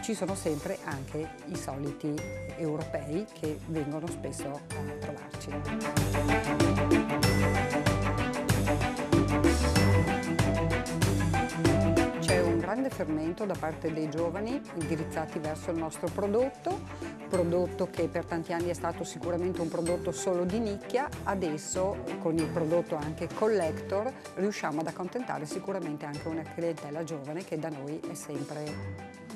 Speaker 2: Ci sono sempre anche i soliti europei che vengono spesso a trovarci. grande fermento da parte dei giovani indirizzati verso il nostro prodotto, prodotto che per tanti anni è stato sicuramente un prodotto solo di nicchia, adesso con il prodotto anche collector riusciamo ad accontentare sicuramente anche una clientela giovane che da noi è sempre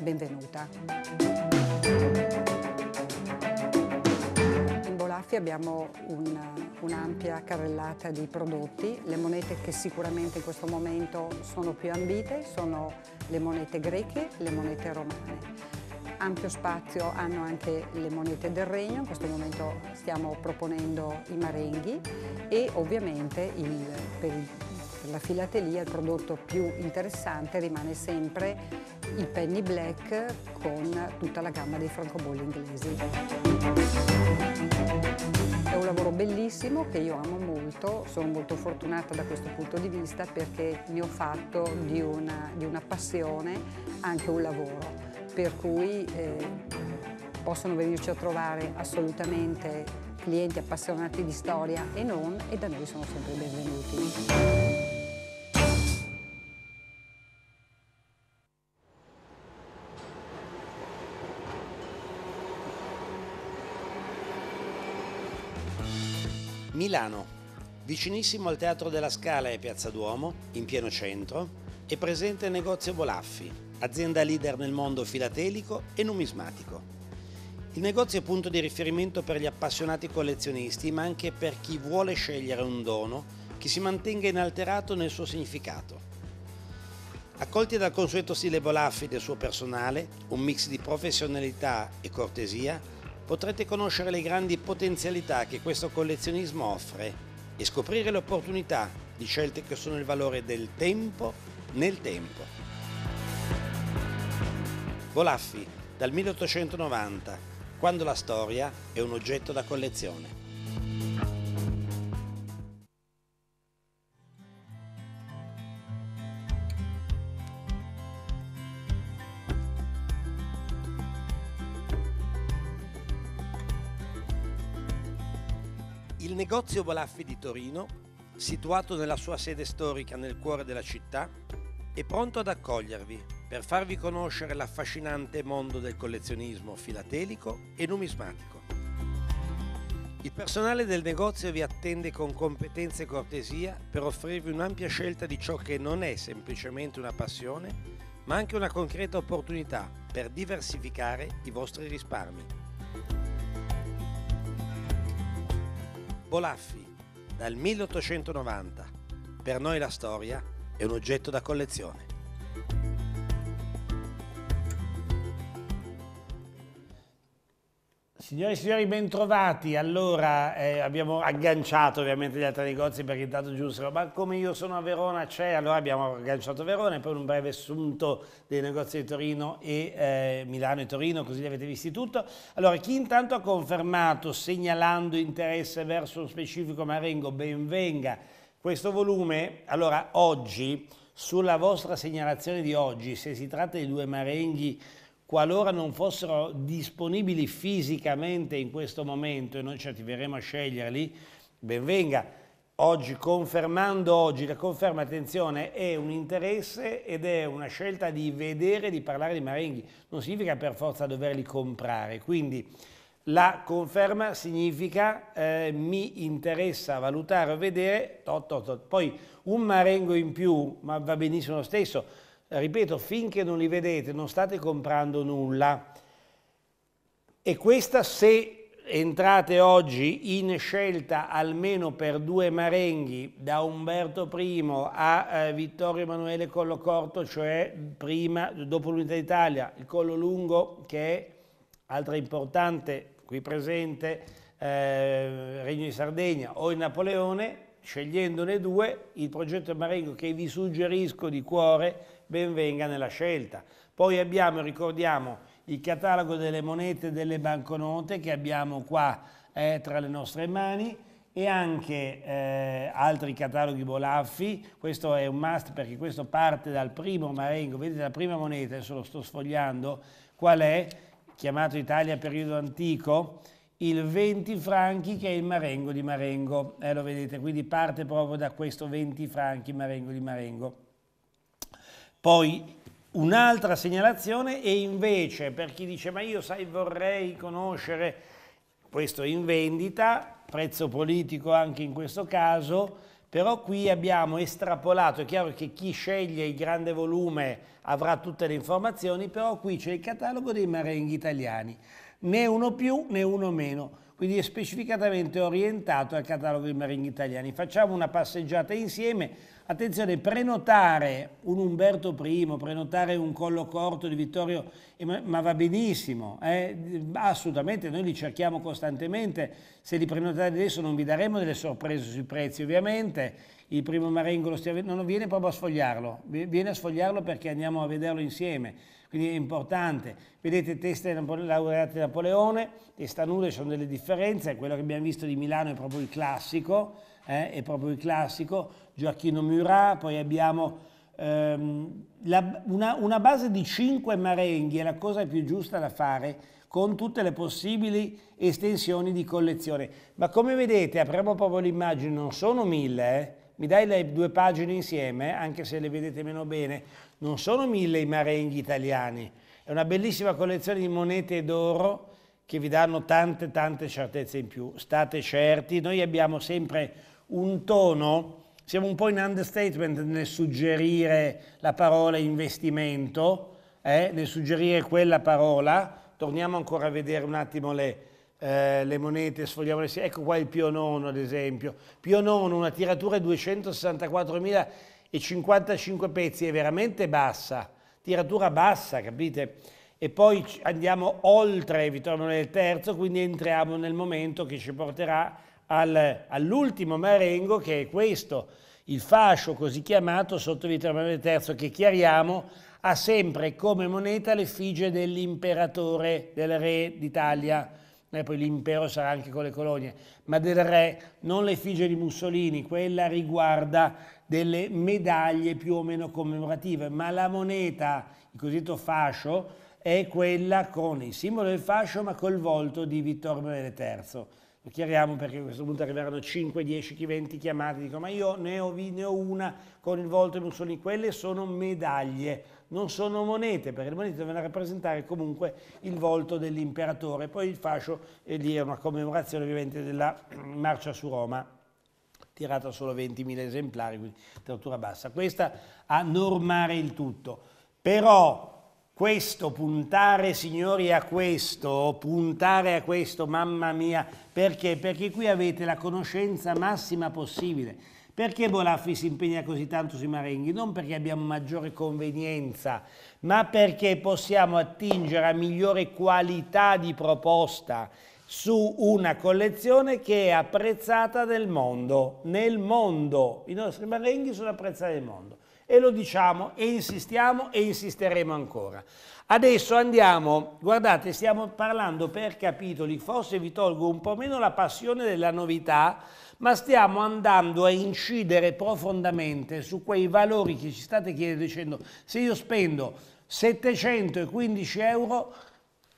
Speaker 2: benvenuta. Raffi abbiamo un'ampia un carrellata di prodotti, le monete che sicuramente in questo momento sono più ambite sono le monete greche, le monete romane. Ampio spazio hanno anche le monete del regno, in questo momento stiamo proponendo i marenghi e ovviamente il, per il la filatelia il prodotto più interessante rimane sempre il penny black con tutta la gamma dei francobolli inglesi. È un lavoro bellissimo che io amo molto, sono molto fortunata da questo punto di vista perché mi ho fatto di una, di una passione anche un lavoro, per cui eh, possono venirci a trovare assolutamente clienti appassionati di storia e non e da noi sono sempre benvenuti.
Speaker 1: Milano, vicinissimo al Teatro della Scala e Piazza Duomo, in pieno centro, è presente il negozio Bolaffi, azienda leader nel mondo filatelico e numismatico. Il negozio è punto di riferimento per gli appassionati collezionisti, ma anche per chi vuole scegliere un dono che si mantenga inalterato nel suo significato. Accolti dal consueto stile Bolaffi del suo personale, un mix di professionalità e cortesia, potrete conoscere le grandi potenzialità che questo collezionismo offre e scoprire le opportunità di scelte che sono il valore del tempo nel tempo. Volaffi dal 1890, quando la storia è un oggetto da collezione. negozio Balaffi di Torino, situato nella sua sede storica nel cuore della città, è pronto ad accogliervi per farvi conoscere l'affascinante mondo del collezionismo filatelico e numismatico. Il personale del negozio vi attende con competenza e cortesia per offrirvi un'ampia scelta di ciò che non è semplicemente una passione, ma anche una concreta opportunità per diversificare i vostri risparmi. Bolaffi, dal 1890. Per noi la storia è un oggetto da collezione. Signore e signori, bentrovati. Allora, eh, abbiamo agganciato ovviamente gli altri negozi perché intanto giunsero, ma come io sono a Verona c'è, allora abbiamo agganciato Verona e poi un breve assunto dei negozi di Torino e eh, Milano e Torino, così li avete visti tutto. Allora, chi intanto ha confermato segnalando interesse verso uno specifico marengo, benvenga. Questo volume, allora, oggi, sulla vostra segnalazione di oggi, se si tratta di due marenghi qualora non fossero disponibili fisicamente in questo momento e noi ci attiveremo a sceglierli, benvenga. Oggi, confermando oggi, la conferma, attenzione, è un interesse ed è una scelta di vedere, di parlare di marenghi. Non significa per forza doverli comprare, quindi la conferma significa eh, mi interessa valutare o vedere, tot, tot, tot. poi un marengo in più, ma va benissimo lo stesso, ripeto, finché non li vedete non state comprando nulla. E questa se entrate oggi in scelta almeno per due marenghi, da Umberto I a eh, Vittorio Emanuele Collo Corto, cioè prima, dopo l'Unità d'Italia, il collo lungo che è altra importante qui presente, eh, Regno di Sardegna o il Napoleone, scegliendone due, il progetto Marengo che vi suggerisco di cuore ben venga nella scelta. Poi abbiamo, ricordiamo, il catalogo delle monete e delle banconote che abbiamo qua eh, tra le nostre mani e anche eh, altri cataloghi Bolaffi, questo è un must perché questo parte dal primo Marengo, vedete la prima moneta, adesso lo sto sfogliando, qual è? Chiamato Italia periodo antico, il 20 franchi che è il Marengo di Marengo, eh, lo vedete, quindi parte proprio da questo 20 franchi Marengo di Marengo. Poi un'altra segnalazione e invece per chi dice ma io sai vorrei conoscere questo in vendita, prezzo politico anche in questo caso, però qui abbiamo estrapolato, è chiaro che chi sceglie il grande volume avrà tutte le informazioni, però qui c'è il catalogo dei marenghi italiani, né uno più né uno meno quindi è specificatamente orientato al catalogo dei marenghi italiani. Facciamo una passeggiata insieme, attenzione, prenotare un Umberto I, prenotare un collo corto di Vittorio, eh, ma va benissimo, eh? assolutamente, noi li cerchiamo costantemente, se li prenotate adesso non vi daremo delle sorprese sui prezzi ovviamente, il primo Marengolo non viene proprio a sfogliarlo, viene a sfogliarlo perché andiamo a vederlo insieme, quindi è importante. Vedete teste laureate di Napoleone, testa nude, ci sono delle differenze, quello che abbiamo visto di Milano è proprio il classico, eh? è proprio il classico, Gioacchino Murat, poi abbiamo ehm, la, una, una, base di 5 marenghi, è la cosa più giusta da fare, con tutte le possibili estensioni di collezione. Ma come vedete, apriamo proprio l'immagine, non sono mille, eh? mi dai le due pagine insieme, anche se le vedete meno bene, non sono mille i marenghi italiani, è una bellissima collezione di monete d'oro che vi danno tante tante certezze in più, state certi, noi abbiamo sempre un tono siamo un po' in understatement nel suggerire la parola investimento, eh, nel suggerire quella parola. Torniamo ancora a vedere un attimo le, eh, le monete, sfogliamo le... Ecco qua il Pio Pionono, ad esempio. Pio Pionono, una tiratura di 264.055 pezzi, è veramente bassa. Tiratura bassa, capite? E poi andiamo oltre Vittorio Emanuele III, quindi entriamo nel momento che ci porterà al, all'ultimo marengo che è questo, il fascio così chiamato sotto Vittorio Vitermanone III che chiariamo ha sempre come moneta l'effigie dell'imperatore, del re d'Italia, e eh, poi l'impero sarà anche con le colonie, ma del re, non l'effigie di Mussolini, quella riguarda delle medaglie più o meno commemorative, ma la moneta, il cosiddetto fascio, è quella con il simbolo del fascio ma col volto di Vittorio Emanuele III lo chiariamo perché a questo punto arriveranno 5, 10, 20 chiamate, dico ma io ne ho, ne ho una con il volto e di Mussolini, quelle sono medaglie, non sono monete, perché le monete devono rappresentare comunque il volto dell'imperatore, poi il fascio è eh, lì è una commemorazione ovviamente della marcia su Roma tirata solo 20.000 esemplari, quindi temperatura bassa. Questa a normare il tutto. Però questo, puntare signori a questo, puntare a questo, mamma mia, perché? Perché qui avete la conoscenza massima possibile. Perché Bolaffi si impegna così tanto sui marenghi? Non perché abbiamo maggiore convenienza, ma perché possiamo attingere a migliore qualità di proposta su una collezione che è apprezzata nel mondo. Nel mondo, i nostri marenghi sono apprezzati nel mondo e lo diciamo e insistiamo e insisteremo ancora. Adesso andiamo, guardate, stiamo parlando per capitoli, forse vi tolgo un po' meno la passione della novità, ma stiamo andando a incidere profondamente su quei valori che ci state chiedendo, dicendo se io spendo 715 euro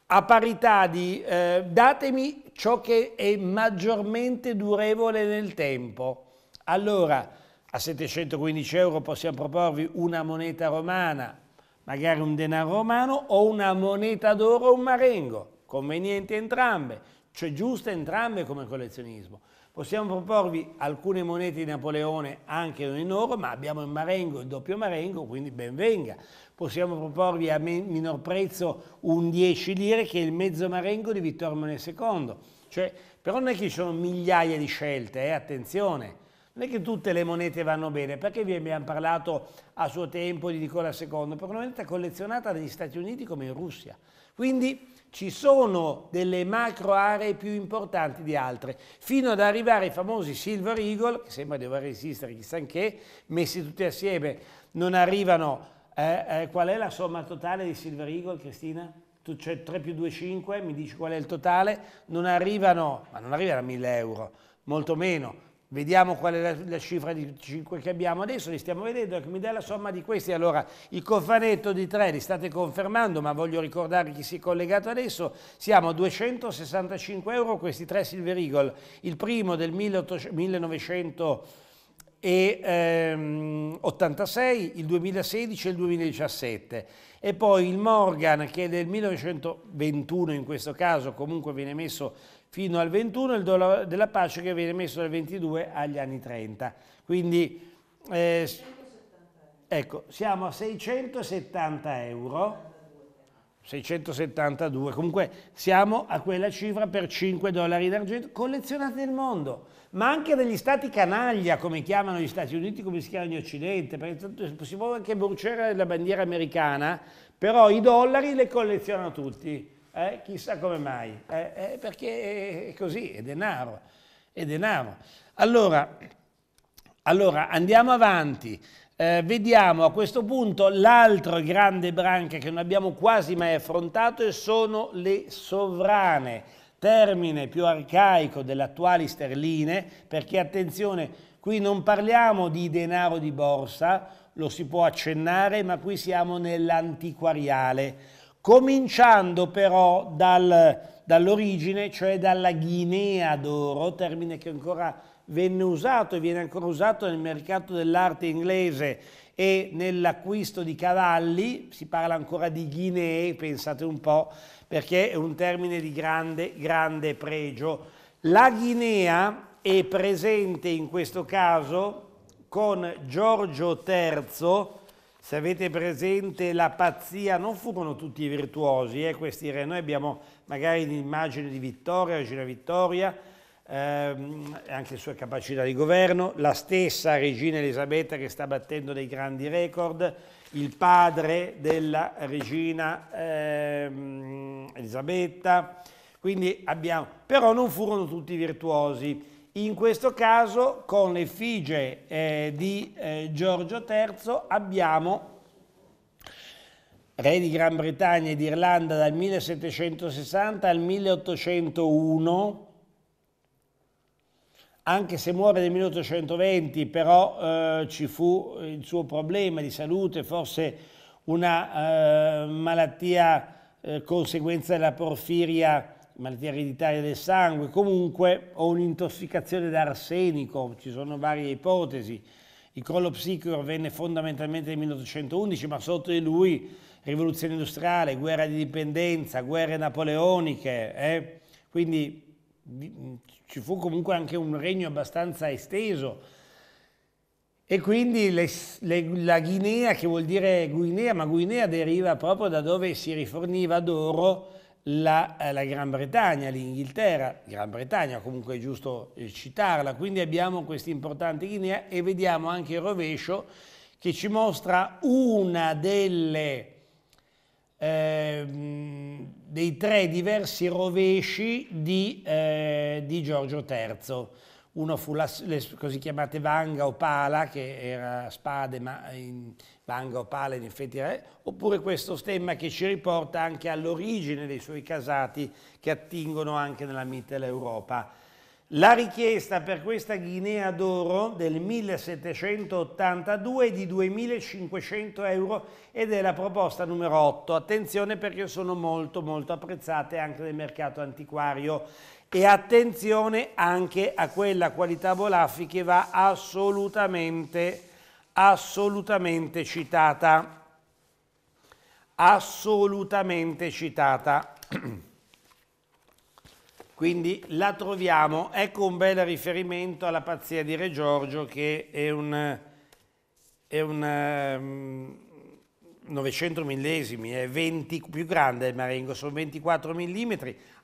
Speaker 1: a parità di eh, datemi ciò che è maggiormente durevole nel tempo. Allora, a 715 euro possiamo proporvi una moneta romana, magari un denaro romano o una moneta d'oro o un marengo, convenienti entrambe, cioè giuste entrambe come collezionismo. Possiamo proporvi alcune monete di Napoleone anche non in oro, ma abbiamo il marengo, il doppio marengo, quindi ben venga. Possiamo proporvi a minor prezzo un 10 lire che è il mezzo marengo di Vittorio Emanuele II. Cioè, però non è che ci sono migliaia di scelte, eh? attenzione non è che tutte le monete vanno bene, perché vi abbiamo parlato a suo tempo di Nicola II, per una moneta collezionata dagli Stati Uniti come in Russia. Quindi ci sono delle macro aree più importanti di altre, fino ad arrivare ai famosi Silver Eagle, che sembra di dover esistere chissà che, messi tutti assieme, non arrivano. Eh, eh, qual è la somma totale di Silver Eagle, Cristina? Tu, cioè 3 più 2, 5, mi dici qual è il totale? Non arrivano, ma non arrivano a 1000 euro, molto meno, Vediamo qual è la, la, cifra di 5 che abbiamo adesso, li stiamo vedendo, ecco, mi dà la somma di questi. Allora, il cofanetto di 3 li state confermando, ma voglio ricordare chi si è collegato adesso. Siamo a 265 euro, questi tre Silver Eagle. Il primo del 18, 1986, ehm, il 2016 e il 2017. E poi il Morgan, che è del 1921 in questo caso, comunque viene messo fino al 21 il dollaro della pace che viene messo dal 22 agli anni 30. Quindi eh, ecco, siamo a 670 euro. 672, comunque siamo a quella cifra per 5 dollari d'argento collezionati nel mondo, ma anche dagli stati canaglia, come chiamano gli Stati Uniti, come si chiamano in Occidente, perché si può anche bruciare la bandiera americana, però i dollari le collezionano tutti eh, chissà come mai, eh, eh, perché è così, è denaro, è denaro. Allora, allora andiamo avanti, eh, vediamo a questo punto l'altro grande branca che non abbiamo quasi mai affrontato e sono le sovrane, termine più arcaico delle attuali sterline, perché attenzione, qui non parliamo di denaro di borsa, lo si può accennare, ma qui siamo nell'antiquariale cominciando però dal, dall'origine, cioè dalla Guinea d'oro, termine che ancora venne usato e viene ancora usato nel mercato dell'arte inglese e nell'acquisto di cavalli, si parla ancora di Guinea, pensate un po', perché è un termine di grande, grande pregio. La Guinea è presente in questo caso con Giorgio III se avete presente la pazzia, non furono tutti virtuosi eh, questi re, noi abbiamo magari l'immagine di Vittoria, Regina Vittoria, ehm, anche le sue capacità di governo, la stessa Regina Elisabetta che sta battendo dei grandi record, il padre della Regina ehm, Elisabetta, quindi abbiamo, però non furono tutti virtuosi in questo caso con l'effigie eh, di eh, Giorgio III abbiamo re di Gran Bretagna e d'Irlanda dal 1760 al 1801, anche se muore nel 1820, però eh, ci fu il suo problema di salute, forse una eh, malattia eh, conseguenza della porfiria malattia ereditaria del sangue, comunque, o un'intossicazione da arsenico, ci sono varie ipotesi. Il crollo psichico avvenne fondamentalmente nel 1811, ma sotto di lui rivoluzione industriale, guerra di dipendenza, guerre napoleoniche, eh? quindi ci fu comunque anche un regno abbastanza esteso. E quindi le, le, la Guinea, che vuol dire Guinea, ma Guinea deriva proprio da dove si riforniva d'oro la, eh, la, Gran Bretagna, l'Inghilterra, Gran Bretagna comunque è giusto eh, citarla, quindi abbiamo questa importante linee e vediamo anche il rovescio che ci mostra una delle, eh, dei tre diversi rovesci di, eh, di Giorgio III. Uno fu la, le così chiamate vanga o pala, che era spade ma in, Bangopale in effetti re, eh, oppure questo stemma che ci riporta anche all'origine dei suoi casati che attingono anche nella Mitteleuropa. La richiesta per questa Guinea d'oro del 1782 è di 2.500 euro ed è la proposta numero 8. Attenzione perché sono molto molto apprezzate anche nel mercato antiquario e attenzione anche a quella qualità Bolaffi che va assolutamente assolutamente citata. Assolutamente citata. Quindi la troviamo, ecco un bel riferimento alla pazzia di Re Giorgio che è un, è un um, ehm, 900 millesimi, è 20, più grande il Marengo, sono 24 mm,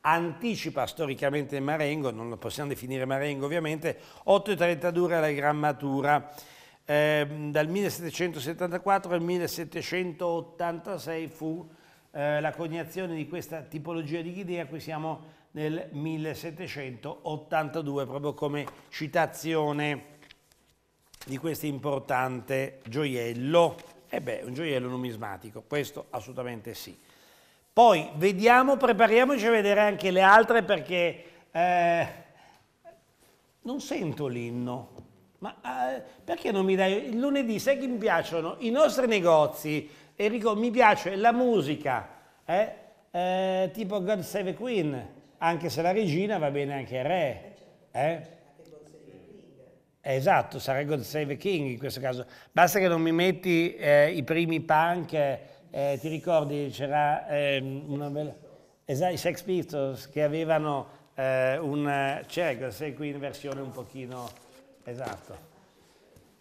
Speaker 1: anticipa storicamente il Marengo, non lo possiamo definire Marengo ovviamente, 8,32 alla grammatura Ehm, dal 1774 al 1786 fu eh, la coniazione di questa tipologia di ghidea, qui siamo nel 1782, proprio come citazione di questo importante gioiello. E eh beh, un gioiello numismatico, questo assolutamente sì. Poi vediamo, prepariamoci a vedere anche le altre perché eh, non sento l'inno. Ma eh, perché non mi dai il lunedì? Sai che mi piacciono i nostri negozi. Enrico, mi piace la musica, eh? Eh, tipo God Save the Queen, anche se la regina va bene anche il re. Eh? Esatto, sarà God Save the King in questo caso. Basta che non mi metti eh, i primi punk, eh, ti ricordi c'era ehm, una bella... Esatto, i Sex Pistols che avevano un... c'era God Save the Queen in versione un pochino Esatto.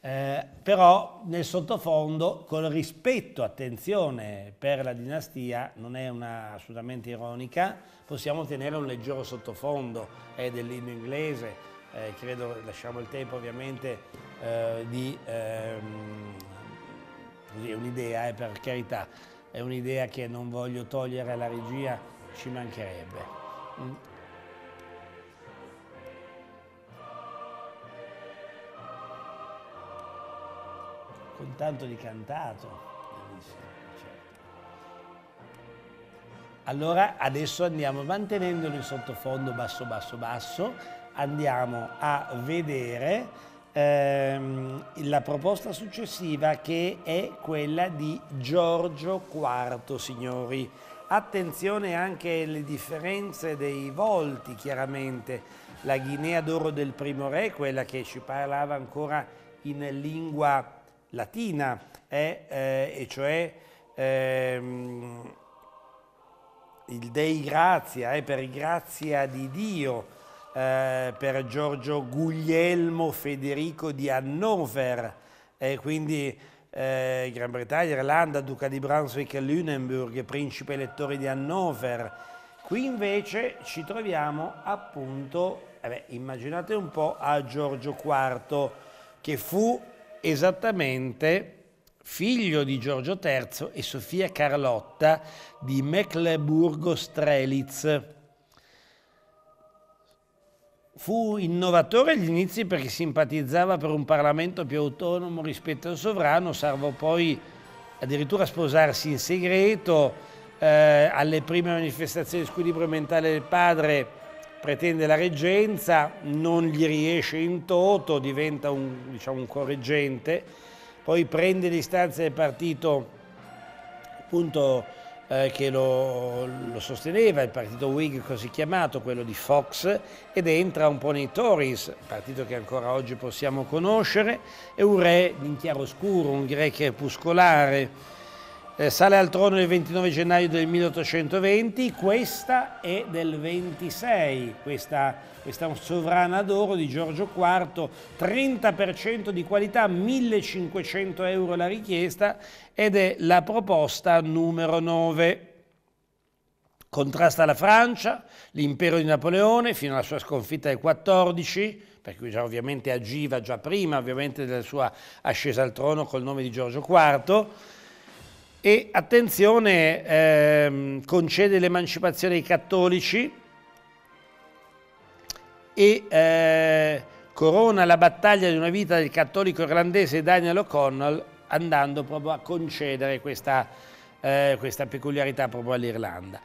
Speaker 1: Eh, però nel sottofondo, col rispetto, attenzione, per la dinastia, non è una assolutamente ironica, possiamo tenere un leggero sottofondo eh, dell'inno inglese, eh, credo lasciamo il tempo ovviamente eh, di... Ehm, è un'idea, eh, per carità, è un'idea che non voglio togliere alla regia, ci mancherebbe. Mm. con tanto di cantato. Benissimo, certo. Allora adesso andiamo mantenendolo in sottofondo basso basso basso, andiamo a vedere ehm, la proposta successiva che è quella di Giorgio IV, signori. Attenzione anche alle differenze dei volti, chiaramente. La Guinea d'oro del primo re, quella che ci parlava ancora in lingua latina, è, eh, e cioè ehm, il Dei Grazia, eh, per grazia di Dio, eh, per Giorgio Guglielmo Federico di Hannover, eh, quindi eh, Gran Bretagna, Irlanda, Duca di Brunswick e Lunenburg, principe elettore di Hannover. Qui invece ci troviamo appunto, eh beh, immaginate un po', a Giorgio IV, che fu esattamente figlio di Giorgio III e Sofia Carlotta di Mecklenburgo-Strelitz. Fu innovatore agli inizi perché simpatizzava per un Parlamento più autonomo rispetto al sovrano, salvo poi addirittura sposarsi in segreto, eh, alle prime manifestazioni di squilibrio mentale del padre pretende la reggenza, non gli riesce in toto, diventa un, diciamo, un correggente, poi prende le istanze del partito appunto, eh, che lo, lo, sosteneva, il partito Whig così chiamato, quello di Fox, ed entra un po' nei Tories, partito che ancora oggi possiamo conoscere, è un re in chiaroscuro, un re crepuscolare, eh, sale al trono il 29 gennaio del 1820, questa è del 26, questa, questa sovrana d'oro di Giorgio IV, 30% di qualità, 1500 euro la richiesta ed è la proposta numero 9. Contrasta la Francia, l'impero di Napoleone fino alla sua sconfitta del 14, per cui già ovviamente agiva già prima, ovviamente della sua ascesa al trono col nome di Giorgio IV e attenzione, ehm, concede l'emancipazione ai cattolici e eh, corona la battaglia di una vita del cattolico irlandese Daniel O'Connell andando proprio a concedere questa, eh, questa peculiarità proprio all'Irlanda.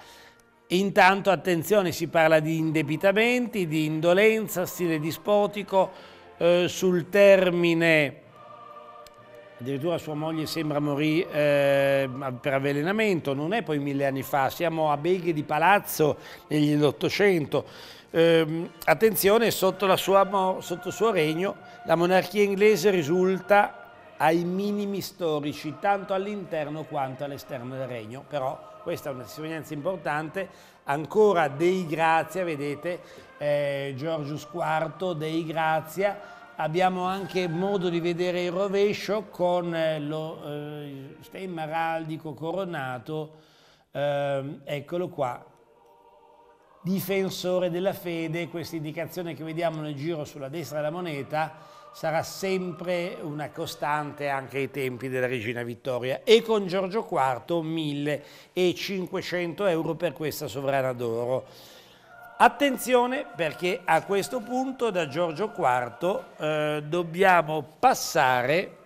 Speaker 1: Intanto, attenzione, si parla di indebitamenti, di indolenza, stile dispotico, eh, sul termine addirittura sua moglie sembra morì eh, per avvelenamento, non è poi mille anni fa, siamo a Beghe di Palazzo negli 800. Eh, attenzione, sotto, sua, sotto il suo regno la monarchia inglese risulta ai minimi storici, tanto all'interno quanto all'esterno del regno, però questa è una testimonianza importante, ancora dei Grazia, vedete, eh, Giorgius IV dei Grazia, abbiamo anche modo di vedere il rovescio con eh, lo eh, stemma araldico coronato, eh, eccolo qua, difensore della fede, questa indicazione che vediamo nel giro sulla destra della moneta sarà sempre una costante anche ai tempi della regina Vittoria e con Giorgio IV 1500 euro per questa sovrana d'oro. Attenzione perché a questo punto da Giorgio IV eh, dobbiamo passare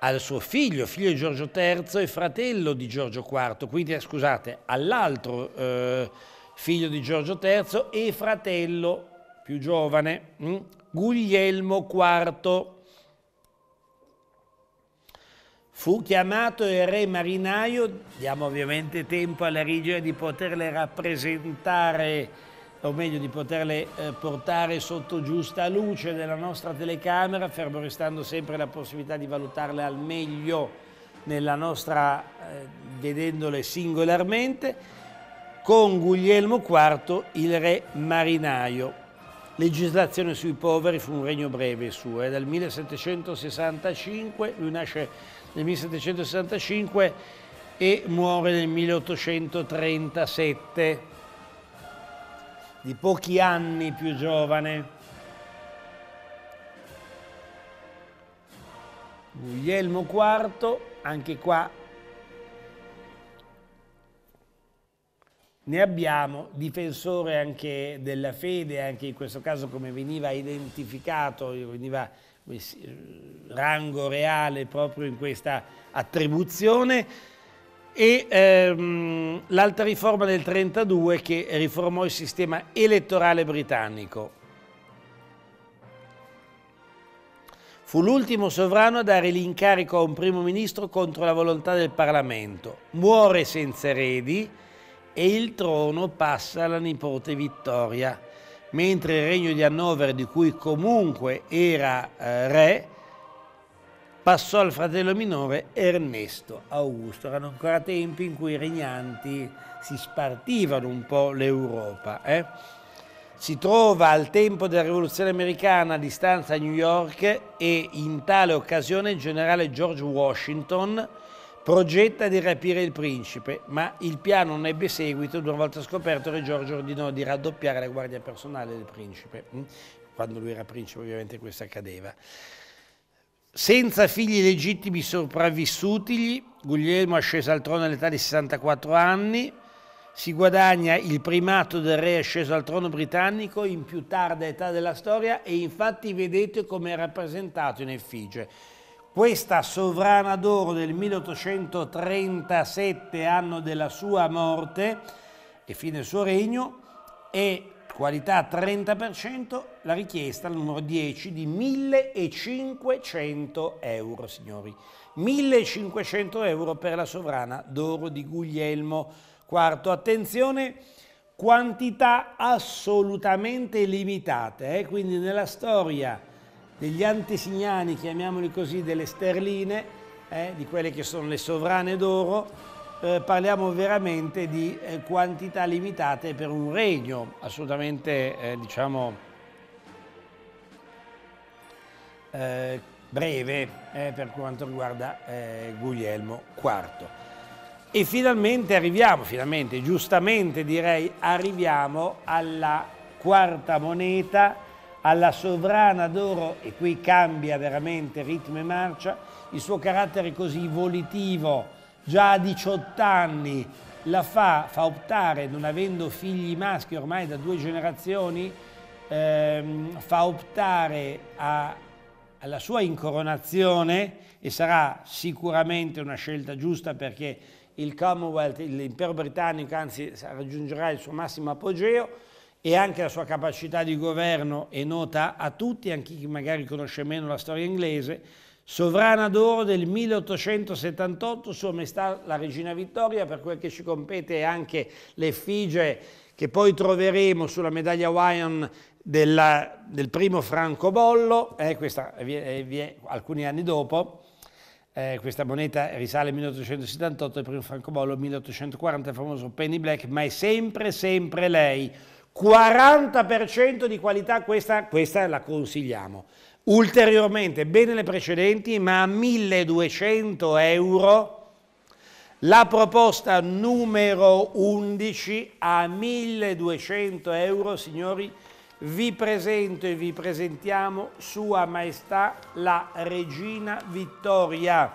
Speaker 1: al suo figlio, figlio di Giorgio III e fratello di Giorgio IV, quindi eh, scusate, all'altro eh, figlio di Giorgio III e fratello più giovane, mh? Mm? Guglielmo IV. Fu chiamato il re marinaio, diamo ovviamente tempo alla rigida di poterle rappresentare o meglio di poterle eh, portare sotto giusta luce della nostra telecamera, fermo restando sempre la possibilità di valutarle al meglio nella nostra, eh, vedendole singolarmente, con Guglielmo IV il re marinaio. Legislazione sui poveri fu un regno breve il suo, eh, dal 1765, lui nasce nel 1765 e muore nel 1837 di pochi anni più giovane. Guglielmo IV, anche qua ne abbiamo, difensore anche della fede, anche in questo caso come veniva identificato, veniva eh, rango reale proprio in questa attribuzione, e ehm, l'altra riforma del 32 che riformò il sistema elettorale britannico. Fu l'ultimo sovrano a dare l'incarico a un primo ministro contro la volontà del Parlamento. Muore senza eredi e il trono passa alla nipote Vittoria, mentre il regno di Hannover, di cui comunque era eh, re, passò al fratello minore Ernesto Augusto. Erano ancora tempi in cui i regnanti si spartivano un po' l'Europa. Eh? Si trova al tempo della rivoluzione americana a distanza a New York e in tale occasione il generale George Washington progetta di rapire il principe, ma il piano non ebbe seguito. Una volta scoperto, Re Giorgio ordinò di raddoppiare la guardia personale del principe. Mm? Quando lui era principe, ovviamente questo accadeva. Senza figli legittimi sopravvissutigli, Guglielmo ascese al trono all'età di 64 anni, si guadagna il primato del re asceso al trono britannico in più tarda età della storia e infatti vedete come è rappresentato in effigie. Questa sovrana d'oro del 1837, anno della sua morte e fine del suo regno, è qualità 30%, la richiesta al numero 10 di 1500 euro, signori. 1500 euro per la sovrana d'oro di Guglielmo IV. Attenzione, quantità assolutamente limitate, eh? quindi nella storia degli antesignani, chiamiamoli così, delle sterline, eh? di quelle che sono le sovrane d'oro, eh, parliamo veramente di eh, quantità limitate per un regno assolutamente eh, diciamo eh, breve eh, per quanto riguarda eh, Guglielmo IV e finalmente arriviamo finalmente giustamente direi arriviamo alla quarta moneta alla sovrana d'oro e qui cambia veramente ritmo e marcia il suo carattere così volitivo già a 18 anni la fa, fa optare, non avendo figli maschi ormai da due generazioni, ehm, fa optare a, alla sua incoronazione e sarà sicuramente una scelta giusta perché il Commonwealth, l'impero britannico, anzi raggiungerà il suo massimo apogeo e anche la sua capacità di governo è nota a tutti, anche chi magari conosce meno la storia inglese, sovrana d'oro del 1878, Sua Maestà la Regina Vittoria, per quel che ci compete è anche l'effigie che poi troveremo sulla medaglia Hawaiian della, del primo francobollo, eh, questa è, è, alcuni anni dopo, eh, questa moneta risale al 1878, il primo francobollo 1840, il famoso Penny Black, ma è sempre, sempre lei. 40% di qualità, questa, questa la consigliamo ulteriormente bene le precedenti, ma a 1200 euro la proposta numero 11 a 1200 euro, signori, vi presento e vi presentiamo Sua Maestà la Regina Vittoria.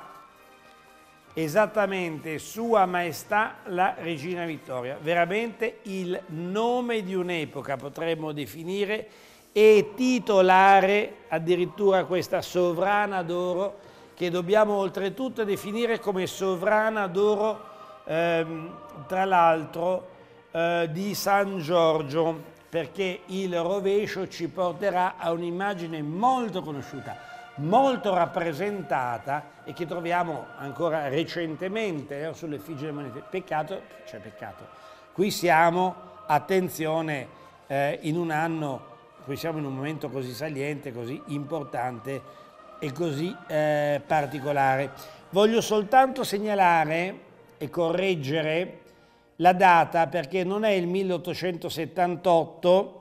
Speaker 1: Esattamente, Sua Maestà la Regina Vittoria. Veramente il nome di un'epoca, potremmo definire, e titolare addirittura questa sovrana d'oro che dobbiamo oltretutto definire come sovrana d'oro ehm, tra l'altro eh, di San Giorgio perché il rovescio ci porterà a un'immagine molto conosciuta, molto rappresentata e che troviamo ancora recentemente eh, sull'effigie delle monete. Peccato, cioè peccato, qui siamo, attenzione, eh, in un anno poi siamo in un momento così saliente, così importante e così eh, particolare. Voglio soltanto segnalare e correggere la data perché non è il 1878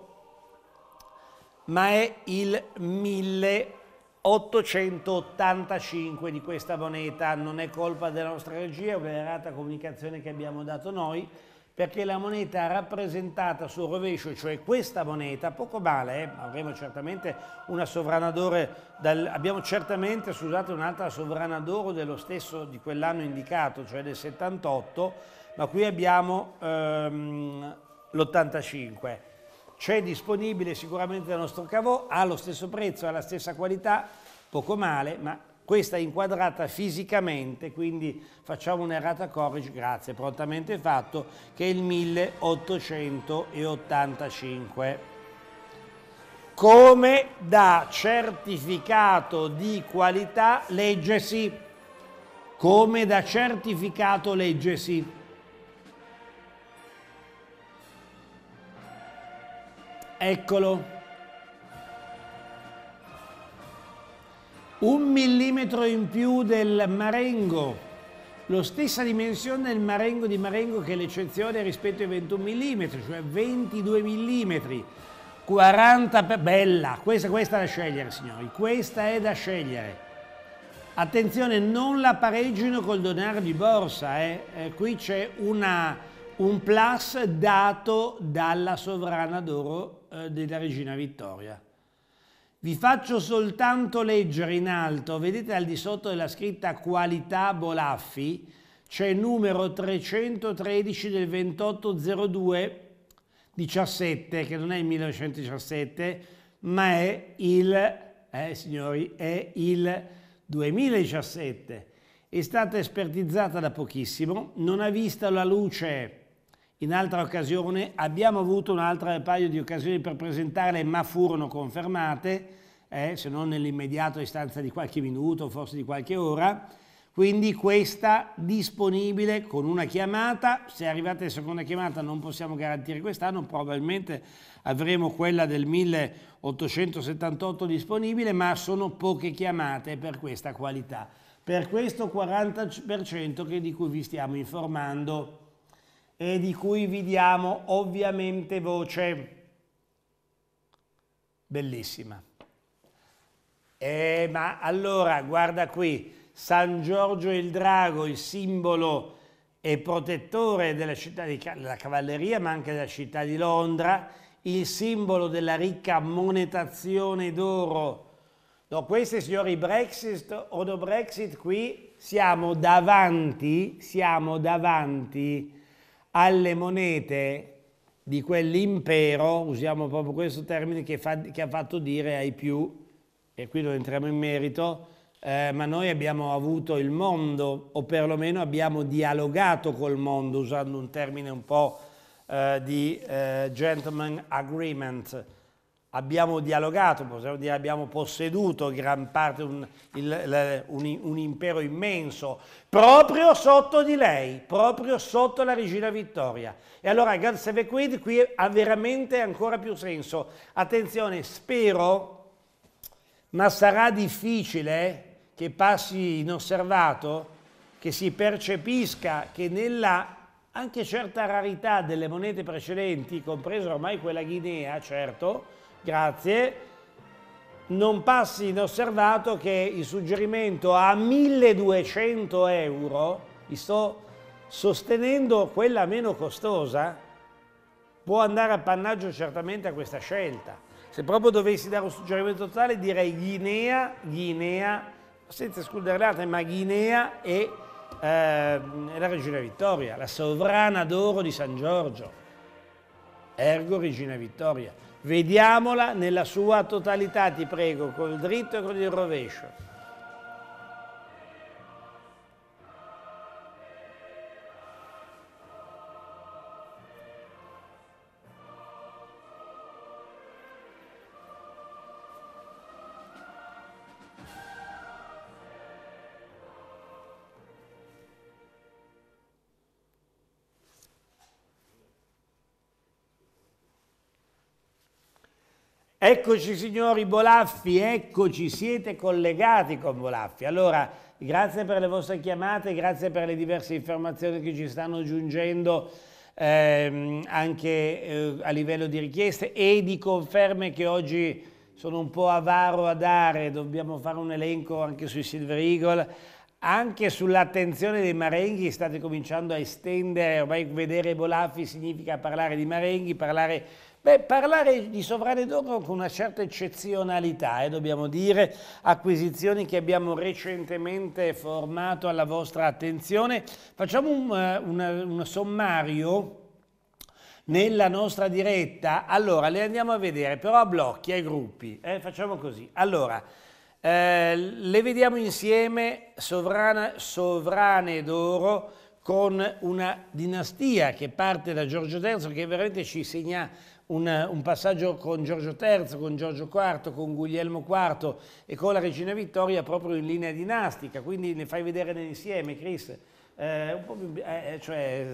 Speaker 1: ma è il 1885 di questa moneta, non è colpa della nostra regia, è un'errata comunicazione che abbiamo dato noi, perché la moneta rappresentata sul rovescio, cioè questa moneta, poco male, eh, avremo certamente una sovrana d'oro, abbiamo certamente, scusate, un'altra sovrana d'oro dello stesso, di quell'anno indicato, cioè del 78, ma qui abbiamo ehm, l'85. C'è disponibile sicuramente dal nostro cavò, ha lo stesso prezzo, ha la stessa qualità, poco male, ma questa è inquadrata fisicamente, quindi facciamo un'errata corrige, grazie, prontamente fatto, che è il 1885. Come da certificato di qualità leggesi, come da certificato leggesi. Eccolo. un millimetro in più del Marengo, lo stessa dimensione del Marengo di Marengo che è l'eccezione rispetto ai 21 mm, cioè 22 mm, 40 per... bella, questa, questa è da scegliere signori, questa è da scegliere. Attenzione, non la pareggino col Donar di Borsa, eh. Eh, qui c'è un plus dato dalla sovrana d'oro eh, della regina Vittoria. Vi faccio soltanto leggere in alto, vedete al di sotto della scritta qualità Bolaffi, c'è il numero 313 del 2802 17, che non è il 1917, ma è il, eh, signori, è il 2017. È stata espertizzata da pochissimo, non ha visto la luce in altra occasione, abbiamo avuto un altro paio di occasioni per presentarle ma furono confermate, eh, se non nell'immediato istanza di qualche minuto, forse di qualche ora, quindi questa disponibile con una chiamata, se arrivate alla seconda chiamata non possiamo garantire quest'anno, probabilmente avremo quella del 1878 disponibile, ma sono poche chiamate per questa qualità, per questo 40% di cui vi stiamo informando e di cui vi diamo ovviamente voce. Bellissima. Eh, ma allora, guarda qui, San Giorgio il Drago, il simbolo e protettore della, città di, della cavalleria, ma anche della città di Londra, il simbolo della ricca monetazione d'oro. No, questi signori Brexit o no Brexit qui siamo davanti, siamo davanti alle monete di quell'impero, usiamo proprio questo termine, che, fa, che, ha fatto dire ai più, e qui non entriamo in merito, eh, ma noi abbiamo avuto il mondo, o perlomeno abbiamo dialogato col mondo, usando un termine un po' eh, di eh, gentleman agreement, abbiamo dialogato, possiamo dire abbiamo posseduto gran parte un, il, un, un, impero immenso, proprio sotto di lei, proprio sotto la regina Vittoria. E allora God Save Queen qui ha veramente ancora più senso. Attenzione, spero, ma sarà difficile che passi inosservato, che si percepisca che nella anche certa rarità delle monete precedenti, compresa ormai quella Guinea, certo, Grazie. Non passi inosservato che il suggerimento a 1200 euro, vi sto sostenendo quella meno costosa, può andare appannaggio certamente a questa scelta. Se proprio dovessi dare un suggerimento totale direi Guinea, Guinea, senza escludere l'altra, ma Guinea e eh, la regina Vittoria, la sovrana d'oro di San Giorgio, ergo regina Vittoria. Vediamola nella sua totalità, ti prego, col dritto e con il rovescio. Eccoci signori Bolaffi, eccoci, siete collegati con Bolaffi. Allora, grazie per le vostre chiamate, grazie per le diverse informazioni che ci stanno giungendo ehm, anche eh, a livello di richieste e di conferme che oggi sono un po' avaro a dare, dobbiamo fare un elenco anche sui Silver Eagle, anche sull'attenzione dei marenghi state cominciando a estendere, ormai vedere Bolaffi significa parlare di marenghi, parlare di Beh, parlare di sovrane d'oro con una certa eccezionalità, eh, dobbiamo dire, acquisizioni che abbiamo recentemente formato alla vostra attenzione. Facciamo un, eh, un, eh, un sommario nella nostra diretta. Allora, le andiamo a vedere, però a blocchi, ai gruppi. Eh, facciamo così. Allora, eh, le vediamo insieme, sovrana, sovrane d'oro, con una dinastia che parte da Giorgio III, che veramente ci segna un, un, passaggio con Giorgio III, con Giorgio IV, con Guglielmo IV e con la regina Vittoria proprio in linea dinastica, quindi ne fai vedere nell'insieme, Chris. Eh, un po più, eh, cioè,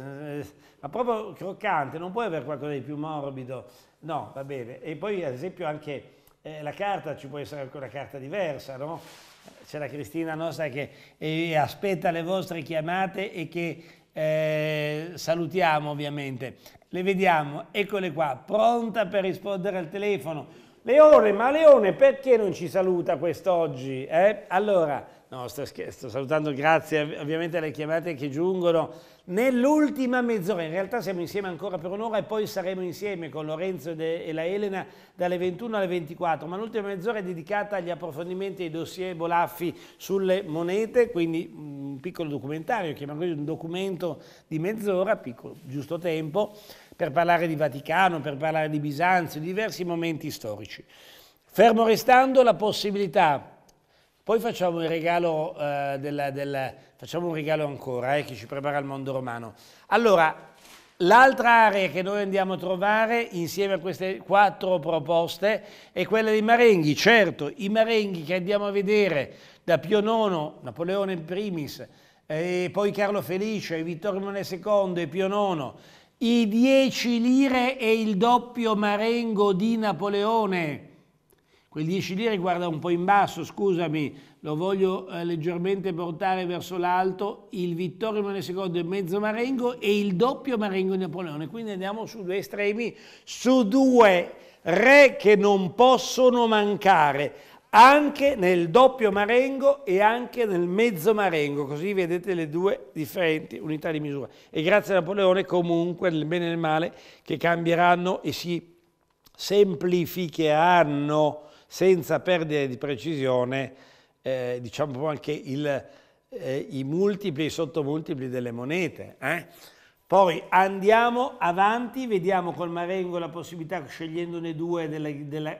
Speaker 1: eh, ma proprio croccante, non puoi avere qualcosa di più morbido. No, va bene. E poi ad esempio anche eh, la carta, ci può essere anche una carta diversa, no? C'è la Cristina nostra che eh, aspetta le vostre chiamate e che eh, salutiamo ovviamente le vediamo, eccole qua, pronta per rispondere al telefono. Leone, ma Leone perché non ci saluta quest'oggi? Eh? Allora, no, sto, sto salutando, grazie ovviamente alle chiamate che giungono, nell'ultima mezz'ora, in realtà siamo insieme ancora per un'ora e poi saremo insieme con Lorenzo e la Elena dalle 21 alle 24, ma l'ultima mezz'ora è dedicata agli approfondimenti dei dossier Bolaffi sulle monete, quindi mm, un piccolo documentario, chiamiamo così un documento di mezz'ora, piccolo, giusto tempo, per parlare di Vaticano, per parlare di Bisanzio, diversi momenti storici. Fermo restando la possibilità, poi facciamo il regalo eh, della, della Facciamo un regalo ancora, eh, che ci prepara il mondo romano. Allora, l'altra area che noi andiamo a trovare insieme a queste quattro proposte è quella dei marenghi. Certo, i marenghi che andiamo a vedere da Pio IX, Napoleone in primis, e poi Carlo Felice, Vittorio Emanuele II e Pio IX, i 10 lire e il doppio marengo di Napoleone. Quel 10 lire guarda un po' in basso, scusami, lo voglio eh, leggermente portare verso l'alto, il Vittorio Emanuele II è mezzo marengo e il doppio marengo di Napoleone, quindi andiamo su due estremi, su due re che non possono mancare, anche nel doppio marengo e anche nel mezzo marengo, così vedete le due differenti unità di misura. E grazie a Napoleone comunque nel bene e nel male che cambieranno e si semplificheranno senza perdere di precisione eh, diciamo anche il, eh, i multipli e i sottomultipli delle monete. Eh? Poi andiamo avanti, vediamo col Marengo la possibilità, scegliendone due della, della,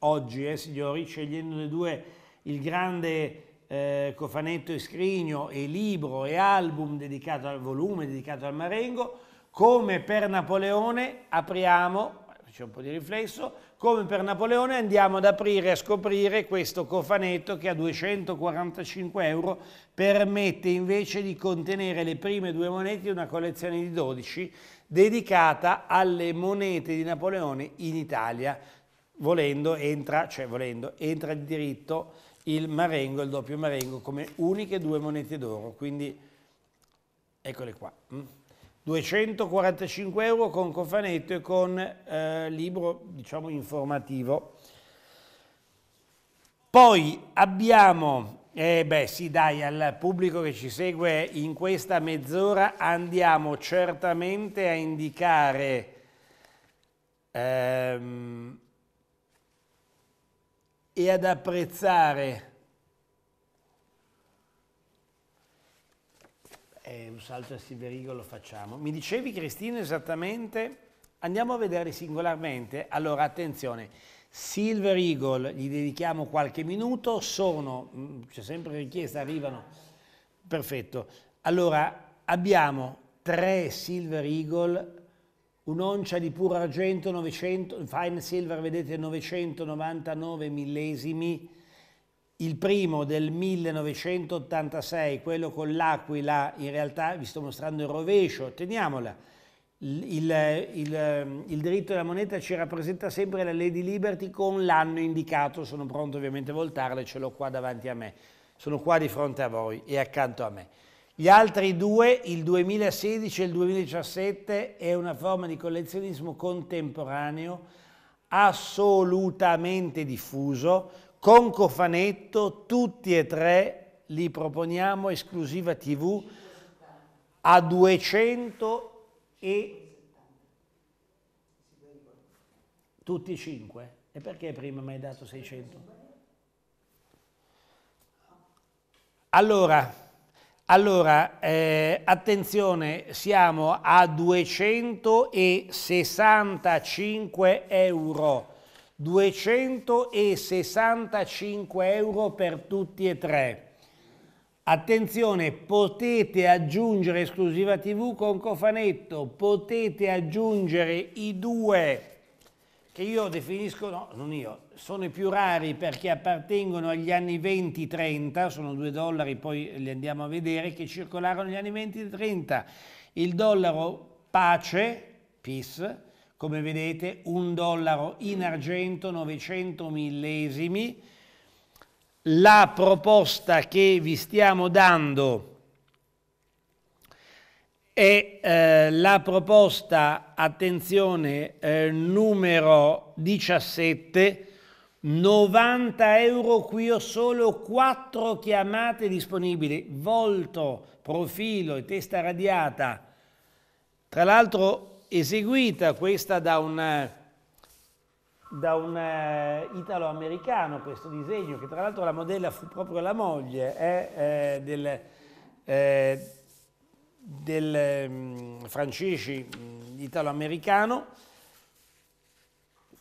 Speaker 1: oggi, eh, signori, scegliendone due il grande eh, cofanetto e scrigno e libro e album dedicato al volume, dedicato al Marengo, come per Napoleone apriamo, c'è un po' di riflesso, come per Napoleone andiamo ad aprire e a scoprire questo cofanetto che a 245 euro permette invece di contenere le prime due monete di una collezione di 12 dedicata alle monete di Napoleone in Italia. Volendo entra, cioè volendo, entra di diritto il marengo, il doppio marengo come uniche due monete d'oro, quindi eccole qua. Mm. 245 euro con cofanetto e con eh, libro diciamo informativo. Poi abbiamo, eh beh sì dai, al pubblico che ci segue in questa mezz'ora andiamo certamente a indicare ehm, e ad apprezzare eh, un salto a Siberigo lo facciamo. Mi dicevi Cristino esattamente, andiamo a vedere singolarmente, allora attenzione, Silver Eagle, gli dedichiamo qualche minuto, sono, mm, c'è sempre richiesta, arrivano, perfetto. Allora abbiamo tre Silver Eagle, un'oncia di puro argento, 900, fine silver vedete 999 millesimi, il primo del 1986, quello con l'Aquila, in realtà vi sto mostrando il rovescio, teniamola. Il, il, il, diritto della moneta ci rappresenta sempre la Lady Liberty con l'anno indicato, sono pronto ovviamente a voltarla, ce l'ho qua davanti a me, sono qua di fronte a voi e accanto a me. Gli altri due, il 2016 e il 2017, è una forma di collezionismo contemporaneo assolutamente diffuso, con Cofanetto, tutti e tre li proponiamo esclusiva TV a 200 e tutti e cinque. E perché prima mi hai dato 600? Allora, allora eh, attenzione, siamo a 265 euro 265 euro per tutti e tre. Attenzione, potete aggiungere esclusiva TV con cofanetto, potete aggiungere i due che io definisco, no, non io, sono i più rari perché appartengono agli anni 20-30, sono due dollari, poi li andiamo a vedere, che circolarono negli anni 20-30. Il dollaro pace, peace, come vedete un dollaro in argento 900 millesimi. La proposta che vi stiamo dando è eh, la proposta, attenzione, eh, numero 17, 90 euro qui ho solo quattro chiamate disponibili, volto, profilo e testa radiata. Tra l'altro eseguita questa da un, da un eh, italo-americano, questo disegno, che tra l'altro la modella fu proprio la moglie eh, eh, del, eh, del um, mm, francese mm, italo-americano,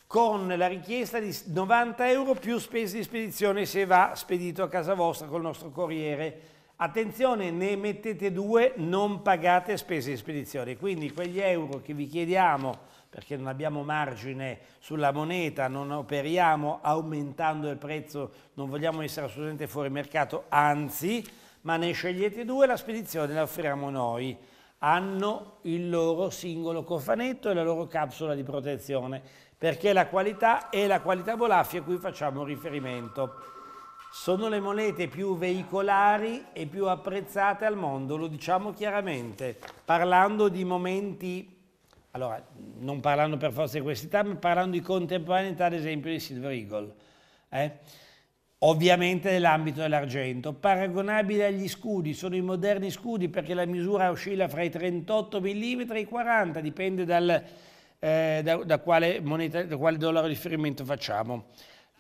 Speaker 1: con la richiesta di 90 euro più spese di spedizione se va spedito a casa vostra col nostro corriere Attenzione, ne mettete due, non pagate spese di spedizione, quindi quegli euro che vi chiediamo perché non abbiamo margine sulla moneta, non operiamo aumentando il prezzo, non vogliamo essere assolutamente fuori mercato, anzi, ma ne scegliete due, la spedizione la offriamo noi. Hanno il loro singolo cofanetto e la loro capsula di protezione, perché la qualità è la qualità Bolaffi a cui facciamo riferimento sono le monete più veicolari e più apprezzate al mondo, lo diciamo chiaramente, parlando di momenti, allora non parlando per forza di quest'età, ma parlando di contemporaneità ad esempio di Silver Eagle, eh? ovviamente nell'ambito dell'argento, paragonabile agli scudi, sono i moderni scudi perché la misura oscilla fra i 38 mm e i 40, dipende dal, eh, da, da, quale moneta, da quale dollaro di riferimento facciamo.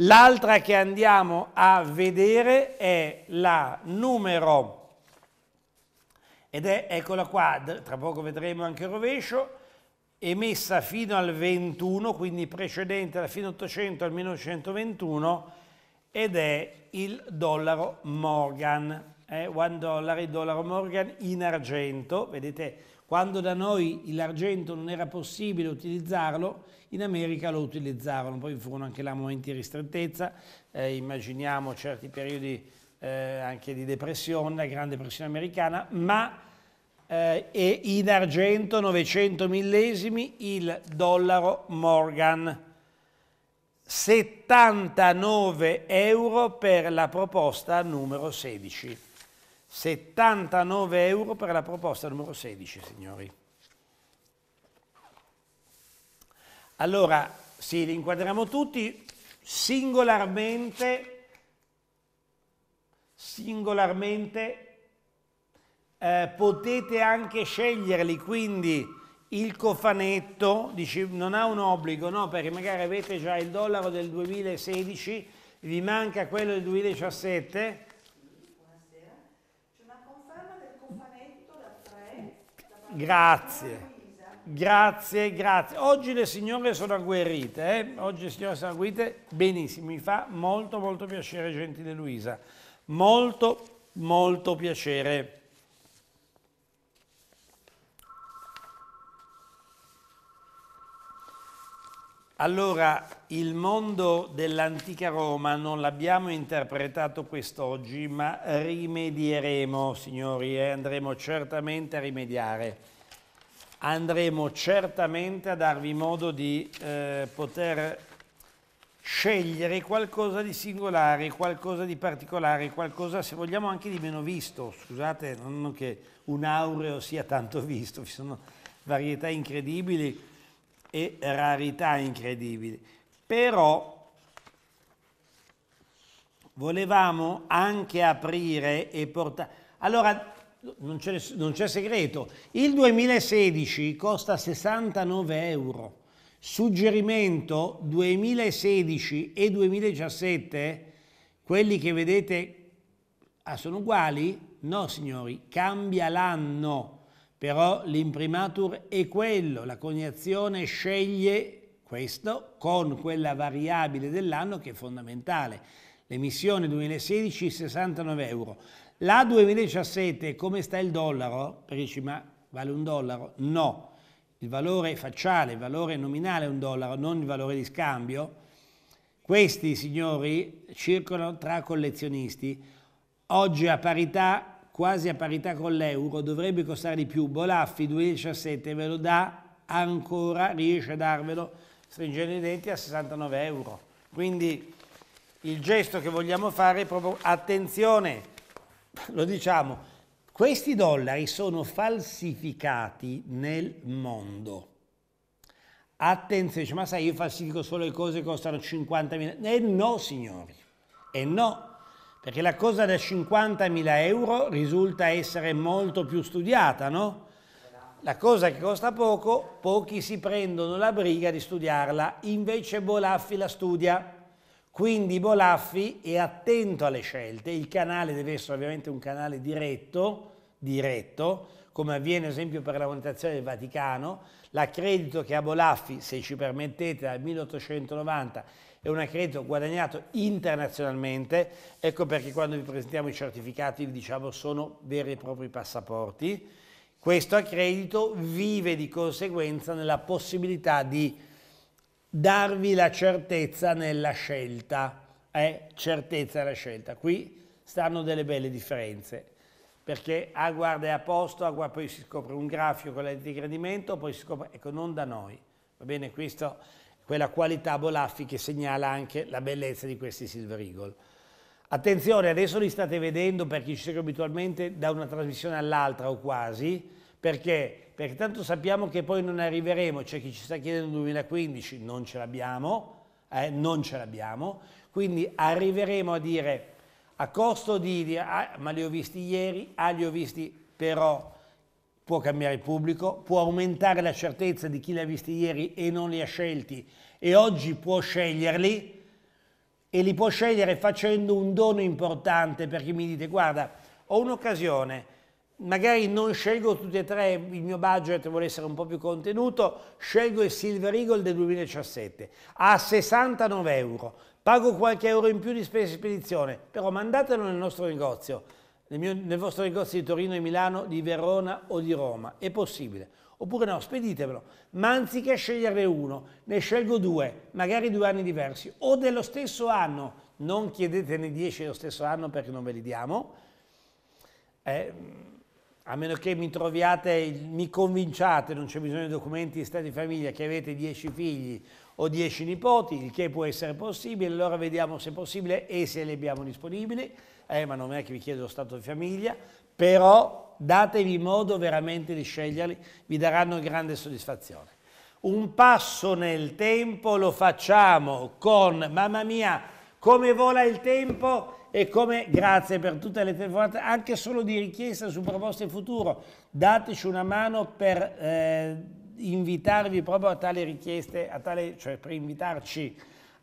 Speaker 1: L'altra che andiamo a vedere è la numero, ed è, eccola qua, tra poco vedremo anche il rovescio, emessa fino al 21, quindi precedente da fine 800 al 1921, ed è il dollaro Morgan, eh, one dollar, il dollaro Morgan in argento, vedete quando da noi l'argento non era possibile utilizzarlo, in America lo utilizzarono, poi furono anche là momenti di ristrettezza, eh, immaginiamo certi periodi eh, anche di depressione, la grande depressione americana, ma eh, e in argento 900 millesimi il dollaro Morgan. 79 euro per la proposta numero 16. 79 euro per la proposta numero 16, signori. Allora, sì, li inquadriamo tutti singolarmente, singolarmente eh, potete anche sceglierli, quindi il cofanetto, dici, non ha un obbligo, no, perché magari avete già il dollaro del 2016, vi manca quello del 2017, Grazie. Grazie, grazie. Oggi le signore sono agguerrite, eh? oggi le signore sono agguerrite benissimo, mi fa molto molto piacere gentile Luisa, molto molto piacere. Allora, il mondo dell'antica Roma non l'abbiamo interpretato quest'oggi, ma rimedieremo, signori, e andremo certamente a rimediare. Andremo certamente a darvi modo di eh, poter scegliere qualcosa di singolare, qualcosa di particolare, qualcosa, se vogliamo, anche di meno visto. Scusate, non che un aureo sia tanto visto, ci sono varietà incredibili e rarità incredibili. Però volevamo anche aprire e portare... Allora, non c'è, non c'è segreto, il 2016 costa 69 euro. Suggerimento 2016 e 2017, quelli che vedete ah, sono uguali? No, signori, cambia l'anno però l'imprimatur è quello, la coniazione sceglie questo con quella variabile dell'anno che è fondamentale. L'emissione 2016 69 euro. La 2017 come sta il dollaro? Perché dici ma vale un dollaro? No, il valore facciale, il valore nominale è un dollaro, non il valore di scambio. Questi signori circolano tra collezionisti. Oggi a parità quasi a parità con l'euro, dovrebbe costare di più. Bolaffi 2017 ve lo dà ancora, riesce a darvelo stringendo i denti a 69 euro. Quindi il gesto che vogliamo fare è proprio attenzione, lo diciamo, questi dollari sono falsificati nel mondo. Attenzione, ma sai, io falsifico solo le cose che costano 50.000. E eh no, signori, e eh no, perché la cosa da 50.000 euro risulta essere molto più studiata, no? La cosa che costa poco, pochi si prendono la briga di studiarla, invece Bolaffi la studia. Quindi Bolaffi è attento alle scelte, il canale deve essere ovviamente un canale diretto, diretto come avviene ad esempio per la monetazione del Vaticano, l'accredito che ha Bolaffi, se ci permettete, dal 1890 è un accredito guadagnato internazionalmente, ecco perché quando vi presentiamo i certificati vi diciamo sono veri e propri passaporti. Questo accredito vive di conseguenza nella possibilità di darvi la certezza nella scelta, eh? certezza nella scelta. Qui stanno delle belle differenze perché a ah, guarda è a posto, ah, guarda, poi si scopre un grafico con la di gradimento, poi si scopre, ecco non da noi, va bene questo quella qualità Bolaffi che segnala anche la bellezza di questi Silver Eagle. Attenzione, adesso li state vedendo per chi ci segue abitualmente da una trasmissione all'altra o quasi, perché? Perché tanto sappiamo che poi non arriveremo, c'è cioè chi ci sta chiedendo 2015, non ce l'abbiamo, eh, non ce l'abbiamo, quindi arriveremo a dire a costo di, dire, ah, ma li ho visti ieri, ah li ho visti però può cambiare pubblico, può aumentare la certezza di chi li ha visti ieri e non li ha scelti e oggi può sceglierli e li può scegliere facendo un dono importante perché mi dite guarda ho un'occasione magari non scelgo tutti e tre, il mio budget vuole essere un po' più contenuto, scelgo il Silver Eagle del 2017 a 69 euro, pago qualche euro in più di spese di spedizione, però mandatelo nel nostro negozio nel, mio, nel, vostro negozio di Torino, di Milano, di Verona o di Roma, è possibile. Oppure no, speditemelo, ma anziché sceglierne uno, ne scelgo due, magari due anni diversi, o dello stesso anno, non chiedetene dieci dello stesso anno perché non ve li diamo, eh, a meno che mi troviate, mi convinciate, non c'è bisogno di documenti di stato di famiglia, che avete dieci figli o dieci nipoti, il che può essere possibile, allora vediamo se è possibile e se li abbiamo disponibili eh ma non è che vi chiede lo stato di famiglia, però datevi modo veramente di sceglierli, vi daranno grande soddisfazione. Un passo nel tempo lo facciamo con, mamma mia, come vola il tempo e come grazie per tutte le telefonate, anche solo di richiesta su proposte futuro, dateci una mano per eh, invitarvi proprio a tale richieste, a tale, cioè per invitarci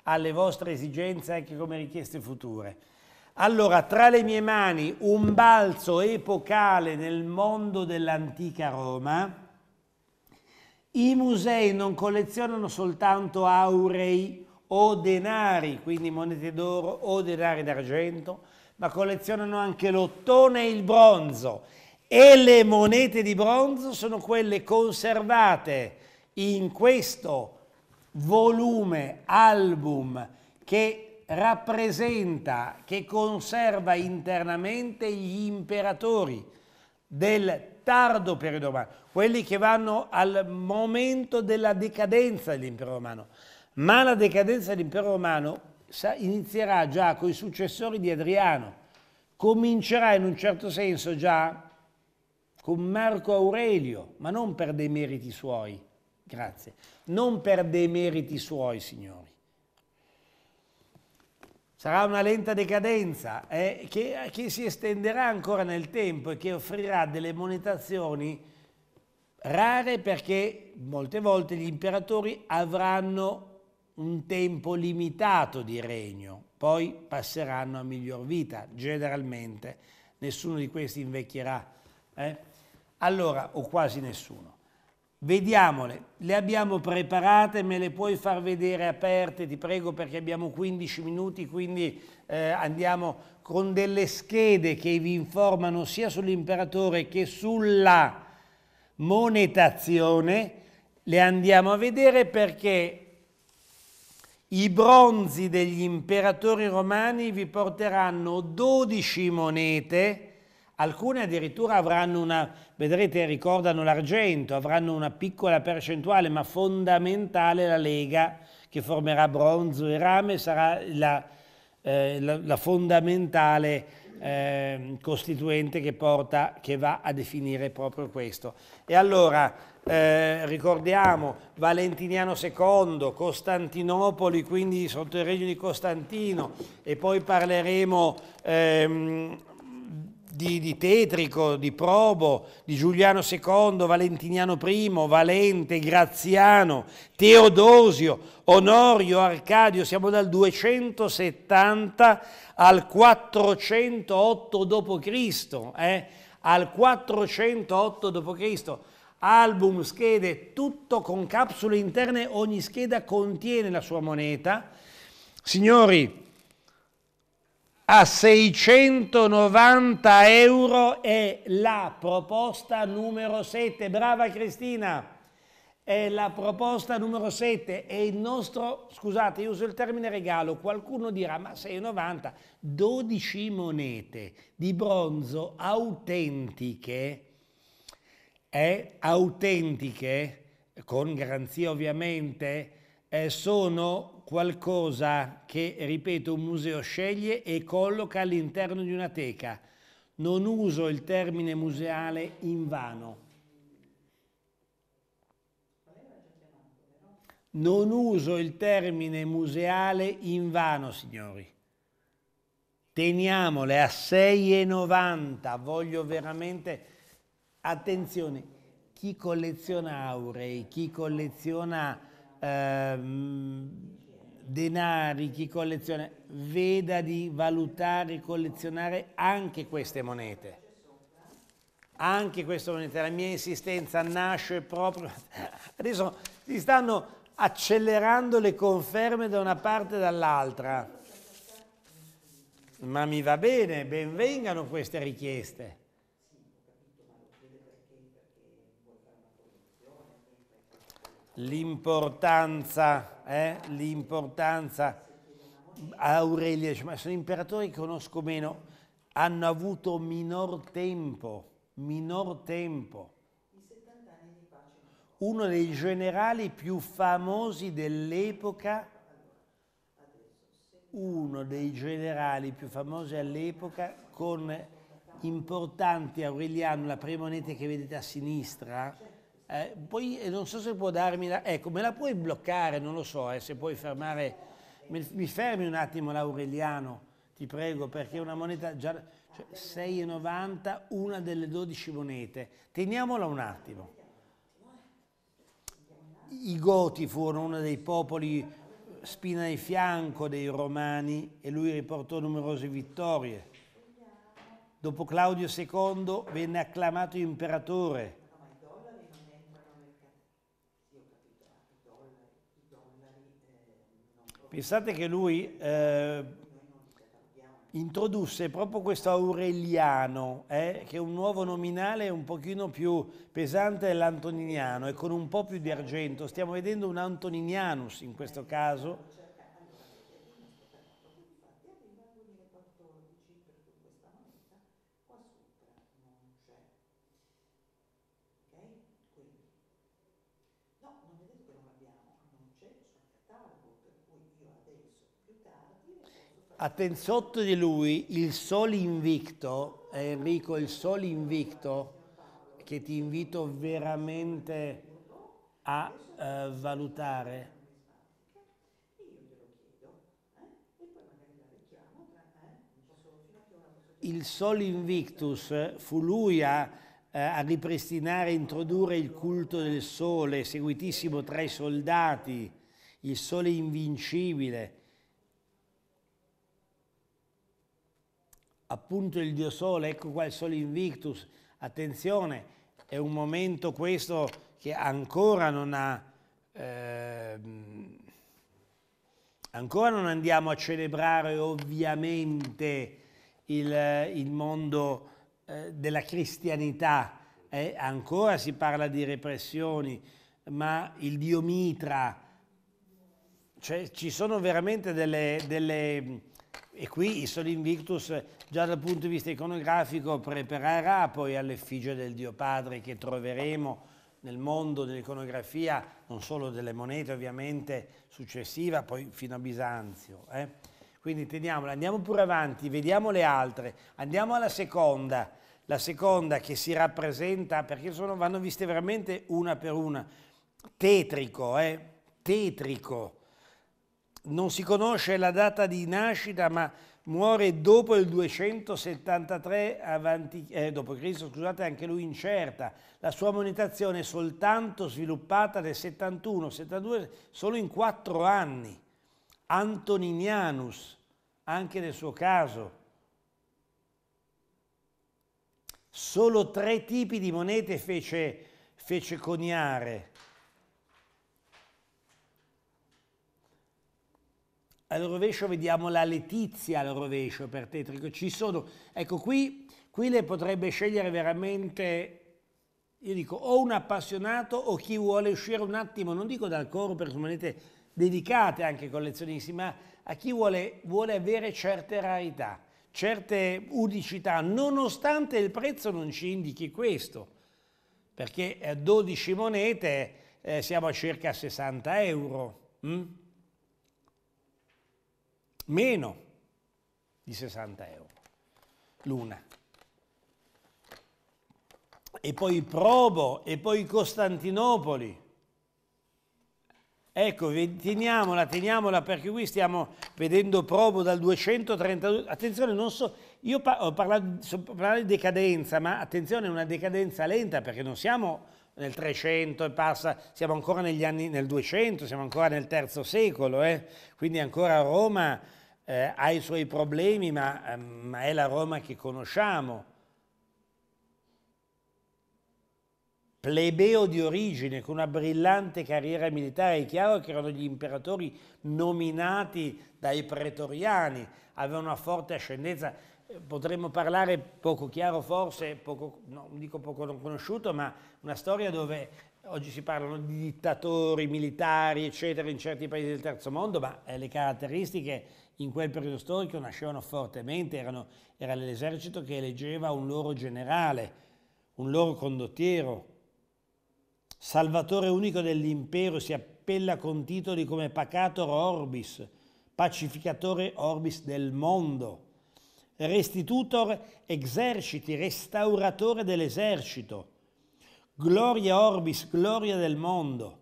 Speaker 1: alle vostre esigenze anche come richieste future. Allora, tra le mie mani un balzo epocale nel mondo dell'antica Roma. I musei non collezionano soltanto aurei o denari, quindi monete d'oro o denari d'argento, ma collezionano anche l'ottone e il bronzo. E le monete di bronzo sono quelle conservate in questo volume, album, che rappresenta, che conserva internamente gli imperatori del tardo periodo romano, quelli che vanno al momento della decadenza dell'impero romano. Ma la decadenza dell'impero romano inizierà già con i successori di Adriano, comincerà in un certo senso già con Marco Aurelio, ma non per dei meriti suoi, grazie, non per dei meriti suoi, signori Sarà una lenta decadenza eh, che, che, si estenderà ancora nel tempo e che offrirà delle monetazioni rare perché molte volte gli imperatori avranno un tempo limitato di regno, poi passeranno a miglior vita, generalmente. Nessuno di questi invecchierà, eh? allora, o quasi nessuno. Vediamole, le abbiamo preparate, me le puoi far vedere aperte, ti prego, perché abbiamo 15 minuti, quindi eh, andiamo con delle schede che vi informano sia sull'imperatore che sulla monetazione. Le andiamo a vedere perché i bronzi degli imperatori romani vi porteranno 12 monete, alcune addirittura avranno una vedrete ricordano l'argento, avranno una piccola percentuale ma fondamentale la Lega che formerà bronzo e rame sarà la, eh, la, la fondamentale eh, costituente che, porta, che va a definire proprio questo. E allora eh, ricordiamo Valentiniano II, Costantinopoli, quindi sotto il regno di Costantino e poi parleremo ehm, di, di Tetrico, di Probo, di Giuliano II, Valentiniano I, Valente, Graziano, Teodosio, Onorio, Arcadio, siamo dal 270 al 408 d.C., eh? al 408 d.C., album, schede, tutto con capsule interne, ogni scheda contiene la sua moneta. Signori, a 690 euro è la proposta numero 7. Brava Cristina! È la proposta numero 7 e il nostro, scusate, io uso il termine regalo, qualcuno dirà ma 6,90, 12 monete di bronzo autentiche, eh, autentiche, con garanzia ovviamente, eh, sono qualcosa che, ripeto, un museo sceglie e colloca all'interno di una teca. Non uso il termine museale in vano. Non uso il termine museale in vano, signori. Teniamole a 6,90. Voglio veramente... Attenzione, chi colleziona aurei, chi colleziona... Ehm denari, chi colleziona, veda di valutare e collezionare anche queste monete. Anche queste monete, la mia insistenza nasce proprio... Adesso si stanno accelerando le conferme da una parte e dall'altra. Ma mi va bene, benvengano queste richieste. L'importanza eh, l'importanza. Aurelia ma sono imperatori che conosco meno, hanno avuto minor tempo, minor tempo. Uno dei generali più famosi dell'epoca, uno dei generali più famosi all'epoca con importanti Aureliano, la prima moneta che vedete a sinistra, eh, poi eh, non so se può darmi la... Ecco, me la puoi bloccare, non lo so, eh, se puoi fermare... Mi fermi un attimo l'Aureliano, ti prego, perché è una moneta già... Cioè, 6,90, una delle 12 monete. Teniamola un attimo. I Goti furono uno dei popoli spina di fianco dei Romani e lui riportò numerose vittorie. Dopo Claudio II venne acclamato imperatore Pensate che lui eh, introdusse proprio questo Aureliano, eh, che è un nuovo nominale un pochino più pesante dell'Antoniniano e con un po' più di argento. Stiamo vedendo un Antoninianus in questo caso, a Tenzotto di lui il sol Invicto, Enrico, eh, il sol Invicto, che ti invito veramente a eh, valutare. Il sol Invictus fu lui a, eh, a ripristinare introdurre il culto del Sole, seguitissimo tra i soldati, il Sole Invincibile appunto il Dio Sole, ecco qua il Sole Invictus, attenzione, è un momento questo che ancora non ha... Ehm, ancora non andiamo a celebrare ovviamente il, il mondo eh, della cristianità, eh, ancora si parla di repressioni, ma il Dio Mitra, cioè ci sono veramente delle, delle e qui il Sol Invictus, già dal punto di vista iconografico, preparerà poi all'effigie del Dio Padre che troveremo nel mondo dell'iconografia, non solo delle monete ovviamente, successiva, poi fino a Bisanzio. Eh? Quindi teniamola, andiamo pure avanti, vediamo le altre, andiamo alla seconda, la seconda che si rappresenta, perché sono, vanno viste veramente una per una, tetrico, eh? tetrico, non si conosce la data di nascita, ma muore dopo il 273 avanti, eh, Cristo, scusate, anche lui incerta. La sua monetazione è soltanto sviluppata nel 71-72, solo in quattro anni. Antoninianus, anche nel suo caso. Solo tre tipi di monete fece, fece coniare al rovescio vediamo la Letizia al rovescio per Tetrico. Ci sono, ecco qui, qui le potrebbe scegliere veramente, io dico, o un appassionato o chi vuole uscire un attimo, non dico dal coro perché sono monete dedicate anche collezionisti, ma a chi vuole, vuole avere certe rarità, certe udicità, nonostante il prezzo non ci indichi questo, perché 12 eh, monete eh, siamo a circa 60 euro. Hm? meno di 60 euro l'una. E poi Probo, e poi Costantinopoli. Ecco, teniamola, teniamola perché qui stiamo vedendo Probo dal 232. Attenzione, non so, io par ho parlato, so, parlato, di decadenza, ma attenzione, è una decadenza lenta perché non siamo nel 300 e passa, siamo ancora negli anni, nel 200, siamo ancora nel terzo secolo, eh? quindi ancora Roma eh, ha i suoi problemi, ma, ehm, ma è la Roma che conosciamo. plebeo di origine, con una brillante carriera militare, è chiaro che erano gli imperatori nominati dai pretoriani, avevano una forte ascendenza, eh, potremmo parlare poco chiaro forse, poco, no, dico poco non conosciuto, ma una storia dove oggi si parlano di dittatori, militari, eccetera, in certi paesi del terzo mondo, ma eh, le caratteristiche in quel periodo storico nascevano fortemente, erano, era l'esercito che eleggeva un loro generale, un loro condottiero. Salvatore unico dell'impero si appella con titoli come Pacator Orbis, pacificatore Orbis del mondo, restitutor eserciti, restauratore dell'esercito, gloria Orbis, gloria del mondo.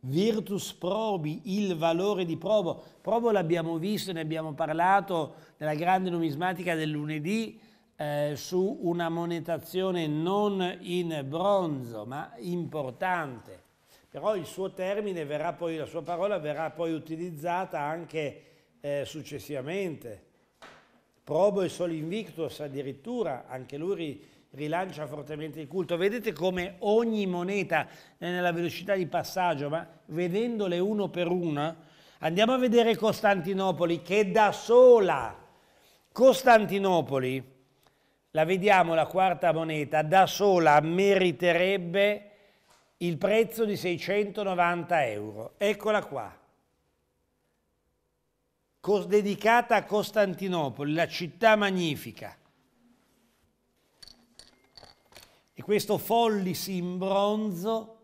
Speaker 1: Virtus probi, il valore di probo. Probo l'abbiamo visto, ne abbiamo parlato nella grande numismatica del lunedì eh, su una monetazione non in bronzo, ma importante. Però il suo termine verrà poi, la sua parola verrà poi utilizzata anche eh, successivamente. Probo e Sol Invictus addirittura, anche lui rilancia fortemente il culto. Vedete come ogni moneta è nella velocità di passaggio, ma vedendole uno per una, andiamo a vedere Costantinopoli che da sola, Costantinopoli, la vediamo la quarta moneta, da sola meriterebbe il prezzo di 690 euro. Eccola qua. Dedicata a Costantinopoli, la città magnifica. E questo follisi in bronzo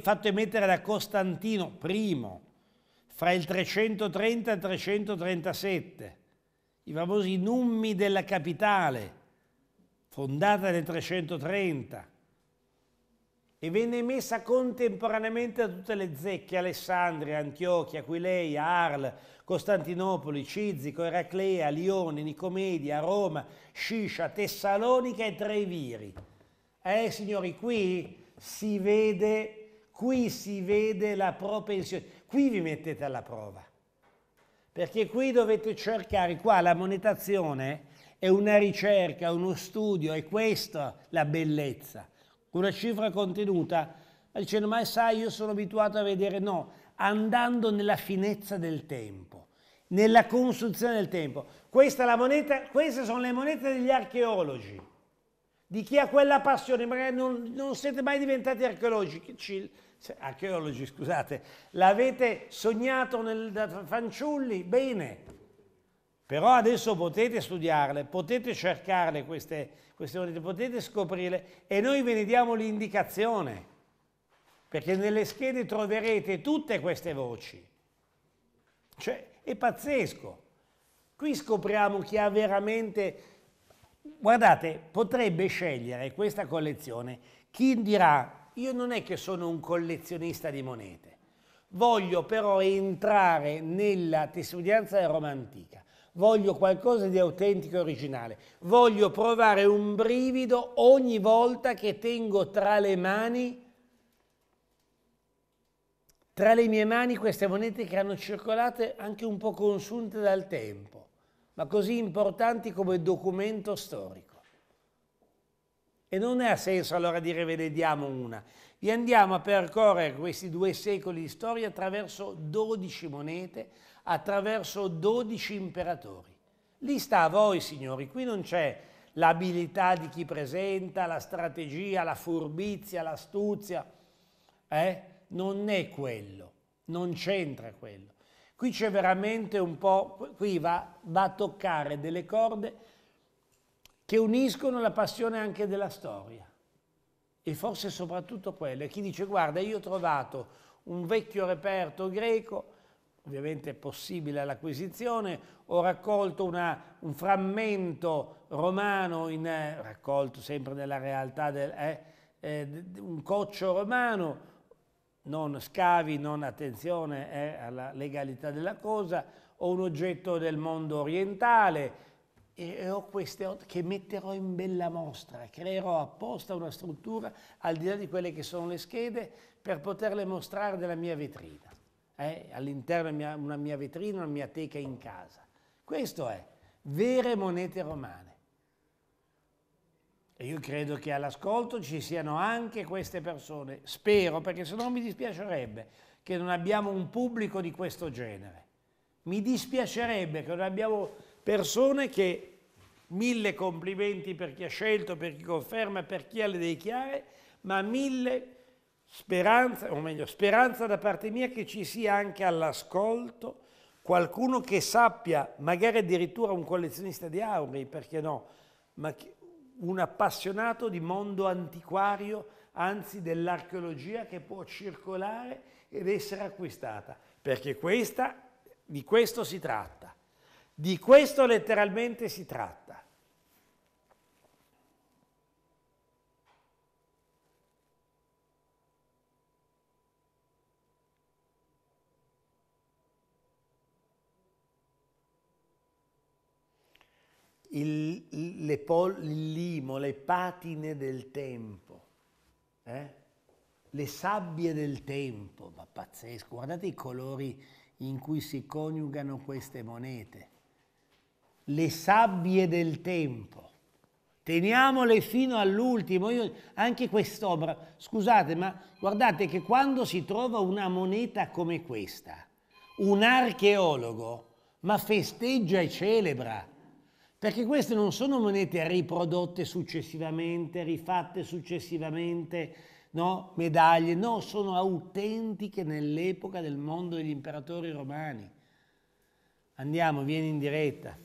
Speaker 1: fatto emettere da Costantino I fra il 330 e il 337, i famosi nummi della capitale, fondata nel 330, e venne emessa contemporaneamente da tutte le zecche, Alessandria, Antiochia, Aquileia, Arles, Costantinopoli, Cizico, Eraclea, Lione, Nicomedia, Roma, Sciscia, Tessalonica e Treviri. Eh signori, qui si vede, qui si vede la propensione, qui vi mettete alla prova, perché qui dovete cercare, qua la monetazione è una ricerca, uno studio, è questa la bellezza. Una cifra contenuta, dicendo ma sai io sono abituato a vedere, no, andando nella finezza del tempo, nella costruzione del tempo. Questa è la Moneta, queste sono le monete degli archeologi, di chi ha quella passione, magari non, non siete mai diventati archeologi, archeologi scusate, l'avete sognato nel, da fanciulli, bene, però adesso potete studiarle, potete cercarle queste, queste monete, potete scoprirle e noi ve ne diamo l'indicazione perché nelle schede troverete tutte queste voci. Cioè, è pazzesco. Qui scopriamo chi ha veramente... Guardate, potrebbe scegliere questa collezione chi dirà, io non è che sono un collezionista di monete, voglio però entrare nella testimonianza della Roma antica, voglio qualcosa di autentico e originale, voglio provare un brivido ogni volta che tengo tra le mani tra le mie mani queste monete che hanno circolate anche un po' consunte dal tempo, ma così importanti come documento storico. E non ha senso allora dire ve ne diamo una. Vi andiamo a percorrere questi due secoli di storia attraverso 12 monete, attraverso 12 imperatori. Lì sta a voi, signori, qui non c'è l'abilità di chi presenta, la strategia, la furbizia, l'astuzia. Eh? non è quello, non c'entra quello. Qui c'è veramente un po', qui va, va a toccare delle corde che uniscono la passione anche della storia e forse soprattutto quella. Chi dice guarda io ho trovato un vecchio reperto greco, ovviamente è possibile l'acquisizione, ho raccolto una, un frammento romano, in, eh, raccolto sempre nella realtà, del, eh, eh, un coccio romano, non scavi, non attenzione eh, alla legalità della cosa, ho un oggetto del mondo orientale e ho queste che metterò in bella mostra, creerò apposta una struttura al di là di quelle che sono le schede per poterle mostrare nella mia vetrina, eh, all'interno di una mia vetrina, una mia teca in casa. Questo è, vere monete romane. E io credo che all'ascolto ci siano anche queste persone, spero, perché se no mi dispiacerebbe che non abbiamo un pubblico di questo genere. Mi dispiacerebbe che non abbiamo persone che mille complimenti per chi ha scelto, per chi conferma, per chi ha le idee chiare, ma mille speranze, o meglio, speranza da parte mia che ci sia anche all'ascolto qualcuno che sappia, magari addirittura un collezionista di aurei, perché no, ma che, un appassionato di mondo antiquario, anzi dell'archeologia che può circolare ed essere acquistata, perché questa, di questo si tratta, di questo letteralmente si tratta. il, le pol, il limo, le patine del tempo, eh? le sabbie del tempo, ma pazzesco, guardate i colori in cui si coniugano queste monete, le sabbie del tempo, teniamole fino all'ultimo, Io, anche quest'ombra, scusate, ma guardate che quando si trova una moneta come questa, un archeologo, ma festeggia e celebra, perché queste non sono monete riprodotte successivamente, rifatte successivamente, no? medaglie, no, sono autentiche nell'epoca del mondo degli imperatori romani. Andiamo, vieni in diretta.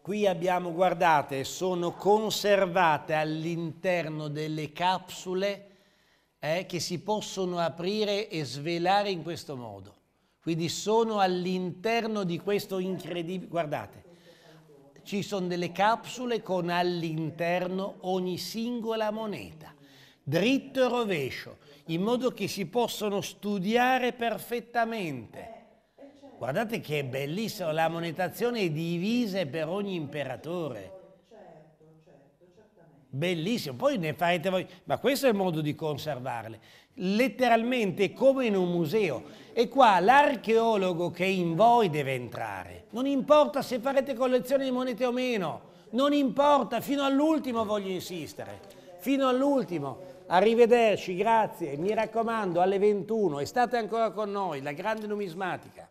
Speaker 1: Qui abbiamo, guardate, sono conservate all'interno delle capsule eh, che si possono aprire e svelare in questo modo. Quindi sono all'interno di questo incredibile... Guardate, ci sono delle capsule con all'interno ogni singola moneta, dritto e rovescio, in modo che si possono studiare perfettamente. Guardate che è bellissimo, la monetazione è divisa per ogni imperatore. Bellissimo, poi ne farete voi, ma questo è il modo di conservarle letteralmente come in un museo. E qua l'archeologo che è in voi deve entrare. Non importa se farete collezione di monete o meno, non importa, fino all'ultimo voglio insistere, fino all'ultimo. Arrivederci, grazie, mi raccomando, alle 21 e state ancora con noi, la grande numismatica.